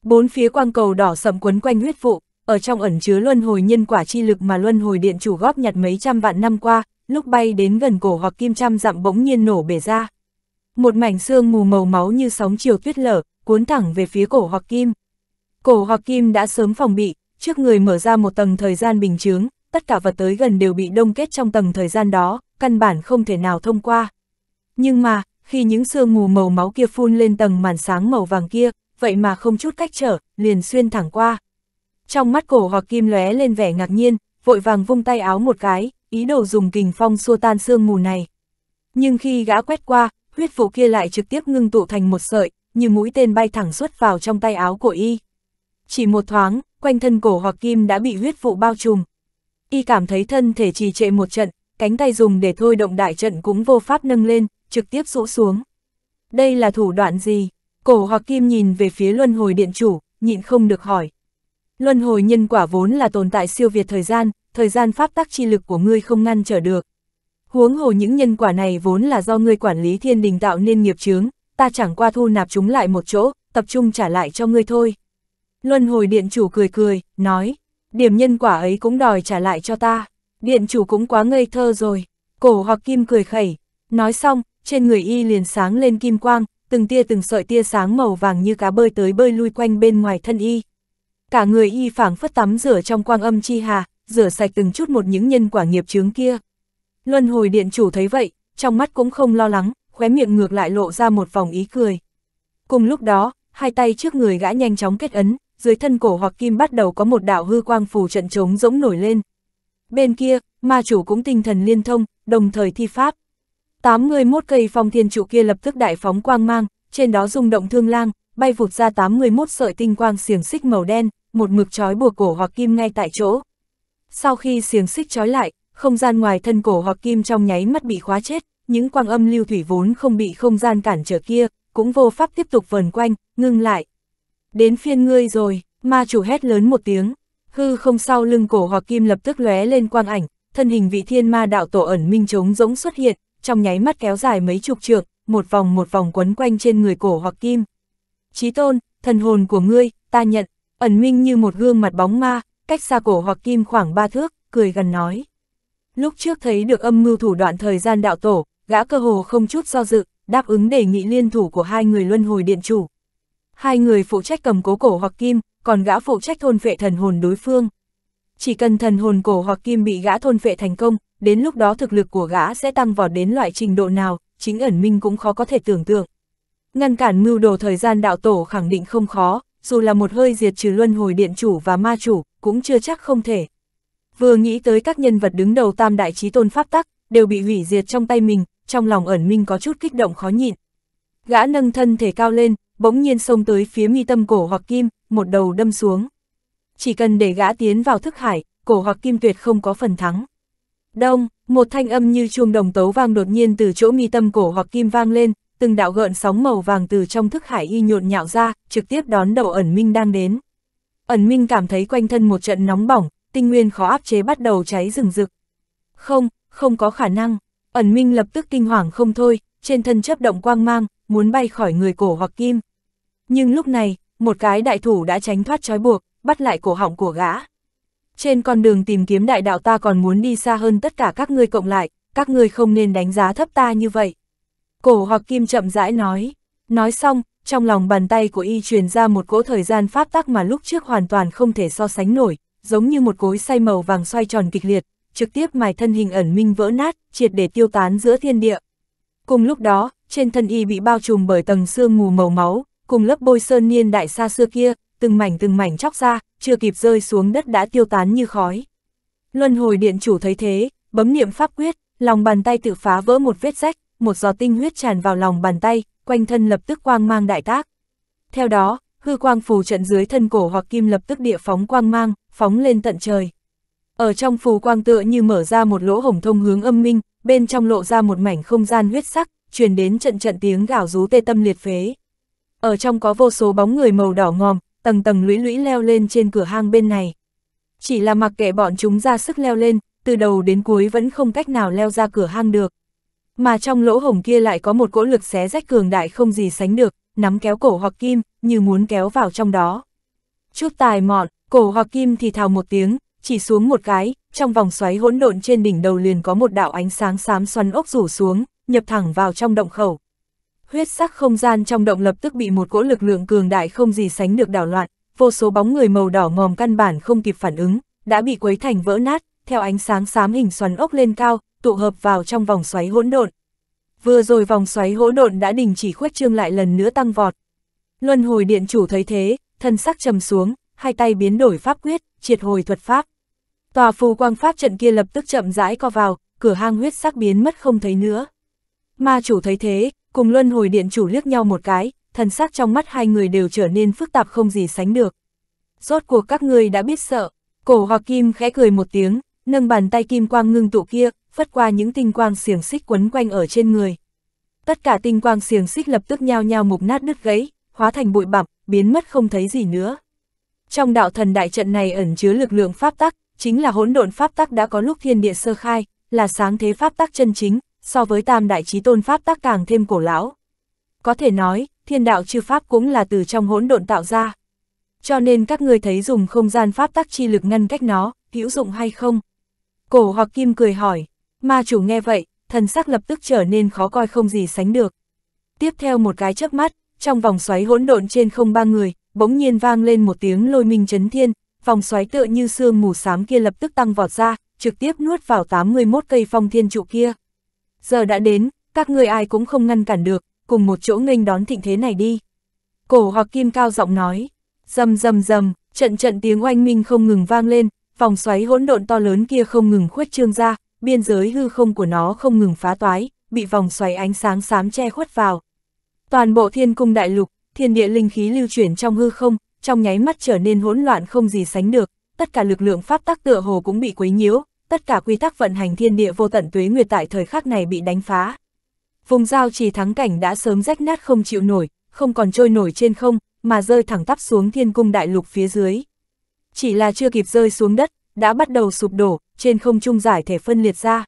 Bốn phía quang cầu đỏ sậm quấn quanh huyết vụ, ở trong ẩn chứa luân hồi nhân quả chi lực mà luân hồi điện chủ góp nhặt mấy trăm vạn năm qua, lúc bay đến gần cổ hoặc kim trăm dặm bỗng nhiên nổ bể ra. Một mảnh xương mù màu máu như sóng chiều tuyết lở, cuốn thẳng về phía cổ hoặc kim. Cổ hoặc kim đã sớm phòng bị, trước người mở ra một tầng thời gian bình chướng, tất cả vật tới gần đều bị đông kết trong tầng thời gian đó, căn bản không thể nào thông qua. Nhưng mà, khi những xương mù màu máu kia phun lên tầng màn sáng màu vàng kia, vậy mà không chút cách trở, liền xuyên thẳng qua. Trong mắt cổ hoặc kim lóe lên vẻ ngạc nhiên, vội vàng vung tay áo một cái, ý đồ dùng kình phong xua tan sương mù này. Nhưng khi gã quét qua, huyết vụ kia lại trực tiếp ngưng tụ thành một sợi, như mũi tên bay thẳng xuất vào trong tay áo của y. Chỉ một thoáng, quanh thân cổ hoặc kim đã bị huyết vụ bao trùm. Y cảm thấy thân thể trì trệ một trận, cánh tay dùng để thôi động đại trận cũng vô pháp nâng lên, trực tiếp rũ xuống. Đây là thủ đoạn gì? Cổ hoặc kim nhìn về phía luân hồi điện chủ, nhịn không được hỏi. Luân hồi nhân quả vốn là tồn tại siêu việt thời gian, thời gian pháp tắc chi lực của ngươi không ngăn trở được. Huống hồ những nhân quả này vốn là do ngươi quản lý thiên đình tạo nên nghiệp chướng, ta chẳng qua thu nạp chúng lại một chỗ, tập trung trả lại cho ngươi thôi. Luân hồi điện chủ cười cười, nói, điểm nhân quả ấy cũng đòi trả lại cho ta, điện chủ cũng quá ngây thơ rồi, cổ hoặc kim cười khẩy, nói xong, trên người y liền sáng lên kim quang, từng tia từng sợi tia sáng màu vàng như cá bơi tới bơi lui quanh bên ngoài thân y. Cả người y phảng phất tắm rửa trong quang âm chi hà, rửa sạch từng chút một những nhân quả nghiệp chướng kia. Luân hồi điện chủ thấy vậy, trong mắt cũng không lo lắng, khóe miệng ngược lại lộ ra một vòng ý cười. Cùng lúc đó, hai tay trước người gã nhanh chóng kết ấn, dưới thân cổ hoặc kim bắt đầu có một đạo hư quang phù trận trống rỗng nổi lên. Bên kia, ma chủ cũng tinh thần liên thông, đồng thời thi pháp. 81 cây phong thiên trụ kia lập tức đại phóng quang mang, trên đó rung động thương lang, bay vụt ra 81 sợi tinh quang xiềng xích màu đen, một mực trói buộc cổ hoặc kim ngay tại chỗ. Sau khi xiềng xích trói lại, không gian ngoài thân cổ hoặc kim trong nháy mắt bị khóa chết, những quang âm lưu thủy vốn không bị không gian cản trở kia, cũng vô pháp tiếp tục vần quanh, ngưng lại. Đến phiên ngươi rồi, ma chủ hét lớn một tiếng, hư không sau lưng cổ hoặc kim lập tức lóe lên quang ảnh, thân hình vị thiên ma đạo tổ ẩn minh trống rỗng xuất hiện, trong nháy mắt kéo dài mấy chục trượng, một vòng một vòng quấn quanh trên người cổ hoặc kim. Chí tôn, thần hồn của ngươi, ta nhận, ẩn minh như một gương mặt bóng ma, cách xa cổ hoặc kim khoảng ba thước, cười gần nói. Lúc trước thấy được âm mưu thủ đoạn thời gian đạo tổ, gã cơ hồ không chút do dự, đáp ứng đề nghị liên thủ của hai người luân hồi điện chủ. Hai người phụ trách cầm cố cổ hoặc kim, còn gã phụ trách thôn phệ thần hồn đối phương. Chỉ cần thần hồn cổ hoặc kim bị gã thôn phệ thành công, đến lúc đó thực lực của gã sẽ tăng vọt đến loại trình độ nào, chính ẩn minh cũng khó có thể tưởng tượng. Ngăn cản mưu đồ thời gian đạo tổ khẳng định không khó, dù là một hơi diệt trừ luân hồi điện chủ và ma chủ, cũng chưa chắc không thể. Vừa nghĩ tới các nhân vật đứng đầu tam đại trí tôn pháp tắc, đều bị hủy diệt trong tay mình, trong lòng ẩn minh có chút kích động khó nhịn. Gã nâng thân thể cao lên, bỗng nhiên xông tới phía mi tâm cổ hoặc kim, một đầu đâm xuống. Chỉ cần để gã tiến vào thức hải, cổ hoặc kim tuyệt không có phần thắng. Đông, một thanh âm như chuông đồng tấu vang đột nhiên từ chỗ mi tâm cổ hoặc kim vang lên, từng đạo gợn sóng màu vàng từ trong thức hải y nhộn nhạo ra, trực tiếp đón đầu ẩn minh đang đến ẩn minh cảm thấy quanh thân một trận nóng bỏng, tinh nguyên khó áp chế bắt đầu cháy rừng rực. Không, không có khả năng, ẩn minh lập tức kinh hoàng không thôi, trên thân chấp động quang mang, muốn bay khỏi người cổ hoặc kim. Nhưng lúc này, một cái đại thủ đã tránh thoát trói buộc, bắt lại cổ họng của gã. Trên con đường tìm kiếm đại đạo ta còn muốn đi xa hơn tất cả các ngươi cộng lại, các ngươi không nên đánh giá thấp ta như vậy. Cổ hoặc kim chậm rãi nói, nói xong, trong lòng bàn tay của y truyền ra một cỗ thời gian pháp tắc mà lúc trước hoàn toàn không thể so sánh nổi, giống như một cối xay màu vàng xoay tròn kịch liệt, trực tiếp mài thân hình ẩn minh vỡ nát, triệt để tiêu tán giữa thiên địa. Cùng lúc đó, trên thân y bị bao trùm bởi tầng xương mù màu máu, cùng lớp bôi sơn niên đại xa xưa kia, từng mảnh từng mảnh chóc ra, chưa kịp rơi xuống đất đã tiêu tán như khói. Luân hồi điện chủ thấy thế, bấm niệm pháp quyết, lòng bàn tay tự phá vỡ một vết rách, một giọt tinh huyết tràn vào lòng bàn tay, quanh thân lập tức quang mang đại tác. Theo đó, hư quang phù trận dưới thân cổ hoặc kim lập tức địa phóng quang mang, phóng lên tận trời. Ở trong phù quang tựa như mở ra một lỗ hổng thông hướng âm minh, bên trong lộ ra một mảnh không gian huyết sắc, truyền đến trận trận tiếng gào rú tê tâm liệt phế. Ở trong có vô số bóng người màu đỏ ngòm, tầng tầng lũy lũy leo lên trên cửa hang bên này. Chỉ là mặc kệ bọn chúng ra sức leo lên, từ đầu đến cuối vẫn không cách nào leo ra cửa hang được. Mà trong lỗ hổng kia lại có một cỗ lực xé rách cường đại không gì sánh được, nắm kéo cổ hoặc kim, như muốn kéo vào trong đó. Chút tài mọn, cổ hoặc kim thì thào một tiếng, chỉ xuống một cái, trong vòng xoáy hỗn độn trên đỉnh đầu liền có một đạo ánh sáng xám xoắn ốc rủ xuống, nhập thẳng vào trong động khẩu. Huyết sắc không gian trong động lập tức bị một cỗ lực lượng cường đại không gì sánh được đảo loạn, vô số bóng người màu đỏ ngòm căn bản không kịp phản ứng, đã bị quấy thành vỡ nát, theo ánh sáng xám hình xoắn ốc lên cao, tụ hợp vào trong vòng xoáy hỗn độn. Vừa rồi vòng xoáy hỗn độn đã đình chỉ khuếch trương lại lần nữa tăng vọt. Luân hồi điện chủ thấy thế, thân sắc trầm xuống, hai tay biến đổi pháp quyết, triệt hồi thuật pháp. Tòa phù quang pháp trận kia lập tức chậm rãi co vào, cửa hang huyết sắc biến mất không thấy nữa. Ma chủ thấy thế, cùng luân hồi điện chủ liếc nhau một cái, thần sắc trong mắt hai người đều trở nên phức tạp không gì sánh được. Rốt cuộc các người đã biết sợ, cổ hoa kim khẽ cười một tiếng, nâng bàn tay kim quang ngưng tụ kia, phất qua những tinh quang xiềng xích quấn quanh ở trên người. Tất cả tinh quang xiềng xích lập tức nhao nhao mục nát đứt gãy, hóa thành bụi bặm, biến mất không thấy gì nữa. Trong đạo thần đại trận này ẩn chứa lực lượng pháp tắc, chính là hỗn độn pháp tắc đã có lúc thiên địa sơ khai, là sáng thế pháp tắc chân chính, so với tam đại chí tôn pháp tắc càng thêm cổ lão. Có thể nói, thiên đạo chư pháp cũng là từ trong hỗn độn tạo ra. Cho nên các người thấy dùng không gian pháp tắc chi lực ngăn cách nó, hữu dụng hay không? Cổ hoặc kim cười hỏi. Ma chủ nghe vậy, thần sắc lập tức trở nên khó coi không gì sánh được. Tiếp theo một cái chớp mắt, trong vòng xoáy hỗn độn trên không ba người, bỗng nhiên vang lên một tiếng lôi minh chấn thiên, vòng xoáy tựa như sương mù xám kia lập tức tăng vọt ra, trực tiếp nuốt vào 81 cây phong thiên trụ kia. Giờ đã đến, các người ai cũng không ngăn cản được, cùng một chỗ nghênh đón thịnh thế này đi. Cổ hoặc kim cao giọng nói, rầm rầm rầm, trận trận tiếng oanh minh không ngừng vang lên, vòng xoáy hỗn độn to lớn kia không ngừng khuếch trương ra, biên giới hư không của nó không ngừng phá toái, bị vòng xoáy ánh sáng xám che khuất vào. Toàn bộ thiên cung đại lục, thiên địa linh khí lưu chuyển trong hư không, trong nháy mắt trở nên hỗn loạn không gì sánh được, tất cả lực lượng pháp tắc tựa hồ cũng bị quấy nhiễu, tất cả quy tắc vận hành thiên địa vô tận tuế nguyệt tại thời khắc này bị đánh phá. Vùng giao trì thắng cảnh đã sớm rách nát không chịu nổi, không còn trôi nổi trên không, mà rơi thẳng tắp xuống thiên cung đại lục phía dưới. Chỉ là chưa kịp rơi xuống đất, đã bắt đầu sụp đổ, trên không trung giải thể phân liệt ra.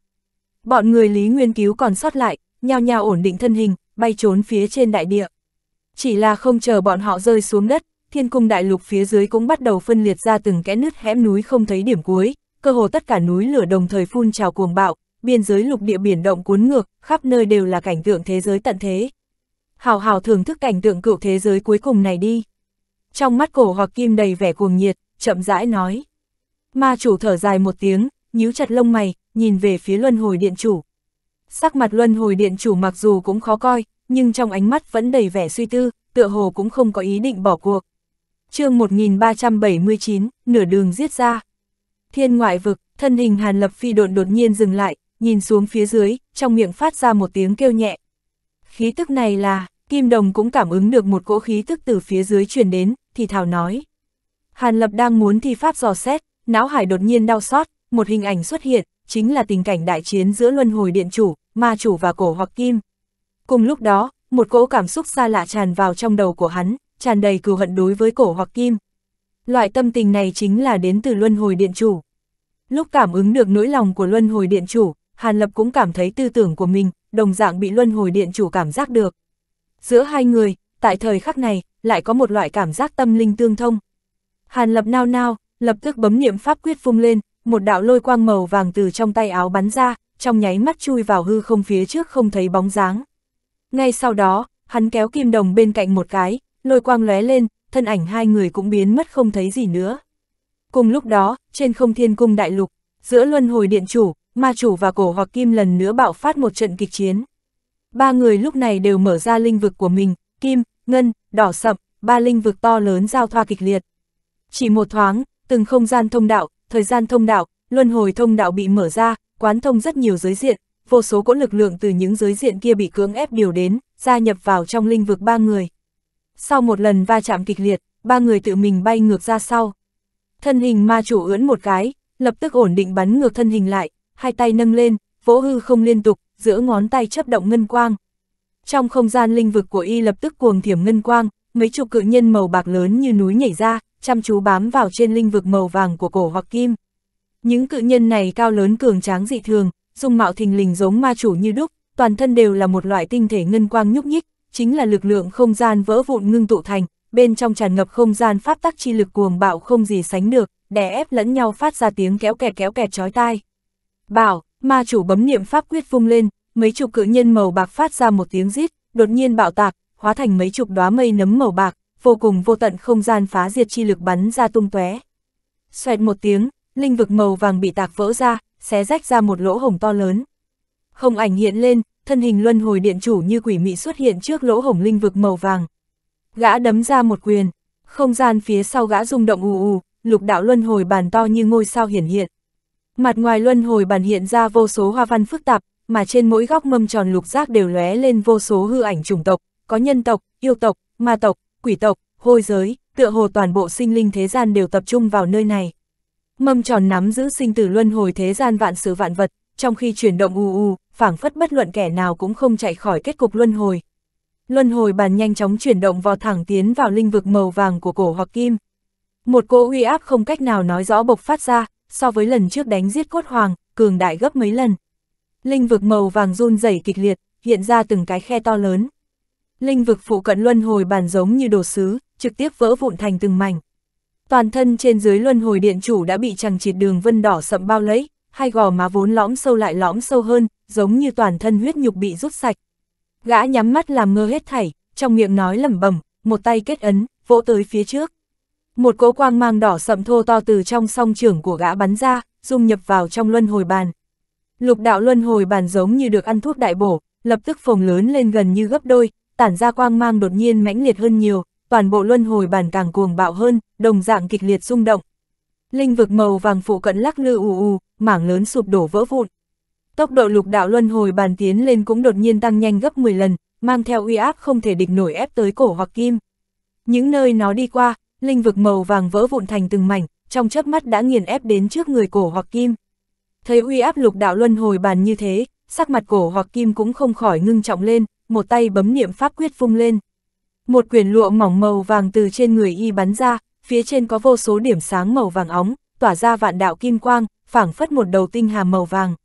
Bọn người Lý Nguyên Cứu còn sót lại, nhao nhao ổn định thân hình, bay trốn phía trên đại địa. Chỉ là không chờ bọn họ rơi xuống đất, thiên cung đại lục phía dưới cũng bắt đầu phân liệt ra từng kẽ nứt hẻm núi không thấy điểm cuối, cơ hồ tất cả núi lửa đồng thời phun trào cuồng bạo, biên giới lục địa biển động cuốn ngược, khắp nơi đều là cảnh tượng thế giới tận thế. Hào hào thưởng thức cảnh tượng cựu thế giới cuối cùng này đi. Trong mắt cổ hoặc kim đầy vẻ cuồng nhiệt, chậm rãi nói. Ma chủ thở dài một tiếng, nhíu chặt lông mày, nhìn về phía luân hồi điện chủ. Sắc mặt luân hồi điện chủ mặc dù cũng khó coi, nhưng trong ánh mắt vẫn đầy vẻ suy tư, tựa hồ cũng không có ý định bỏ cuộc. chương 1379, nửa đường giết ra. Thiên ngoại vực, thân hình Hàn Lập Phi độn đột nhiên dừng lại, nhìn xuống phía dưới, trong miệng phát ra một tiếng kêu nhẹ. Khí tức này là, Kim Đồng cũng cảm ứng được một cỗ khí tức từ phía dưới truyền đến, thì Thảo nói. Hàn Lập đang muốn thi pháp dò xét, não hải đột nhiên đau xót, một hình ảnh xuất hiện, chính là tình cảnh đại chiến giữa luân hồi điện chủ, ma chủ và cổ hoặc kim. Cùng lúc đó, một cỗ cảm xúc xa lạ tràn vào trong đầu của hắn, tràn đầy cừu hận đối với cổ hoặc kim. Loại tâm tình này chính là đến từ luân hồi điện chủ. Lúc cảm ứng được nỗi lòng của luân hồi điện chủ, Hàn Lập cũng cảm thấy tư tưởng của mình, đồng dạng bị luân hồi điện chủ cảm giác được. Giữa hai người, tại thời khắc này, lại có một loại cảm giác tâm linh tương thông. Hàn Lập nao nao, lập tức bấm niệm pháp quyết phung lên, một đạo lôi quang màu vàng từ trong tay áo bắn ra, trong nháy mắt chui vào hư không phía trước không thấy bóng dáng. Ngay sau đó, hắn kéo kim đồng bên cạnh một cái, lôi quang lóe lên, thân ảnh hai người cũng biến mất không thấy gì nữa. Cùng lúc đó, trên không thiên cung đại lục, giữa luân hồi điện chủ, ma chủ và cổ hoặc kim lần nữa bạo phát một trận kịch chiến. Ba người lúc này đều mở ra linh vực của mình, kim, ngân, đỏ sậm, ba linh vực to lớn giao thoa kịch liệt. Chỉ một thoáng, từng không gian thông đạo, thời gian thông đạo, luân hồi thông đạo bị mở ra, quán thông rất nhiều giới diện, vô số cỗ lực lượng từ những giới diện kia bị cưỡng ép điều đến, gia nhập vào trong linh vực ba người. Sau một lần va chạm kịch liệt, ba người tự mình bay ngược ra sau. Thân hình ma chủ ưỡn một cái, lập tức ổn định bắn ngược thân hình lại, hai tay nâng lên, vỗ hư không liên tục, giữa ngón tay chấp động ngân quang. Trong không gian linh vực của y lập tức cuồng thiểm ngân quang, mấy chục cự nhân màu bạc lớn như núi nhảy ra, chăm chú bám vào trên linh vực màu vàng của cổ hoặc kim. Những cự nhân này cao lớn cường tráng dị thường, dung mạo thình lình giống ma chủ như đúc, toàn thân đều là một loại tinh thể ngân quang nhúc nhích, chính là lực lượng không gian vỡ vụn ngưng tụ thành, bên trong tràn ngập không gian pháp tắc chi lực cuồng bạo không gì sánh được, đè ép lẫn nhau phát ra tiếng kéo kẹt kéo kẹt chói tai. Bảo, ma chủ bấm niệm pháp quyết vung lên, mấy chục cự nhân màu bạc phát ra một tiếng rít, đột nhiên bạo tạc, hóa thành mấy chục đóa mây nấm màu bạc, vô cùng vô tận không gian phá diệt chi lực bắn ra tung tóe. Xoẹt một tiếng, linh vực màu vàng bị tạc vỡ ra, xé rách ra một lỗ hổng to lớn. Không ảnh hiện lên, thân hình luân hồi điện chủ như quỷ mị xuất hiện trước lỗ hổng linh vực màu vàng. Gã đấm ra một quyền, không gian phía sau gã rung động ù ù, lục đạo luân hồi bàn to như ngôi sao hiển hiện. Mặt ngoài luân hồi bàn hiện ra vô số hoa văn phức tạp, mà trên mỗi góc mâm tròn lục giác đều lóe lên vô số hư ảnh chủng tộc, có nhân tộc, yêu tộc, ma tộc, quỷ tộc, hôi giới, tựa hồ toàn bộ sinh linh thế gian đều tập trung vào nơi này. Mâm tròn nắm giữ sinh tử luân hồi thế gian vạn sự vạn vật, trong khi chuyển động u u, phảng phất bất luận kẻ nào cũng không chạy khỏi kết cục luân hồi. Luân hồi bàn nhanh chóng chuyển động vào thẳng tiến vào linh vực màu vàng của cổ hoặc kim. Một cỗ uy áp không cách nào nói rõ bộc phát ra, so với lần trước đánh giết cốt hoàng, cường đại gấp mấy lần. Linh vực màu vàng run rẩy kịch liệt, hiện ra từng cái khe to lớn. Linh vực phụ cận luân hồi bản giống như đồ sứ, trực tiếp vỡ vụn thành từng mảnh. Toàn thân trên dưới luân hồi điện chủ đã bị chằng chịt đường vân đỏ sậm bao lấy, hai gò má vốn lõm sâu lại lõm sâu hơn, giống như toàn thân huyết nhục bị rút sạch. Gã nhắm mắt làm ngơ hết thảy, trong miệng nói lẩm bẩm, một tay kết ấn, vỗ tới phía trước. Một cỗ quang mang đỏ sậm thô to từ trong song trưởng của gã bắn ra, dung nhập vào trong luân hồi bàn. Lục đạo luân hồi bàn giống như được ăn thuốc đại bổ, lập tức phồng lớn lên gần như gấp đôi, tản ra quang mang đột nhiên mãnh liệt hơn nhiều, toàn bộ luân hồi bản càng cuồng bạo hơn, đồng dạng kịch liệt rung động. Linh vực màu vàng phụ cận lắc lư ù ù, mảng lớn sụp đổ vỡ vụn. Tốc độ lục đạo luân hồi bàn tiến lên cũng đột nhiên tăng nhanh gấp 10 lần, mang theo uy áp không thể địch nổi ép tới cổ hoặc kim. Những nơi nó đi qua, linh vực màu vàng vỡ vụn thành từng mảnh, trong chớp mắt đã nghiền ép đến trước người cổ hoặc kim. Thấy uy áp lục đạo luân hồi bàn như thế, sắc mặt cổ hoặc kim cũng không khỏi ngưng trọng lên, một tay bấm niệm pháp quyết vung lên. Một quyển lụa mỏng màu vàng từ trên người y bắn ra, phía trên có vô số điểm sáng màu vàng óng, tỏa ra vạn đạo kim quang, phảng phất một đầu tinh hà màu vàng.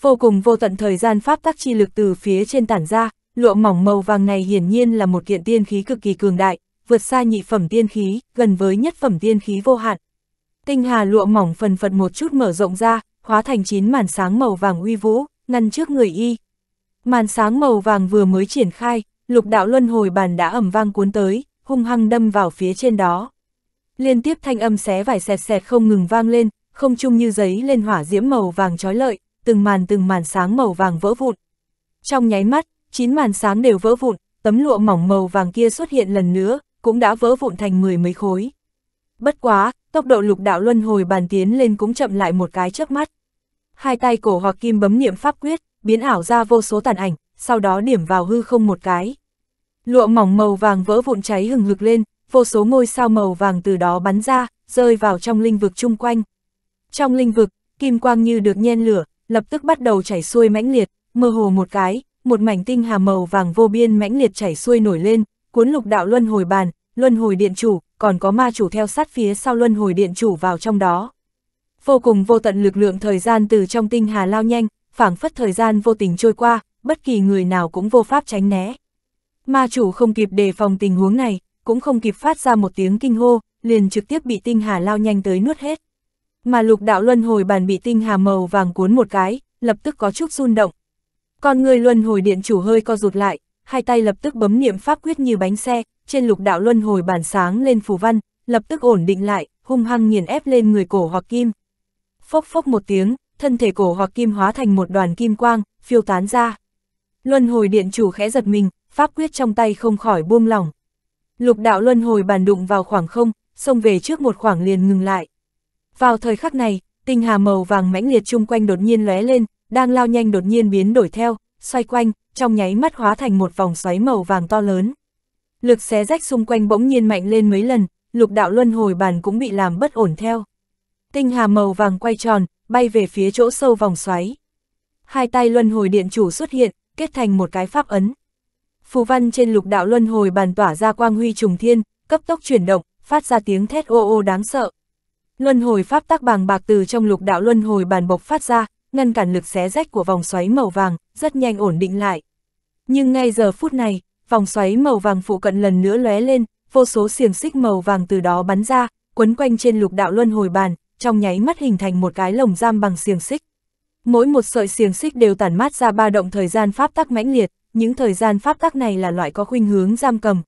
Vô cùng vô tận thời gian pháp tắc chi lực từ phía trên tản ra, lụa mỏng màu vàng này hiển nhiên là một kiện tiên khí cực kỳ cường đại, vượt xa nhị phẩm tiên khí, gần với nhất phẩm tiên khí vô hạn. Tinh hà lụa mỏng phần phật một chút mở rộng ra, hóa thành chín màn sáng màu vàng uy vũ, ngăn trước người y, Màn sáng màu vàng vừa mới triển khai, lục đạo luân hồi bàn đã ẩm vang cuốn tới, hung hăng đâm vào phía trên đó. Liên tiếp thanh âm xé vải xẹt xẹt không ngừng vang lên, không chung như giấy lên hỏa diễm màu vàng trói lợi, từng màn từng màn sáng màu vàng vỡ vụn. Trong nháy mắt, chín màn sáng đều vỡ vụn, tấm lụa mỏng màu vàng kia xuất hiện lần nữa, cũng đã vỡ vụn thành mười mấy khối. Bất quá, tốc độ lục đạo luân hồi bàn tiến lên cũng chậm lại một cái trước mắt. Hai tay cổ hoặc kim bấm niệm pháp quyết, biến ảo ra vô số tàn ảnh, sau đó điểm vào hư không một cái. Lụa mỏng màu vàng vỡ vụn cháy hừng hực lên, vô số ngôi sao màu vàng từ đó bắn ra, rơi vào trong linh vực chung quanh. Trong linh vực, kim quang như được nhen lửa, lập tức bắt đầu chảy xuôi mãnh liệt, mơ hồ một cái, một mảnh tinh hà màu vàng vô biên mãnh liệt chảy xuôi nổi lên, cuốn lục đạo luân hồi bàn, luân hồi điện chủ, còn có ma chủ theo sát phía sau luân hồi điện chủ vào trong đó. Vô cùng vô tận lực lượng thời gian từ trong tinh hà lao nhanh, phảng phất thời gian vô tình trôi qua, bất kỳ người nào cũng vô pháp tránh né. Ma chủ không kịp đề phòng tình huống này, cũng không kịp phát ra một tiếng kinh hô, liền trực tiếp bị tinh hà lao nhanh tới nuốt hết. Mà lục đạo luân hồi bàn bị tinh hà màu vàng cuốn một cái, lập tức có chút run động. Còn người luân hồi điện chủ hơi co rụt lại, hai tay lập tức bấm niệm pháp quyết như bánh xe, trên lục đạo luân hồi bàn sáng lên phù văn, lập tức ổn định lại, hung hăng nghiền ép lên người cổ hoặc kim. Phốc phốc một tiếng, thân thể cổ hoặc kim hóa thành một đoàn kim quang, phiêu tán ra. Luân hồi điện chủ khẽ giật mình, pháp quyết trong tay không khỏi buông lỏng. Lục đạo luân hồi bàn đụng vào khoảng không, xông về trước một khoảng liền ngừng lại. Vào thời khắc này, tinh hà màu vàng mãnh liệt chung quanh đột nhiên lóe lên, đang lao nhanh đột nhiên biến đổi theo, xoay quanh, trong nháy mắt hóa thành một vòng xoáy màu vàng to lớn. Lực xé rách xung quanh bỗng nhiên mạnh lên mấy lần, lục đạo luân hồi bàn cũng bị làm bất ổn theo tinh hà màu vàng quay tròn, bay về phía chỗ sâu vòng xoáy. Hai tay luân hồi điện chủ xuất hiện, kết thành một cái pháp ấn. Phù văn trên lục đạo luân hồi bàn tỏa ra quang huy trùng thiên, cấp tốc chuyển động, phát ra tiếng thét ô ô đáng sợ. Luân hồi pháp tác bàng bạc từ trong lục đạo luân hồi bàn bộc phát ra, ngăn cản lực xé rách của vòng xoáy màu vàng, rất nhanh ổn định lại. Nhưng ngay giờ phút này, vòng xoáy màu vàng phụ cận lần nữa lóe lên, vô số xiềng xích màu vàng từ đó bắn ra, quấn quanh trên lục đạo luân hồi bàn, trong nháy mắt hình thành một cái lồng giam bằng xiềng xích. Mỗi một sợi xiềng xích đều tản mát ra ba động thời gian pháp tắc mãnh liệt, những thời gian pháp tắc này là loại có khuynh hướng giam cầm.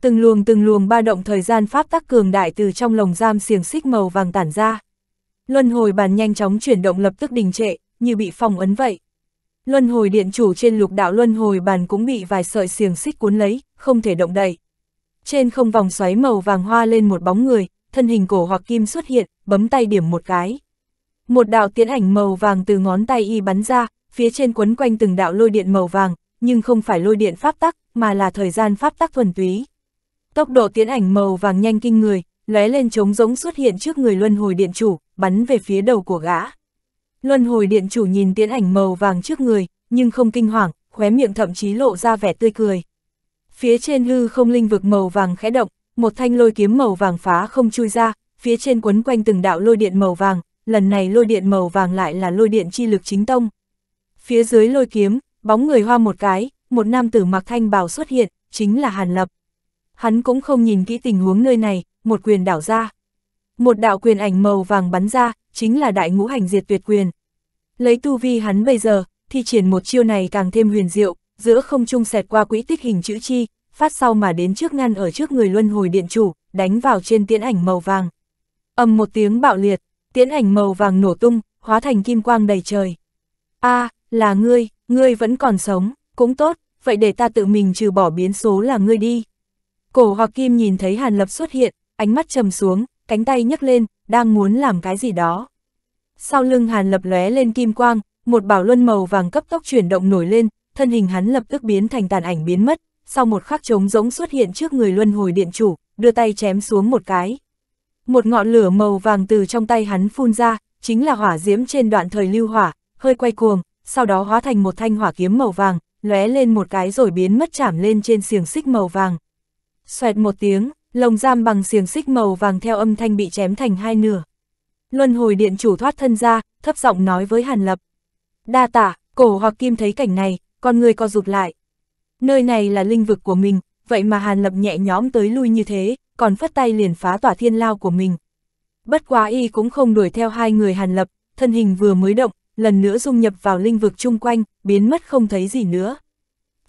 Từng luồng từng luồng ba động thời gian pháp tắc cường đại từ trong lồng giam xiềng xích màu vàng tản ra. Luân hồi bàn nhanh chóng chuyển động lập tức đình trệ, như bị phong ấn vậy. Luân hồi điện chủ trên lục đạo luân hồi bàn cũng bị vài sợi xiềng xích cuốn lấy, không thể động đậy. Trên không vòng xoáy màu vàng hoa lên một bóng người, thân hình cổ hoặc kim xuất hiện, bấm tay điểm một cái. Một đạo tiến ảnh màu vàng từ ngón tay y bắn ra, phía trên quấn quanh từng đạo lôi điện màu vàng, nhưng không phải lôi điện pháp tắc, mà là thời gian pháp tắc thuần túy. Tốc độ tiến ảnh màu vàng nhanh kinh người, lóe lên trống rỗng xuất hiện trước người luân hồi điện chủ, bắn về phía đầu của gã. Luân hồi điện chủ nhìn tiến ảnh màu vàng trước người, nhưng không kinh hoàng, khóe miệng thậm chí lộ ra vẻ tươi cười. Phía trên hư không linh vực màu vàng khẽ động, một thanh lôi kiếm màu vàng phá không chui ra, phía trên quấn quanh từng đạo lôi điện màu vàng, lần này lôi điện màu vàng lại là lôi điện chi lực chính tông. Phía dưới lôi kiếm, bóng người hoa một cái, một nam tử mặc thanh bào xuất hiện, chính là Hàn Lập. Hắn cũng không nhìn kỹ tình huống nơi này, một quyền đảo ra. Một đạo quyền ảnh màu vàng bắn ra, chính là đại ngũ hành diệt tuyệt quyền. Lấy tu vi hắn bây giờ, thi triển một chiêu này càng thêm huyền diệu, giữa không trung xẹt qua quỹ tích hình chữ chi, phát sau mà đến trước ngăn ở trước người luân hồi điện chủ, đánh vào trên tiễn ảnh màu vàng. ầm một tiếng bạo liệt, tiễn ảnh màu vàng nổ tung, hóa thành kim quang đầy trời. a à, là ngươi, ngươi vẫn còn sống, cũng tốt, vậy để ta tự mình trừ bỏ biến số là ngươi đi. Cổ hoặc kim nhìn thấy Hàn Lập xuất hiện, ánh mắt trầm xuống, cánh tay nhấc lên, đang muốn làm cái gì đó. Sau lưng Hàn Lập lóe lên kim quang, một bảo luân màu vàng cấp tốc chuyển động nổi lên, thân hình hắn lập tức biến thành tàn ảnh biến mất, sau một khắc trống rỗng xuất hiện trước người luân hồi điện chủ, đưa tay chém xuống một cái. Một ngọn lửa màu vàng từ trong tay hắn phun ra, chính là hỏa diễm trên đoạn thời lưu hỏa, hơi quay cuồng, sau đó hóa thành một thanh hỏa kiếm màu vàng, lóe lên một cái rồi biến mất chạm lên trên xiềng xích màu vàng. Xoẹt một tiếng, lồng giam bằng xiềng xích màu vàng theo âm thanh bị chém thành hai nửa. Luân hồi điện chủ thoát thân ra, thấp giọng nói với Hàn Lập. Đa tả, cổ hoặc kim thấy cảnh này, con người co rụt lại, Nơi này là linh vực của mình, vậy mà Hàn Lập nhẹ nhõm tới lui như thế, còn phất tay liền phá tỏa thiên lao của mình. Bất quá y cũng không đuổi theo hai người Hàn Lập, thân hình vừa mới động, lần nữa dung nhập vào linh vực chung quanh, biến mất không thấy gì nữa.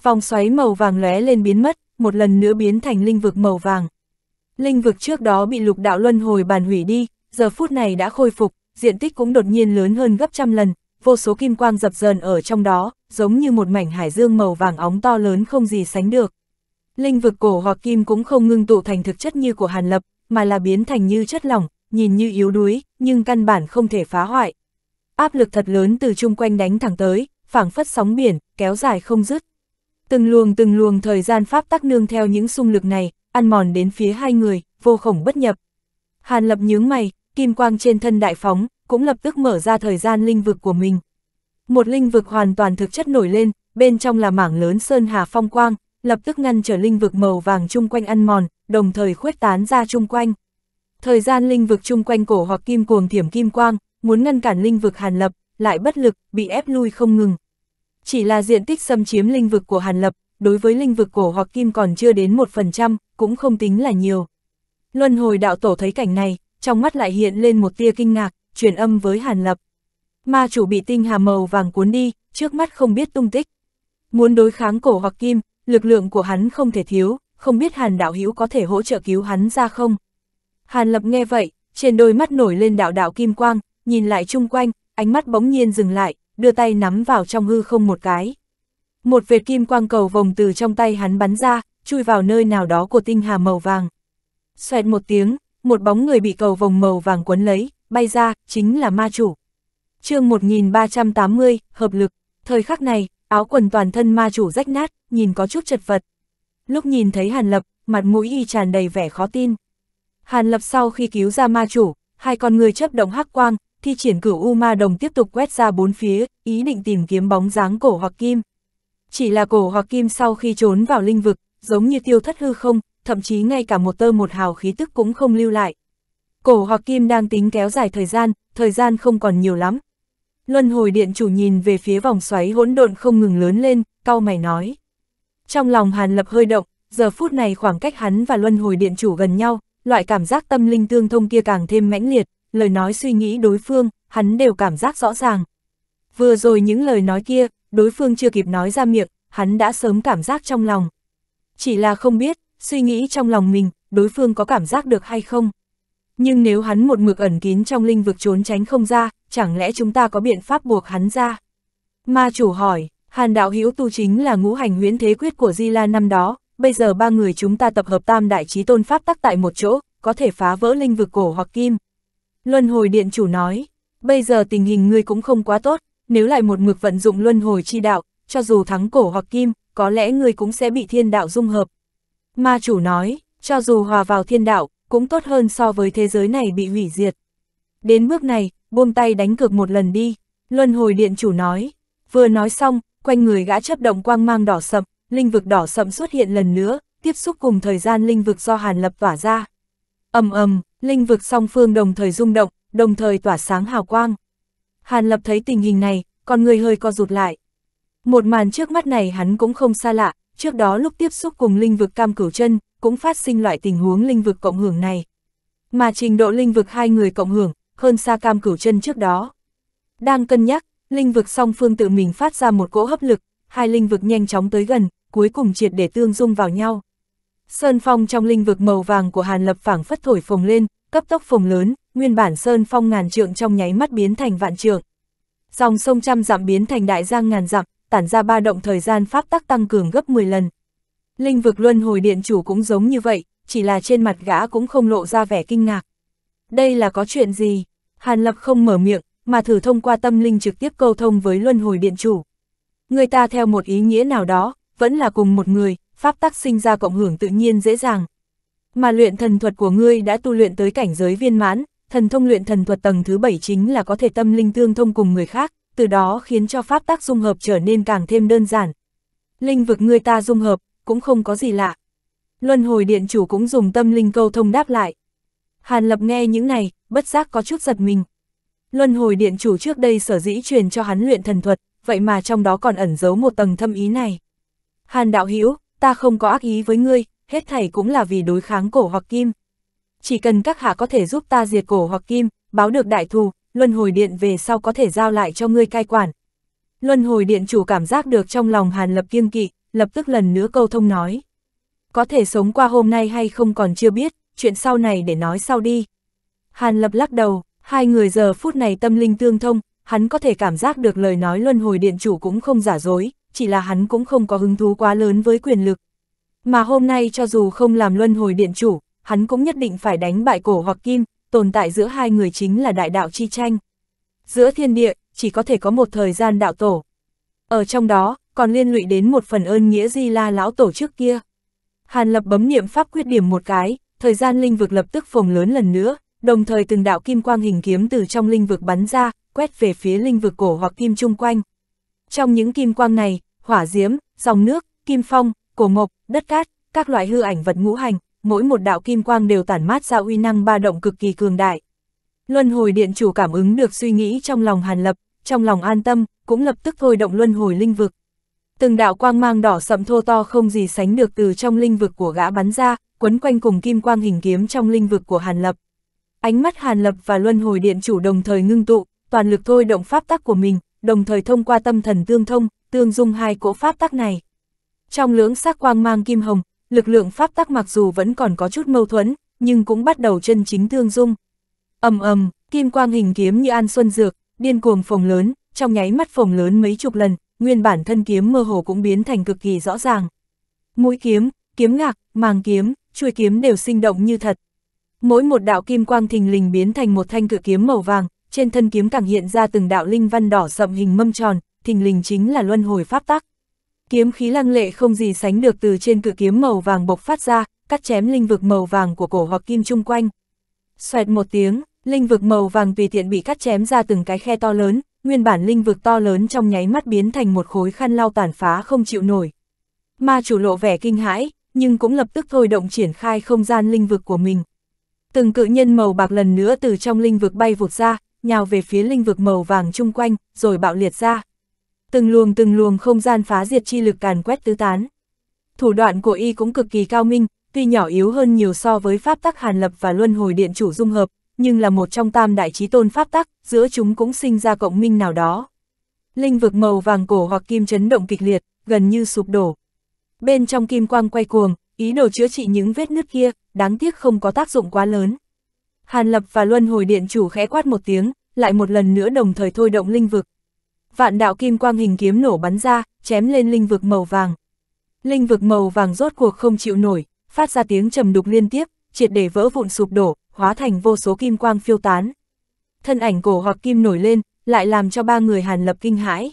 Vòng xoáy màu vàng lóe lên biến mất, một lần nữa biến thành linh vực màu vàng. Linh vực trước đó bị lục đạo luân hồi bàn hủy đi, giờ phút này đã khôi phục, diện tích cũng đột nhiên lớn hơn gấp trăm lần, vô số kim quang dập dờn ở trong đó, giống như một mảnh hải dương màu vàng óng to lớn không gì sánh được. Linh vực cổ hoặc kim cũng không ngưng tụ thành thực chất như của Hàn Lập, mà là biến thành như chất lỏng, nhìn như yếu đuối, nhưng căn bản không thể phá hoại. Áp lực thật lớn từ chung quanh đánh thẳng tới, phảng phất sóng biển, kéo dài không dứt. Từng luồng từng luồng thời gian pháp tắc nương theo những xung lực này, ăn mòn đến phía hai người, vô khổng bất nhập. Hàn Lập nhướng mày, kim quang trên thân đại phóng, cũng lập tức mở ra thời gian linh vực của mình. Một linh vực hoàn toàn thực chất nổi lên, bên trong là mảng lớn sơn hà phong quang, lập tức ngăn trở linh vực màu vàng chung quanh ăn mòn, đồng thời khuếch tán ra chung quanh. Thời gian linh vực chung quanh cổ hoặc kim cuồng thiểm kim quang, muốn ngăn cản linh vực Hàn Lập, lại bất lực, bị ép lui không ngừng. Chỉ là diện tích xâm chiếm linh vực của Hàn Lập, đối với linh vực cổ hoặc kim còn chưa đến 1%, cũng không tính là nhiều. Luân hồi đạo tổ thấy cảnh này, trong mắt lại hiện lên một tia kinh ngạc truyền âm với Hàn Lập. Ma chủ bị tinh hà màu vàng cuốn đi, trước mắt không biết tung tích. Muốn đối kháng cổ hoặc kim, lực lượng của hắn không thể thiếu, không biết Hàn đạo hữu có thể hỗ trợ cứu hắn ra không? Hàn Lập nghe vậy, trên đôi mắt nổi lên đạo đạo kim quang, nhìn lại chung quanh, ánh mắt bỗng nhiên dừng lại, đưa tay nắm vào trong hư không một cái. Một vệt kim quang cầu vòng từ trong tay hắn bắn ra, chui vào nơi nào đó của tinh hà màu vàng. Xoẹt một tiếng, một bóng người bị cầu vòng màu vàng quấn lấy, bay ra, chính là ma chủ. chương 1380, hợp lực, thời khắc này, áo quần toàn thân ma chủ rách nát, nhìn có chút chật vật. Lúc nhìn thấy Hàn Lập, mặt mũi y tràn đầy vẻ khó tin. Hàn Lập sau khi cứu ra ma chủ, hai con người chấp động hắc quang, thi triển cửu U Ma Đồng tiếp tục quét ra bốn phía, ý định tìm kiếm bóng dáng cổ hoặc kim. Chỉ là cổ hoặc kim sau khi trốn vào linh vực, giống như tiêu thất hư không, thậm chí ngay cả một tơ một hào khí tức cũng không lưu lại. Cổ hoặc kim đang tính kéo dài thời gian, thời gian không còn nhiều lắm. Luân hồi điện chủ nhìn về phía vòng xoáy hỗn độn không ngừng lớn lên, cau mày nói. Trong lòng Hàn Lập hơi động, giờ phút này khoảng cách hắn và luân hồi điện chủ gần nhau, loại cảm giác tâm linh tương thông kia càng thêm mãnh liệt, lời nói suy nghĩ đối phương, hắn đều cảm giác rõ ràng. Vừa rồi những lời nói kia, đối phương chưa kịp nói ra miệng, hắn đã sớm cảm giác trong lòng. Chỉ là không biết, suy nghĩ trong lòng mình, đối phương có cảm giác được hay không nhưng nếu hắn một mực ẩn kín trong linh vực trốn tránh không ra, chẳng lẽ chúng ta có biện pháp buộc hắn ra? Ma chủ hỏi, Hàn đạo hữu tu chính là ngũ hành huyễn thế quyết của Di La năm đó, bây giờ ba người chúng ta tập hợp tam đại trí tôn pháp tắc tại một chỗ, có thể phá vỡ linh vực cổ hoặc kim. Luân hồi điện chủ nói, bây giờ tình hình ngươi cũng không quá tốt, nếu lại một mực vận dụng luân hồi chi đạo, cho dù thắng cổ hoặc kim, có lẽ ngươi cũng sẽ bị thiên đạo dung hợp. Ma chủ nói, cho dù hòa vào thiên đạo, cũng tốt hơn so với thế giới này bị hủy diệt. Đến bước này, buông tay đánh cược một lần đi, luân hồi điện chủ nói. Vừa nói xong, quanh người gã chấp động quang mang đỏ sậm, linh vực đỏ sậm xuất hiện lần nữa, tiếp xúc cùng thời gian linh vực do Hàn Lập tỏa ra. ầm ầm, linh vực song phương đồng thời rung động, đồng thời tỏa sáng hào quang. Hàn Lập thấy tình hình này, con người hơi co rụt lại. Một màn trước mắt này hắn cũng không xa lạ, trước đó lúc tiếp xúc cùng linh vực cam cửu chân, cũng phát sinh loại tình huống linh vực cộng hưởng này. Mà trình độ linh vực hai người cộng hưởng, hơn xa cam cửu chân trước đó. Đang cân nhắc, linh vực song phương tự mình phát ra một cỗ hấp lực, hai linh vực nhanh chóng tới gần, cuối cùng triệt để tương dung vào nhau. Sơn phong trong linh vực màu vàng của Hàn Lập phảng phất thổi phồng lên, cấp tốc phồng lớn, nguyên bản sơn phong ngàn trượng trong nháy mắt biến thành vạn trượng. Dòng sông trăm dặm biến thành đại giang ngàn dặm, tản ra ba động thời gian pháp tắc tăng cường gấp 10 lần. Linh vực luân hồi điện chủ cũng giống như vậy, chỉ là trên mặt gã cũng không lộ ra vẻ kinh ngạc. Đây là có chuyện gì? Hàn Lập không mở miệng, mà thử thông qua tâm linh trực tiếp câu thông với luân hồi điện chủ. Người ta theo một ý nghĩa nào đó, vẫn là cùng một người, pháp tắc sinh ra cộng hưởng tự nhiên dễ dàng. Mà luyện thần thuật của ngươi đã tu luyện tới cảnh giới viên mãn, thần thông luyện thần thuật tầng thứ bảy chính là có thể tâm linh tương thông cùng người khác, từ đó khiến cho pháp tắc dung hợp trở nên càng thêm đơn giản. Linh vực ngươi ta dung hợp, cũng không có gì lạ. Luân hồi điện chủ cũng dùng tâm linh câu thông đáp lại. Hàn Lập nghe những này, bất giác có chút giật mình. Luân hồi điện chủ trước đây sở dĩ truyền cho hắn luyện thần thuật, vậy mà trong đó còn ẩn giấu một tầng thâm ý này. Hàn đạo Hữu ta không có ác ý với ngươi, hết thảy cũng là vì đối kháng cổ hoặc kim. Chỉ cần các hạ có thể giúp ta diệt cổ hoặc kim, báo được đại thù, luân hồi điện về sau có thể giao lại cho ngươi cai quản. Luân hồi điện chủ cảm giác được trong lòng Hàn Lập kiêng kỵ, lập tức lần nữa câu thông nói. Có thể sống qua hôm nay hay không còn chưa biết, chuyện sau này để nói sau đi. Hàn lập lắc đầu, hai người giờ phút này tâm linh tương thông, hắn có thể cảm giác được lời nói luân hồi điện chủ cũng không giả dối, chỉ là hắn cũng không có hứng thú quá lớn với quyền lực. Mà hôm nay cho dù không làm luân hồi điện chủ, hắn cũng nhất định phải đánh bại cổ hoặc kim, tồn tại giữa hai người chính là đại đạo chi tranh. Giữa thiên địa, chỉ có thể có một thời gian đạo tổ. Ở trong đó, còn liên lụy đến một phần ơn nghĩa di la lão tổ trước kia. Hàn lập bấm niệm pháp quyết điểm một cái, thời gian linh vực lập tức phồng lớn lần nữa, đồng thời từng đạo kim quang hình kiếm từ trong linh vực bắn ra, quét về phía linh vực cổ hoặc kim chung quanh. Trong những kim quang này, hỏa diễm, dòng nước, kim phong, cổ mộc, đất cát, các loại hư ảnh vật ngũ hành, mỗi một đạo kim quang đều tản mát ra uy năng ba động cực kỳ cường đại. Luân hồi điện chủ cảm ứng được suy nghĩ trong lòng Hàn Lập, trong lòng an tâm, cũng lập tức thôi động luân hồi linh vực, từng đạo quang mang đỏ sậm thô to không gì sánh được từ trong linh vực của gã bắn ra, quấn quanh cùng kim quang hình kiếm trong linh vực của Hàn Lập. Ánh mắt Hàn Lập và Luân Hồi Điện chủ đồng thời ngưng tụ, toàn lực thôi động pháp tắc của mình, đồng thời thông qua tâm thần tương thông, tương dung hai cỗ pháp tắc này. Trong lưỡng sắc quang mang kim hồng, lực lượng pháp tắc mặc dù vẫn còn có chút mâu thuẫn, nhưng cũng bắt đầu chân chính tương dung. Ầm ầm, kim quang hình kiếm như an xuân dược, điên cuồng phồng lớn, trong nháy mắt phồng lớn mấy chục lần, nguyên bản thân kiếm mơ hồ cũng biến thành cực kỳ rõ ràng. Mũi kiếm, kiếm ngạc, màng kiếm, chuôi kiếm đều sinh động như thật. Mỗi một đạo kim quang thình lình biến thành một thanh cự kiếm màu vàng, trên thân kiếm càng hiện ra từng đạo linh văn đỏ sậm hình mâm tròn, thình lình chính là luân hồi pháp tắc. Kiếm khí lăng lệ không gì sánh được từ trên cự kiếm màu vàng bộc phát ra, cắt chém linh vực màu vàng của cổ hoặc kim chung quanh. Xoẹt một tiếng, linh vực màu vàng tùy tiện bị cắt chém ra từng cái khe to lớn, nguyên bản linh vực to lớn trong nháy mắt biến thành một khối khăn lau tàn phá không chịu nổi. Ma chủ lộ vẻ kinh hãi, nhưng cũng lập tức thôi động triển khai không gian linh vực của mình. Từng cự nhân màu bạc lần nữa từ trong linh vực bay vụt ra, nhào về phía linh vực màu vàng chung quanh, rồi bạo liệt ra. Từng luồng từng luồng không gian phá diệt chi lực càn quét tứ tán. Thủ đoạn của y cũng cực kỳ cao minh, tuy nhỏ yếu hơn nhiều so với pháp tắc hàn lập và luân hồi điện chủ dung hợp, nhưng là một trong tam đại trí tôn pháp tắc, giữa chúng cũng sinh ra cộng minh nào đó. Linh vực màu vàng cổ hoặc kim chấn động kịch liệt, gần như sụp đổ. Bên trong kim quang quay cuồng, ý đồ chữa trị những vết nứt kia, đáng tiếc không có tác dụng quá lớn. Hàn Lập và Luân Hồi Điện chủ khẽ quát một tiếng, lại một lần nữa đồng thời thôi động linh vực. Vạn đạo kim quang hình kiếm nổ bắn ra, chém lên linh vực màu vàng. Linh vực màu vàng rốt cuộc không chịu nổi, phát ra tiếng trầm đục liên tiếp, triệt để vỡ vụn sụp đổ, hóa thành vô số kim quang phiêu tán. Thân ảnh cổ hoặc kim nổi lên, lại làm cho ba người Hàn Lập kinh hãi.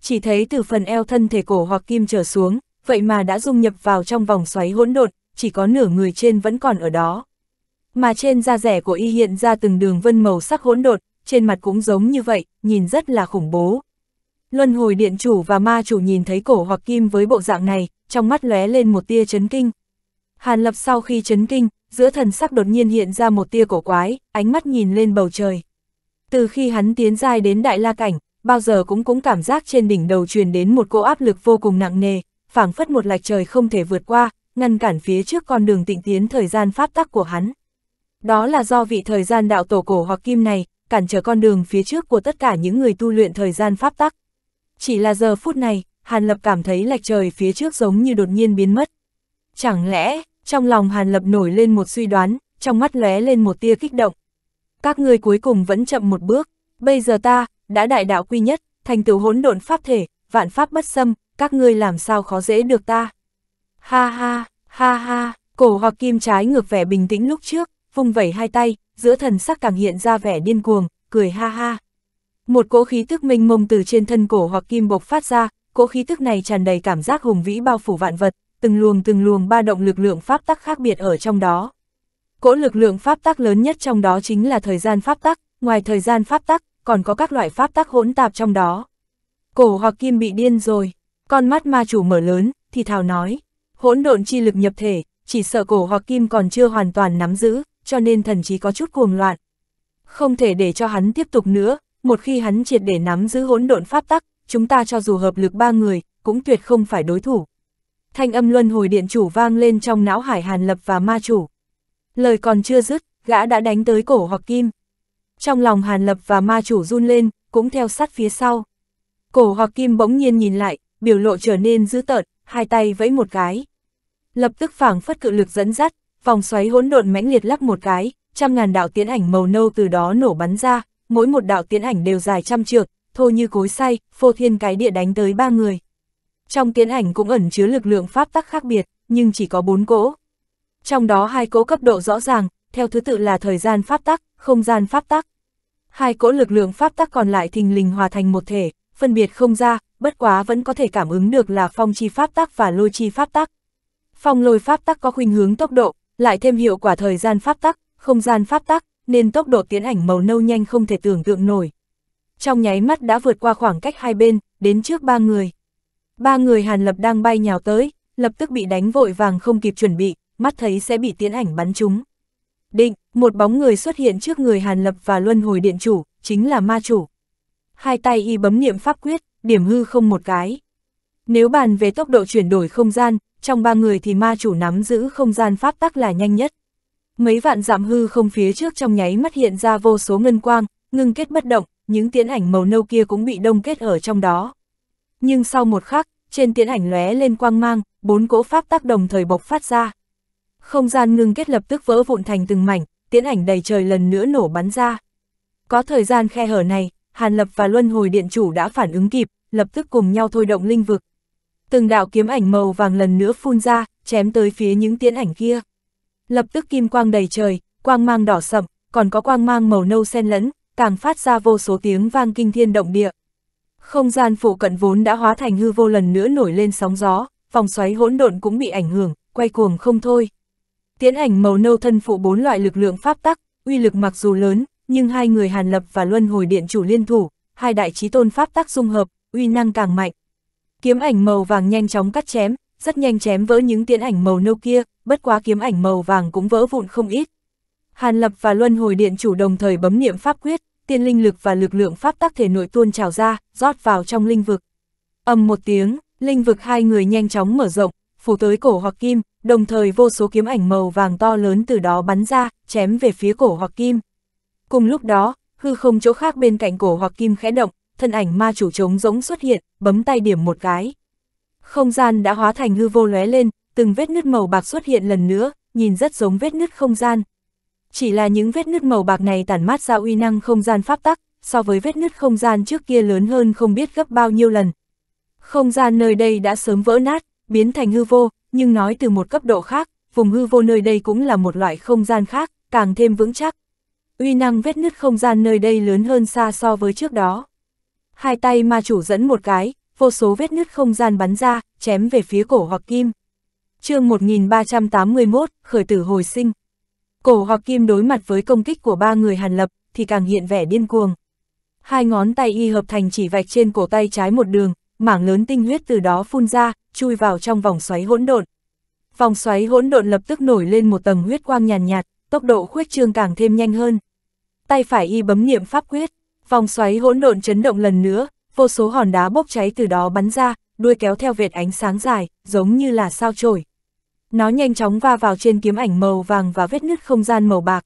Chỉ thấy từ phần eo thân thể cổ hoặc kim trở xuống, vậy mà đã dung nhập vào trong vòng xoáy hỗn độn, chỉ có nửa người trên vẫn còn ở đó. Mà trên da rẻ của y hiện ra từng đường vân màu sắc hỗn độn, trên mặt cũng giống như vậy, nhìn rất là khủng bố. Luân hồi điện chủ và ma chủ nhìn thấy cổ hoặc kim với bộ dạng này, trong mắt lóe lên một tia chấn kinh. Hàn Lập sau khi chấn kinh, giữa thần sắc đột nhiên hiện ra một tia cổ quái, ánh mắt nhìn lên bầu trời. Từ khi hắn tiến dài đến đại la cảnh, bao giờ cũng cũng cảm giác trên đỉnh đầu truyền đến một cỗ áp lực vô cùng nặng nề, phảng phất một lạch trời không thể vượt qua, ngăn cản phía trước con đường tịnh tiến thời gian pháp tắc của hắn. Đó là do vị thời gian đạo tổ cổ hoặc kim này, cản trở con đường phía trước của tất cả những người tu luyện thời gian pháp tắc. Chỉ là giờ phút này, Hàn Lập cảm thấy lạch trời phía trước giống như đột nhiên biến mất. Chẳng lẽ, trong lòng Hàn Lập nổi lên một suy đoán, trong mắt lóe lên một tia kích động. Các ngươi cuối cùng vẫn chậm một bước, bây giờ ta, đã đại đạo quy nhất, thành tựu hỗn độn pháp thể, vạn pháp bất xâm, các ngươi làm sao khó dễ được ta. Ha ha, ha ha, cổ hoặc kim trái ngược vẻ bình tĩnh lúc trước, vung vẩy hai tay, giữa thần sắc càng hiện ra vẻ điên cuồng, cười ha ha. Một cỗ khí tức minh mông từ trên thân cổ hoặc kim bộc phát ra, cỗ khí tức này tràn đầy cảm giác hùng vĩ bao phủ vạn vật, từng luồng từng luồng ba động lực lượng pháp tắc khác biệt ở trong đó. Cỗ lực lượng pháp tắc lớn nhất trong đó chính là thời gian pháp tắc, ngoài thời gian pháp tắc, còn có các loại pháp tắc hỗn tạp trong đó. Cổ hoặc kim bị điên rồi, con mắt ma chủ mở lớn, thì thào nói, hỗn độn chi lực nhập thể, chỉ sợ cổ hoặc kim còn chưa hoàn toàn nắm giữ, cho nên thần chí có chút cuồng loạn. Không thể để cho hắn tiếp tục nữa, một khi hắn triệt để nắm giữ hỗn độn pháp tắc, chúng ta cho dù hợp lực ba người, cũng tuyệt không phải đối thủ thanh âm luân hồi điện chủ vang lên trong não hải hàn lập và ma chủ. Lời còn chưa dứt, gã đã đánh tới cổ hoặc kim. Trong lòng hàn lập và ma chủ run lên, cũng theo sát phía sau. Cổ hoặc kim bỗng nhiên nhìn lại, biểu lộ trở nên dữ tợn, hai tay vẫy một cái. Lập tức phảng phất cự lực dẫn dắt, vòng xoáy hỗn độn mãnh liệt lắc một cái, trăm ngàn đạo tiến ảnh màu nâu từ đó nổ bắn ra, mỗi một đạo tiến ảnh đều dài trăm trượng, thô như cối xay, phô thiên cái địa đánh tới ba người. Trong tiến ảnh cũng ẩn chứa lực lượng pháp tắc khác biệt, nhưng chỉ có bốn cỗ. Trong đó hai cỗ cấp độ rõ ràng, theo thứ tự là thời gian pháp tắc, không gian pháp tắc. Hai cỗ lực lượng pháp tắc còn lại thình lình hòa thành một thể, phân biệt không ra, bất quá vẫn có thể cảm ứng được là phong chi pháp tắc và lôi chi pháp tắc. Phong lôi pháp tắc có khuynh hướng tốc độ, lại thêm hiệu quả thời gian pháp tắc, không gian pháp tắc, nên tốc độ tiến ảnh màu nâu nhanh không thể tưởng tượng nổi. Trong nháy mắt đã vượt qua khoảng cách hai bên, đến trước ba người. Ba người Hàn Lập đang bay nhào tới, lập tức bị đánh vội vàng không kịp chuẩn bị, mắt thấy sẽ bị tiến ảnh bắn trúng. Định, một bóng người xuất hiện trước người Hàn Lập và luân hồi điện chủ, chính là ma chủ. Hai tay y bấm niệm pháp quyết, điểm hư không một cái. Nếu bàn về tốc độ chuyển đổi không gian, trong ba người thì ma chủ nắm giữ không gian pháp tắc là nhanh nhất. Mấy vạn dặm hư không phía trước trong nháy mắt hiện ra vô số ngân quang, ngưng kết bất động, những tiến ảnh màu nâu kia cũng bị đông kết ở trong đó nhưng sau một khắc, trên tiến ảnh lóe lên quang mang, bốn cỗ pháp tác đồng thời bộc phát ra. Không gian ngưng kết lập tức vỡ vụn thành từng mảnh, tiến ảnh đầy trời lần nữa nổ bắn ra. Có thời gian khe hở này, Hàn Lập và Luân Hồi Điện Chủ đã phản ứng kịp, lập tức cùng nhau thôi động linh vực. Từng đạo kiếm ảnh màu vàng lần nữa phun ra, chém tới phía những tiến ảnh kia. Lập tức kim quang đầy trời, quang mang đỏ sậm, còn có quang mang màu nâu xen lẫn, càng phát ra vô số tiếng vang kinh thiên động địa. Không gian phụ cận vốn đã hóa thành hư vô lần nữa nổi lên sóng gió, vòng xoáy hỗn độn cũng bị ảnh hưởng, quay cuồng không thôi. Tiến ảnh màu nâu thân phụ bốn loại lực lượng pháp tắc, uy lực mặc dù lớn, nhưng hai người Hàn Lập và Luân Hồi Điện chủ liên thủ, hai đại chí tôn pháp tắc dung hợp, uy năng càng mạnh. Kiếm ảnh màu vàng nhanh chóng cắt chém, rất nhanh chém vỡ những tiến ảnh màu nâu kia, bất quá kiếm ảnh màu vàng cũng vỡ vụn không ít. Hàn Lập và Luân Hồi Điện chủ đồng thời bấm niệm pháp quyết, tiên linh lực và lực lượng pháp tắc thể nội tuôn trào ra, rót vào trong linh vực. Âm một tiếng, linh vực hai người nhanh chóng mở rộng, phủ tới cổ hoặc kim, đồng thời vô số kiếm ảnh màu vàng to lớn từ đó bắn ra, chém về phía cổ hoặc kim. Cùng lúc đó, hư không chỗ khác bên cạnh cổ hoặc kim khẽ động, thân ảnh ma chủ trống rỗng xuất hiện, bấm tay điểm một cái. Không gian đã hóa thành hư vô lóe lên, từng vết nứt màu bạc xuất hiện lần nữa, nhìn rất giống vết nứt không gian, chỉ là những vết nứt màu bạc này tản mát ra uy năng không gian pháp tắc, so với vết nứt không gian trước kia lớn hơn không biết gấp bao nhiêu lần. Không gian nơi đây đã sớm vỡ nát, biến thành hư vô, nhưng nói từ một cấp độ khác, vùng hư vô nơi đây cũng là một loại không gian khác, càng thêm vững chắc. Uy năng vết nứt không gian nơi đây lớn hơn xa so với trước đó. Hai tay ma chủ dẫn một cái, vô số vết nứt không gian bắn ra, chém về phía cổ hoặc kim. chương 1381, khởi tử hồi sinh. Cổ hoặc kim đối mặt với công kích của ba người Hàn Lập, thì càng hiện vẻ điên cuồng. Hai ngón tay y hợp thành chỉ vạch trên cổ tay trái một đường, mảng lớn tinh huyết từ đó phun ra, chui vào trong vòng xoáy hỗn độn. Vòng xoáy hỗn độn lập tức nổi lên một tầng huyết quang nhàn nhạt, nhạt, tốc độ khuyết trương càng thêm nhanh hơn. Tay phải y bấm niệm pháp quyết, vòng xoáy hỗn độn chấn động lần nữa, vô số hòn đá bốc cháy từ đó bắn ra, đuôi kéo theo vệt ánh sáng dài, giống như là sao chổi nó nhanh chóng va vào trên kiếm ảnh màu vàng và vết nứt không gian màu bạc.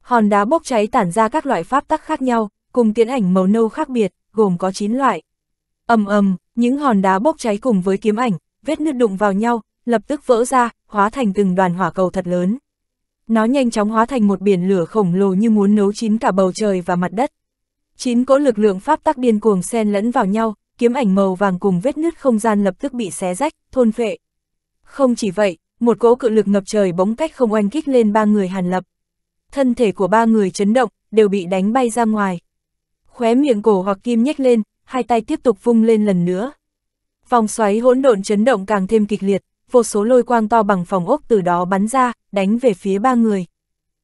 Hòn đá bốc cháy tản ra các loại pháp tắc khác nhau, cùng tiến ảnh màu nâu khác biệt, gồm có 9 loại. ầm ầm, những hòn đá bốc cháy cùng với kiếm ảnh, vết nứt đụng vào nhau, lập tức vỡ ra, hóa thành từng đoàn hỏa cầu thật lớn. Nó nhanh chóng hóa thành một biển lửa khổng lồ như muốn nấu chín cả bầu trời và mặt đất. Chín cỗ lực lượng pháp tắc điên cuồng xen lẫn vào nhau, kiếm ảnh màu vàng cùng vết nứt không gian lập tức bị xé rách, thôn phệ. Không chỉ vậy, một cỗ cự lực ngập trời bỗng cách không oanh kích lên ba người Hàn Lập. Thân thể của ba người chấn động, đều bị đánh bay ra ngoài. Khóe miệng cổ hoặc kim nhếch lên, hai tay tiếp tục vung lên lần nữa. Vòng xoáy hỗn độn chấn động càng thêm kịch liệt, vô số lôi quang to bằng phòng ốc từ đó bắn ra, đánh về phía ba người.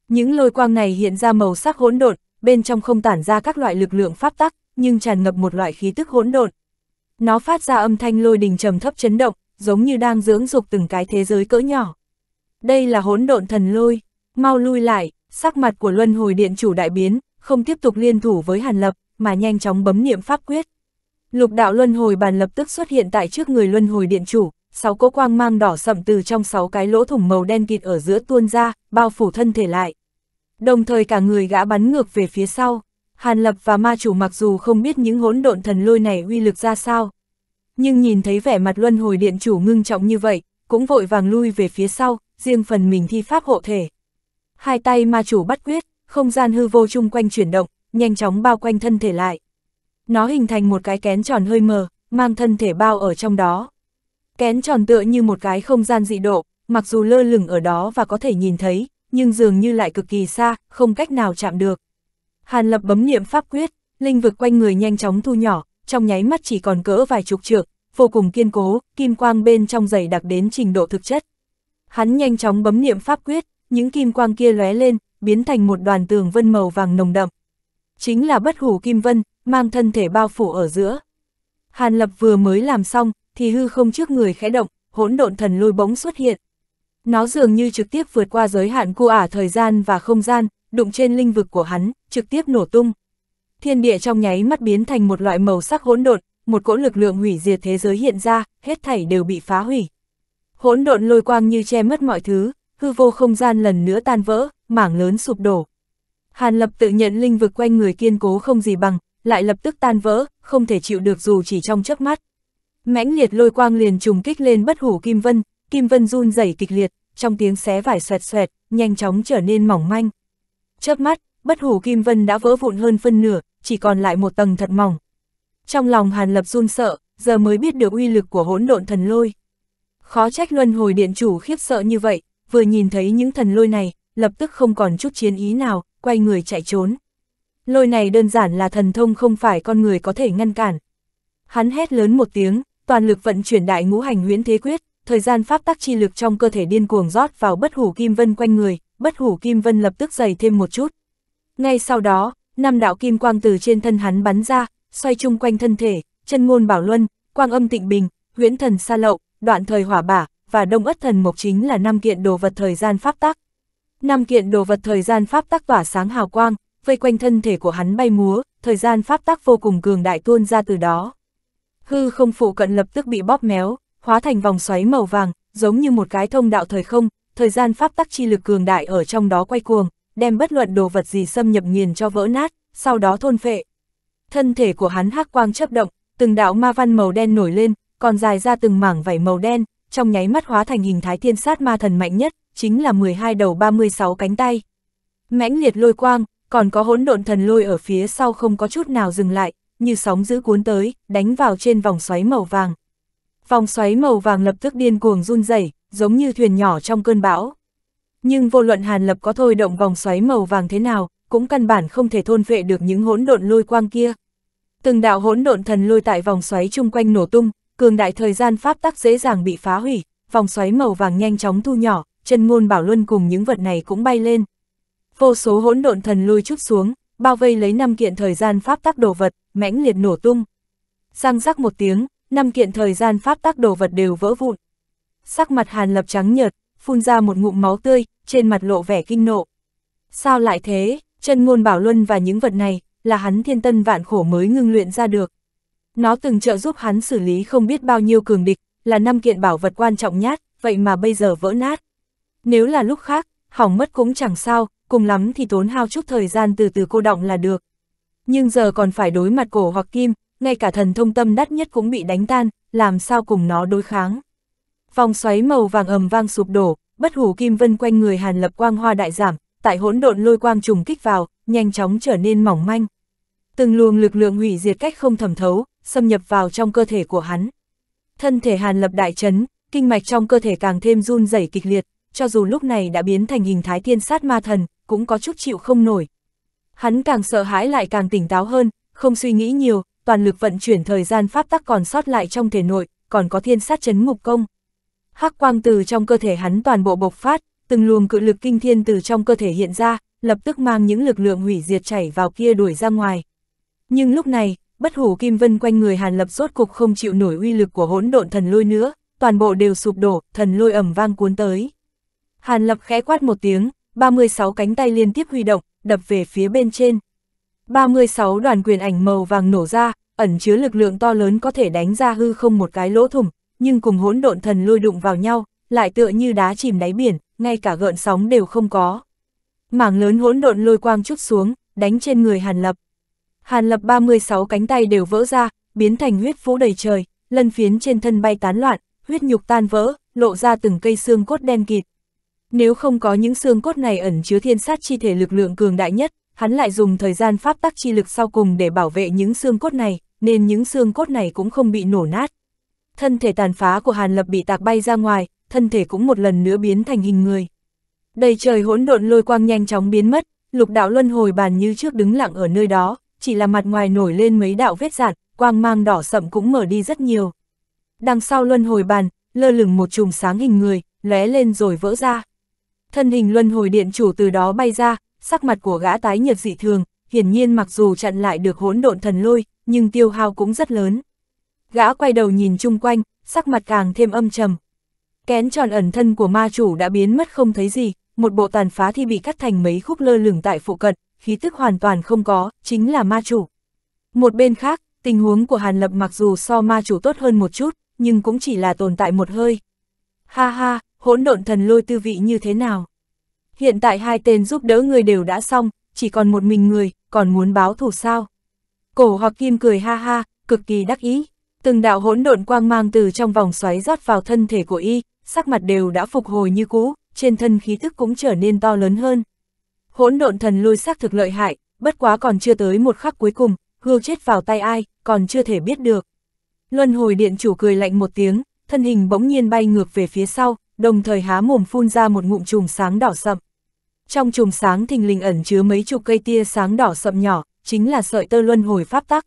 Những lôi quang này hiện ra màu sắc hỗn độn, bên trong không tản ra các loại lực lượng pháp tắc, nhưng tràn ngập một loại khí tức hỗn độn. Nó phát ra âm thanh lôi đình trầm thấp chấn động, giống như đang dưỡng dục từng cái thế giới cỡ nhỏ. Đây là hỗn độn thần lôi, mau lui lại, sắc mặt của luân hồi điện chủ đại biến, không tiếp tục liên thủ với Hàn Lập, mà nhanh chóng bấm niệm pháp quyết. Lục đạo luân hồi bàn lập tức xuất hiện tại trước người luân hồi điện chủ, sáu cỗ quang mang đỏ sậm từ trong sáu cái lỗ thủng màu đen kịt ở giữa tuôn ra, bao phủ thân thể lại. Đồng thời cả người gã bắn ngược về phía sau. Hàn Lập và ma chủ mặc dù không biết những hỗn độn thần lôi này uy lực ra sao, nhưng nhìn thấy vẻ mặt luân hồi điện chủ ngưng trọng như vậy, cũng vội vàng lui về phía sau, riêng phần mình thi pháp hộ thể. Hai tay ma chủ bắt quyết, không gian hư vô chung quanh chuyển động, nhanh chóng bao quanh thân thể lại. Nó hình thành một cái kén tròn hơi mờ, mang thân thể bao ở trong đó. Kén tròn tựa như một cái không gian dị độ, mặc dù lơ lửng ở đó và có thể nhìn thấy, nhưng dường như lại cực kỳ xa, không cách nào chạm được. Hàn lập bấm niệm pháp quyết, linh vực quanh người nhanh chóng thu nhỏ, trong nháy mắt chỉ còn cỡ vài chục trượng, vô cùng kiên cố, kim quang bên trong dày đặc đến trình độ thực chất. Hắn nhanh chóng bấm niệm pháp quyết, những kim quang kia lóe lên, biến thành một đoàn tường vân màu vàng nồng đậm. Chính là bất hủ kim vân, mang thân thể bao phủ ở giữa. Hàn Lập vừa mới làm xong, thì hư không trước người khẽ động, hỗn độn thần lôi bóng xuất hiện. Nó dường như trực tiếp vượt qua giới hạn cu ả thời gian và không gian, đụng trên linh vực của hắn, trực tiếp nổ tung thiên địa trong nháy mắt biến thành một loại màu sắc hỗn độn, một cỗ lực lượng hủy diệt thế giới hiện ra, hết thảy đều bị phá hủy. Hỗn độn lôi quang như che mất mọi thứ, hư vô không gian lần nữa tan vỡ, mảng lớn sụp đổ. Hàn Lập tự nhận linh vực quanh người kiên cố không gì bằng, lại lập tức tan vỡ, không thể chịu được dù chỉ trong chớp mắt. Mãnh liệt lôi quang liền trùng kích lên bất hủ kim vân, kim vân run rẩy kịch liệt, trong tiếng xé vải xoẹt xoẹt, nhanh chóng trở nên mỏng manh. Chớp mắt, bất hủ kim vân đã vỡ vụn hơn phân nửa, chỉ còn lại một tầng thật mỏng. Trong lòng Hàn Lập run sợ, giờ mới biết được uy lực của hỗn độn thần lôi. Khó trách luân hồi điện chủ khiếp sợ như vậy, vừa nhìn thấy những thần lôi này, lập tức không còn chút chiến ý nào, quay người chạy trốn. Lôi này đơn giản là thần thông không phải con người có thể ngăn cản. Hắn hét lớn một tiếng, toàn lực vận chuyển đại ngũ hành huyễn thế quyết, thời gian pháp tắc chi lực trong cơ thể điên cuồng rót vào bất hủ kim vân quanh người, bất hủ kim vân lập tức dày thêm một chút. Ngay sau đó, năm đạo kim quang từ trên thân hắn bắn ra, xoay chung quanh thân thể, chân ngôn bảo luân, quang âm tịnh bình, huyễn thần sa lậu, đoạn thời hỏa bả, và đông ất thần mộc chính là năm kiện đồ vật thời gian pháp tắc. Năm kiện đồ vật thời gian pháp tắc tỏa sáng hào quang, vây quanh thân thể của hắn bay múa, thời gian pháp tắc vô cùng cường đại tuôn ra từ đó. Hư không phụ cận lập tức bị bóp méo, hóa thành vòng xoáy màu vàng, giống như một cái thông đạo thời không, thời gian pháp tắc chi lực cường đại ở trong đó quay cuồng, đem bất luận đồ vật gì xâm nhập nghiền cho vỡ nát, sau đó thôn phệ. Thân thể của hắn hắc quang chấp động, từng đạo ma văn màu đen nổi lên, còn dài ra từng mảng vảy màu đen, trong nháy mắt hóa thành hình thái thiên sát ma thần mạnh nhất, chính là 12 đầu 36 cánh tay. Mãnh liệt lôi quang, còn có hỗn độn thần lôi ở phía sau không có chút nào dừng lại, như sóng giữ cuốn tới, đánh vào trên vòng xoáy màu vàng. Vòng xoáy màu vàng lập tức điên cuồng run rẩy, giống như thuyền nhỏ trong cơn bão nhưng vô luận Hàn Lập có thôi động vòng xoáy màu vàng thế nào, cũng căn bản không thể thôn vệ được những hỗn độn lôi quang kia. Từng đạo hỗn độn thần lôi tại vòng xoáy chung quanh nổ tung, cường đại thời gian pháp tắc dễ dàng bị phá hủy, vòng xoáy màu vàng nhanh chóng thu nhỏ, chân ngôn bảo luân cùng những vật này cũng bay lên. Vô số hỗn độn thần lôi chút xuống, bao vây lấy năm kiện thời gian pháp tắc đồ vật, mãnh liệt nổ tung. Răng rắc một tiếng, năm kiện thời gian pháp tắc đồ vật đều vỡ vụn. Sắc mặt Hàn Lập trắng nhợt, phun ra một ngụm máu tươi, trên mặt lộ vẻ kinh nộ. Sao lại thế, chân ngôn bảo luân và những vật này, là hắn thiên tân vạn khổ mới ngưng luyện ra được. Nó từng trợ giúp hắn xử lý không biết bao nhiêu cường địch, là năm kiện bảo vật quan trọng nhất, vậy mà bây giờ vỡ nát. Nếu là lúc khác, hỏng mất cũng chẳng sao, cùng lắm thì tốn hao chút thời gian từ từ cô động là được. Nhưng giờ còn phải đối mặt cổ hoặc kim, ngay cả thần thông tâm đắt nhất cũng bị đánh tan, làm sao cùng nó đối kháng. Vòng xoáy màu vàng ầm vang sụp đổ, bất hủ kim vân quanh người Hàn Lập quang hoa đại giảm, tại hỗn độn lôi quang trùng kích vào, nhanh chóng trở nên mỏng manh. Từng luồng lực lượng hủy diệt cách không thẩm thấu, xâm nhập vào trong cơ thể của hắn. Thân thể Hàn Lập đại chấn, kinh mạch trong cơ thể càng thêm run rẩy kịch liệt, cho dù lúc này đã biến thành hình thái thiên sát ma thần, cũng có chút chịu không nổi. Hắn càng sợ hãi lại càng tỉnh táo hơn, không suy nghĩ nhiều, toàn lực vận chuyển thời gian pháp tắc còn sót lại trong thể nội, còn có thiên sát chấn ngục công hắc quang từ trong cơ thể hắn toàn bộ bộc phát, từng luồng cự lực kinh thiên từ trong cơ thể hiện ra, lập tức mang những lực lượng hủy diệt chảy vào kia đuổi ra ngoài. Nhưng lúc này, bất hủ kim vân quanh người Hàn Lập rốt cục không chịu nổi uy lực của hỗn độn thần lôi nữa, toàn bộ đều sụp đổ, thần lôi ẩm vang cuốn tới. Hàn Lập khẽ quát một tiếng, 36 cánh tay liên tiếp huy động, đập về phía bên trên. 36 đoàn quyền ảnh màu vàng nổ ra, ẩn chứa lực lượng to lớn có thể đánh ra hư không một cái lỗ thủng, nhưng cùng hỗn độn thần lôi đụng vào nhau, lại tựa như đá chìm đáy biển, ngay cả gợn sóng đều không có. Mảng lớn hỗn độn lôi quang chút xuống, đánh trên người Hàn Lập. Hàn Lập 36 cánh tay đều vỡ ra, biến thành huyết vũ đầy trời, lân phiến trên thân bay tán loạn, huyết nhục tan vỡ, lộ ra từng cây xương cốt đen kịt. Nếu không có những xương cốt này ẩn chứa thiên sát chi thể lực lượng cường đại nhất, hắn lại dùng thời gian pháp tắc chi lực sau cùng để bảo vệ những xương cốt này, nên những xương cốt này cũng không bị nổ nát thân thể tàn phá của Hàn Lập bị tạc bay ra ngoài, thân thể cũng một lần nữa biến thành hình người. Đầy trời hỗn độn lôi quang nhanh chóng biến mất, lục đạo luân hồi bàn như trước đứng lặng ở nơi đó, chỉ là mặt ngoài nổi lên mấy đạo vết rạn, quang mang đỏ sậm cũng mở đi rất nhiều. Đằng sau luân hồi bàn, lơ lửng một chùm sáng hình người, lóe lên rồi vỡ ra. Thân hình luân hồi điện chủ từ đó bay ra, sắc mặt của gã tái nhiệt dị thường, hiển nhiên mặc dù chặn lại được hỗn độn thần lôi, nhưng tiêu hao cũng rất lớn. Gã quay đầu nhìn chung quanh, sắc mặt càng thêm âm trầm. Kén tròn ẩn thân của ma chủ đã biến mất không thấy gì, một bộ tàn phá thi bị cắt thành mấy khúc lơ lửng tại phụ cận, khí tức hoàn toàn không có, chính là ma chủ. Một bên khác, tình huống của Hàn Lập mặc dù so ma chủ tốt hơn một chút, nhưng cũng chỉ là tồn tại một hơi. Ha ha, hỗn độn thần lôi tư vị như thế nào? Hiện tại hai tên giúp đỡ người đều đã xong, chỉ còn một mình người, còn muốn báo thù sao? Cổ hoặc kim cười ha ha, cực kỳ đắc ý. Từng đạo hỗn độn quang mang từ trong vòng xoáy rót vào thân thể của y, sắc mặt đều đã phục hồi như cũ, trên thân khí thức cũng trở nên to lớn hơn. Hỗn độn thần lôi xác thực lợi hại, bất quá còn chưa tới một khắc cuối cùng, hưu chết vào tay ai, còn chưa thể biết được. Luân hồi điện chủ cười lạnh một tiếng, thân hình bỗng nhiên bay ngược về phía sau, đồng thời há mồm phun ra một ngụm chùm sáng đỏ sậm. Trong chùm sáng thình lình ẩn chứa mấy chục cây tia sáng đỏ sậm nhỏ, chính là sợi tơ luân hồi pháp tắc.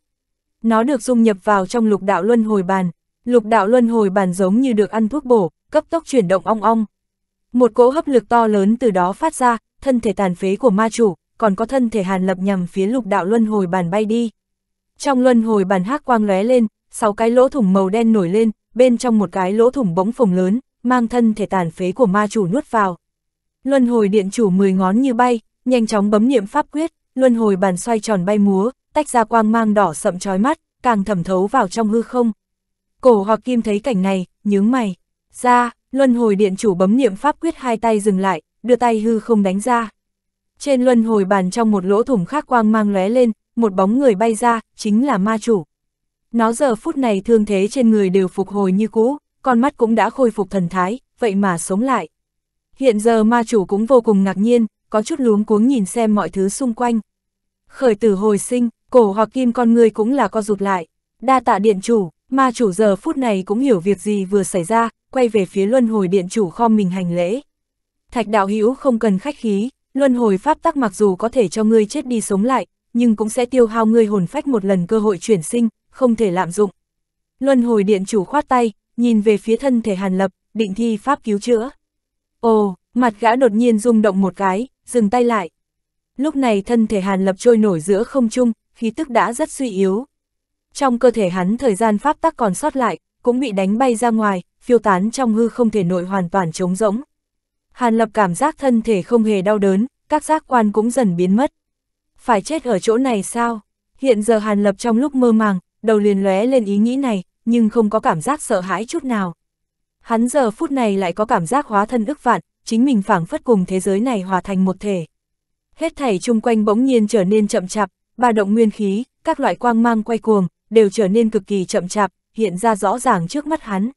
Nó được dung nhập vào trong lục đạo luân hồi bàn. Lục đạo luân hồi bàn giống như được ăn thuốc bổ, cấp tốc chuyển động ong ong. Một cỗ hấp lực to lớn từ đó phát ra, thân thể tàn phế của ma chủ, còn có thân thể hàn lập nhằm phía lục đạo luân hồi bàn bay đi. Trong luân hồi bàn hắc quang lóe lên, sáu cái lỗ thủng màu đen nổi lên, bên trong một cái lỗ thủng bỗng phồng lớn, mang thân thể tàn phế của ma chủ nuốt vào. Luân hồi điện chủ mười ngón như bay, nhanh chóng bấm niệm pháp quyết, luân hồi bàn xoay tròn bay múa, tách ra quang mang đỏ sậm chói mắt, càng thẩm thấu vào trong hư không. Cổ hoặc kim thấy cảnh này, nhướng mày. Ra, luân hồi điện chủ bấm niệm pháp quyết hai tay dừng lại, đưa tay hư không đánh ra. Trên luân hồi bàn trong một lỗ thủng khác quang mang lóe lên, một bóng người bay ra, chính là ma chủ. Nó giờ phút này thương thế trên người đều phục hồi như cũ, con mắt cũng đã khôi phục thần thái, vậy mà sống lại. Hiện giờ ma chủ cũng vô cùng ngạc nhiên, có chút luống cuống nhìn xem mọi thứ xung quanh. Khởi tử hồi sinh, cổ hoặc kim con người cũng là co rụt lại. Đa tạ điện chủ, ma chủ giờ phút này cũng hiểu việc gì vừa xảy ra, quay về phía luân hồi điện chủ kho mình hành lễ. Thạch đạo hữu không cần khách khí, luân hồi pháp tắc mặc dù có thể cho ngươi chết đi sống lại, nhưng cũng sẽ tiêu hao ngươi hồn phách một lần cơ hội chuyển sinh, không thể lạm dụng. Luân hồi điện chủ khoát tay, nhìn về phía thân thể hàn lập, định thi pháp cứu chữa. Ồ, mặt gã đột nhiên rung động một cái, dừng tay lại. Lúc này thân thể hàn lập trôi nổi giữa không trung, khí tức đã rất suy yếu. Trong cơ thể hắn thời gian pháp tắc còn sót lại, cũng bị đánh bay ra ngoài, phiêu tán trong hư không thể nội hoàn toàn trống rỗng. Hàn lập cảm giác thân thể không hề đau đớn, các giác quan cũng dần biến mất. Phải chết ở chỗ này sao? Hiện giờ hàn lập trong lúc mơ màng, đầu liền lóe lên ý nghĩ này, nhưng không có cảm giác sợ hãi chút nào. Hắn giờ phút này lại có cảm giác hóa thân ức vạn, chính mình phảng phất cùng thế giới này hòa thành một thể. Hết thảy chung quanh bỗng nhiên trở nên chậm chạp, ba động nguyên khí, các loại quang mang quay cuồng, đều trở nên cực kỳ chậm chạp, hiện ra rõ ràng trước mắt hắn.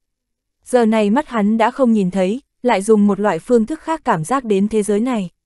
Giờ này mắt hắn đã không nhìn thấy, lại dùng một loại phương thức khác cảm giác đến thế giới này.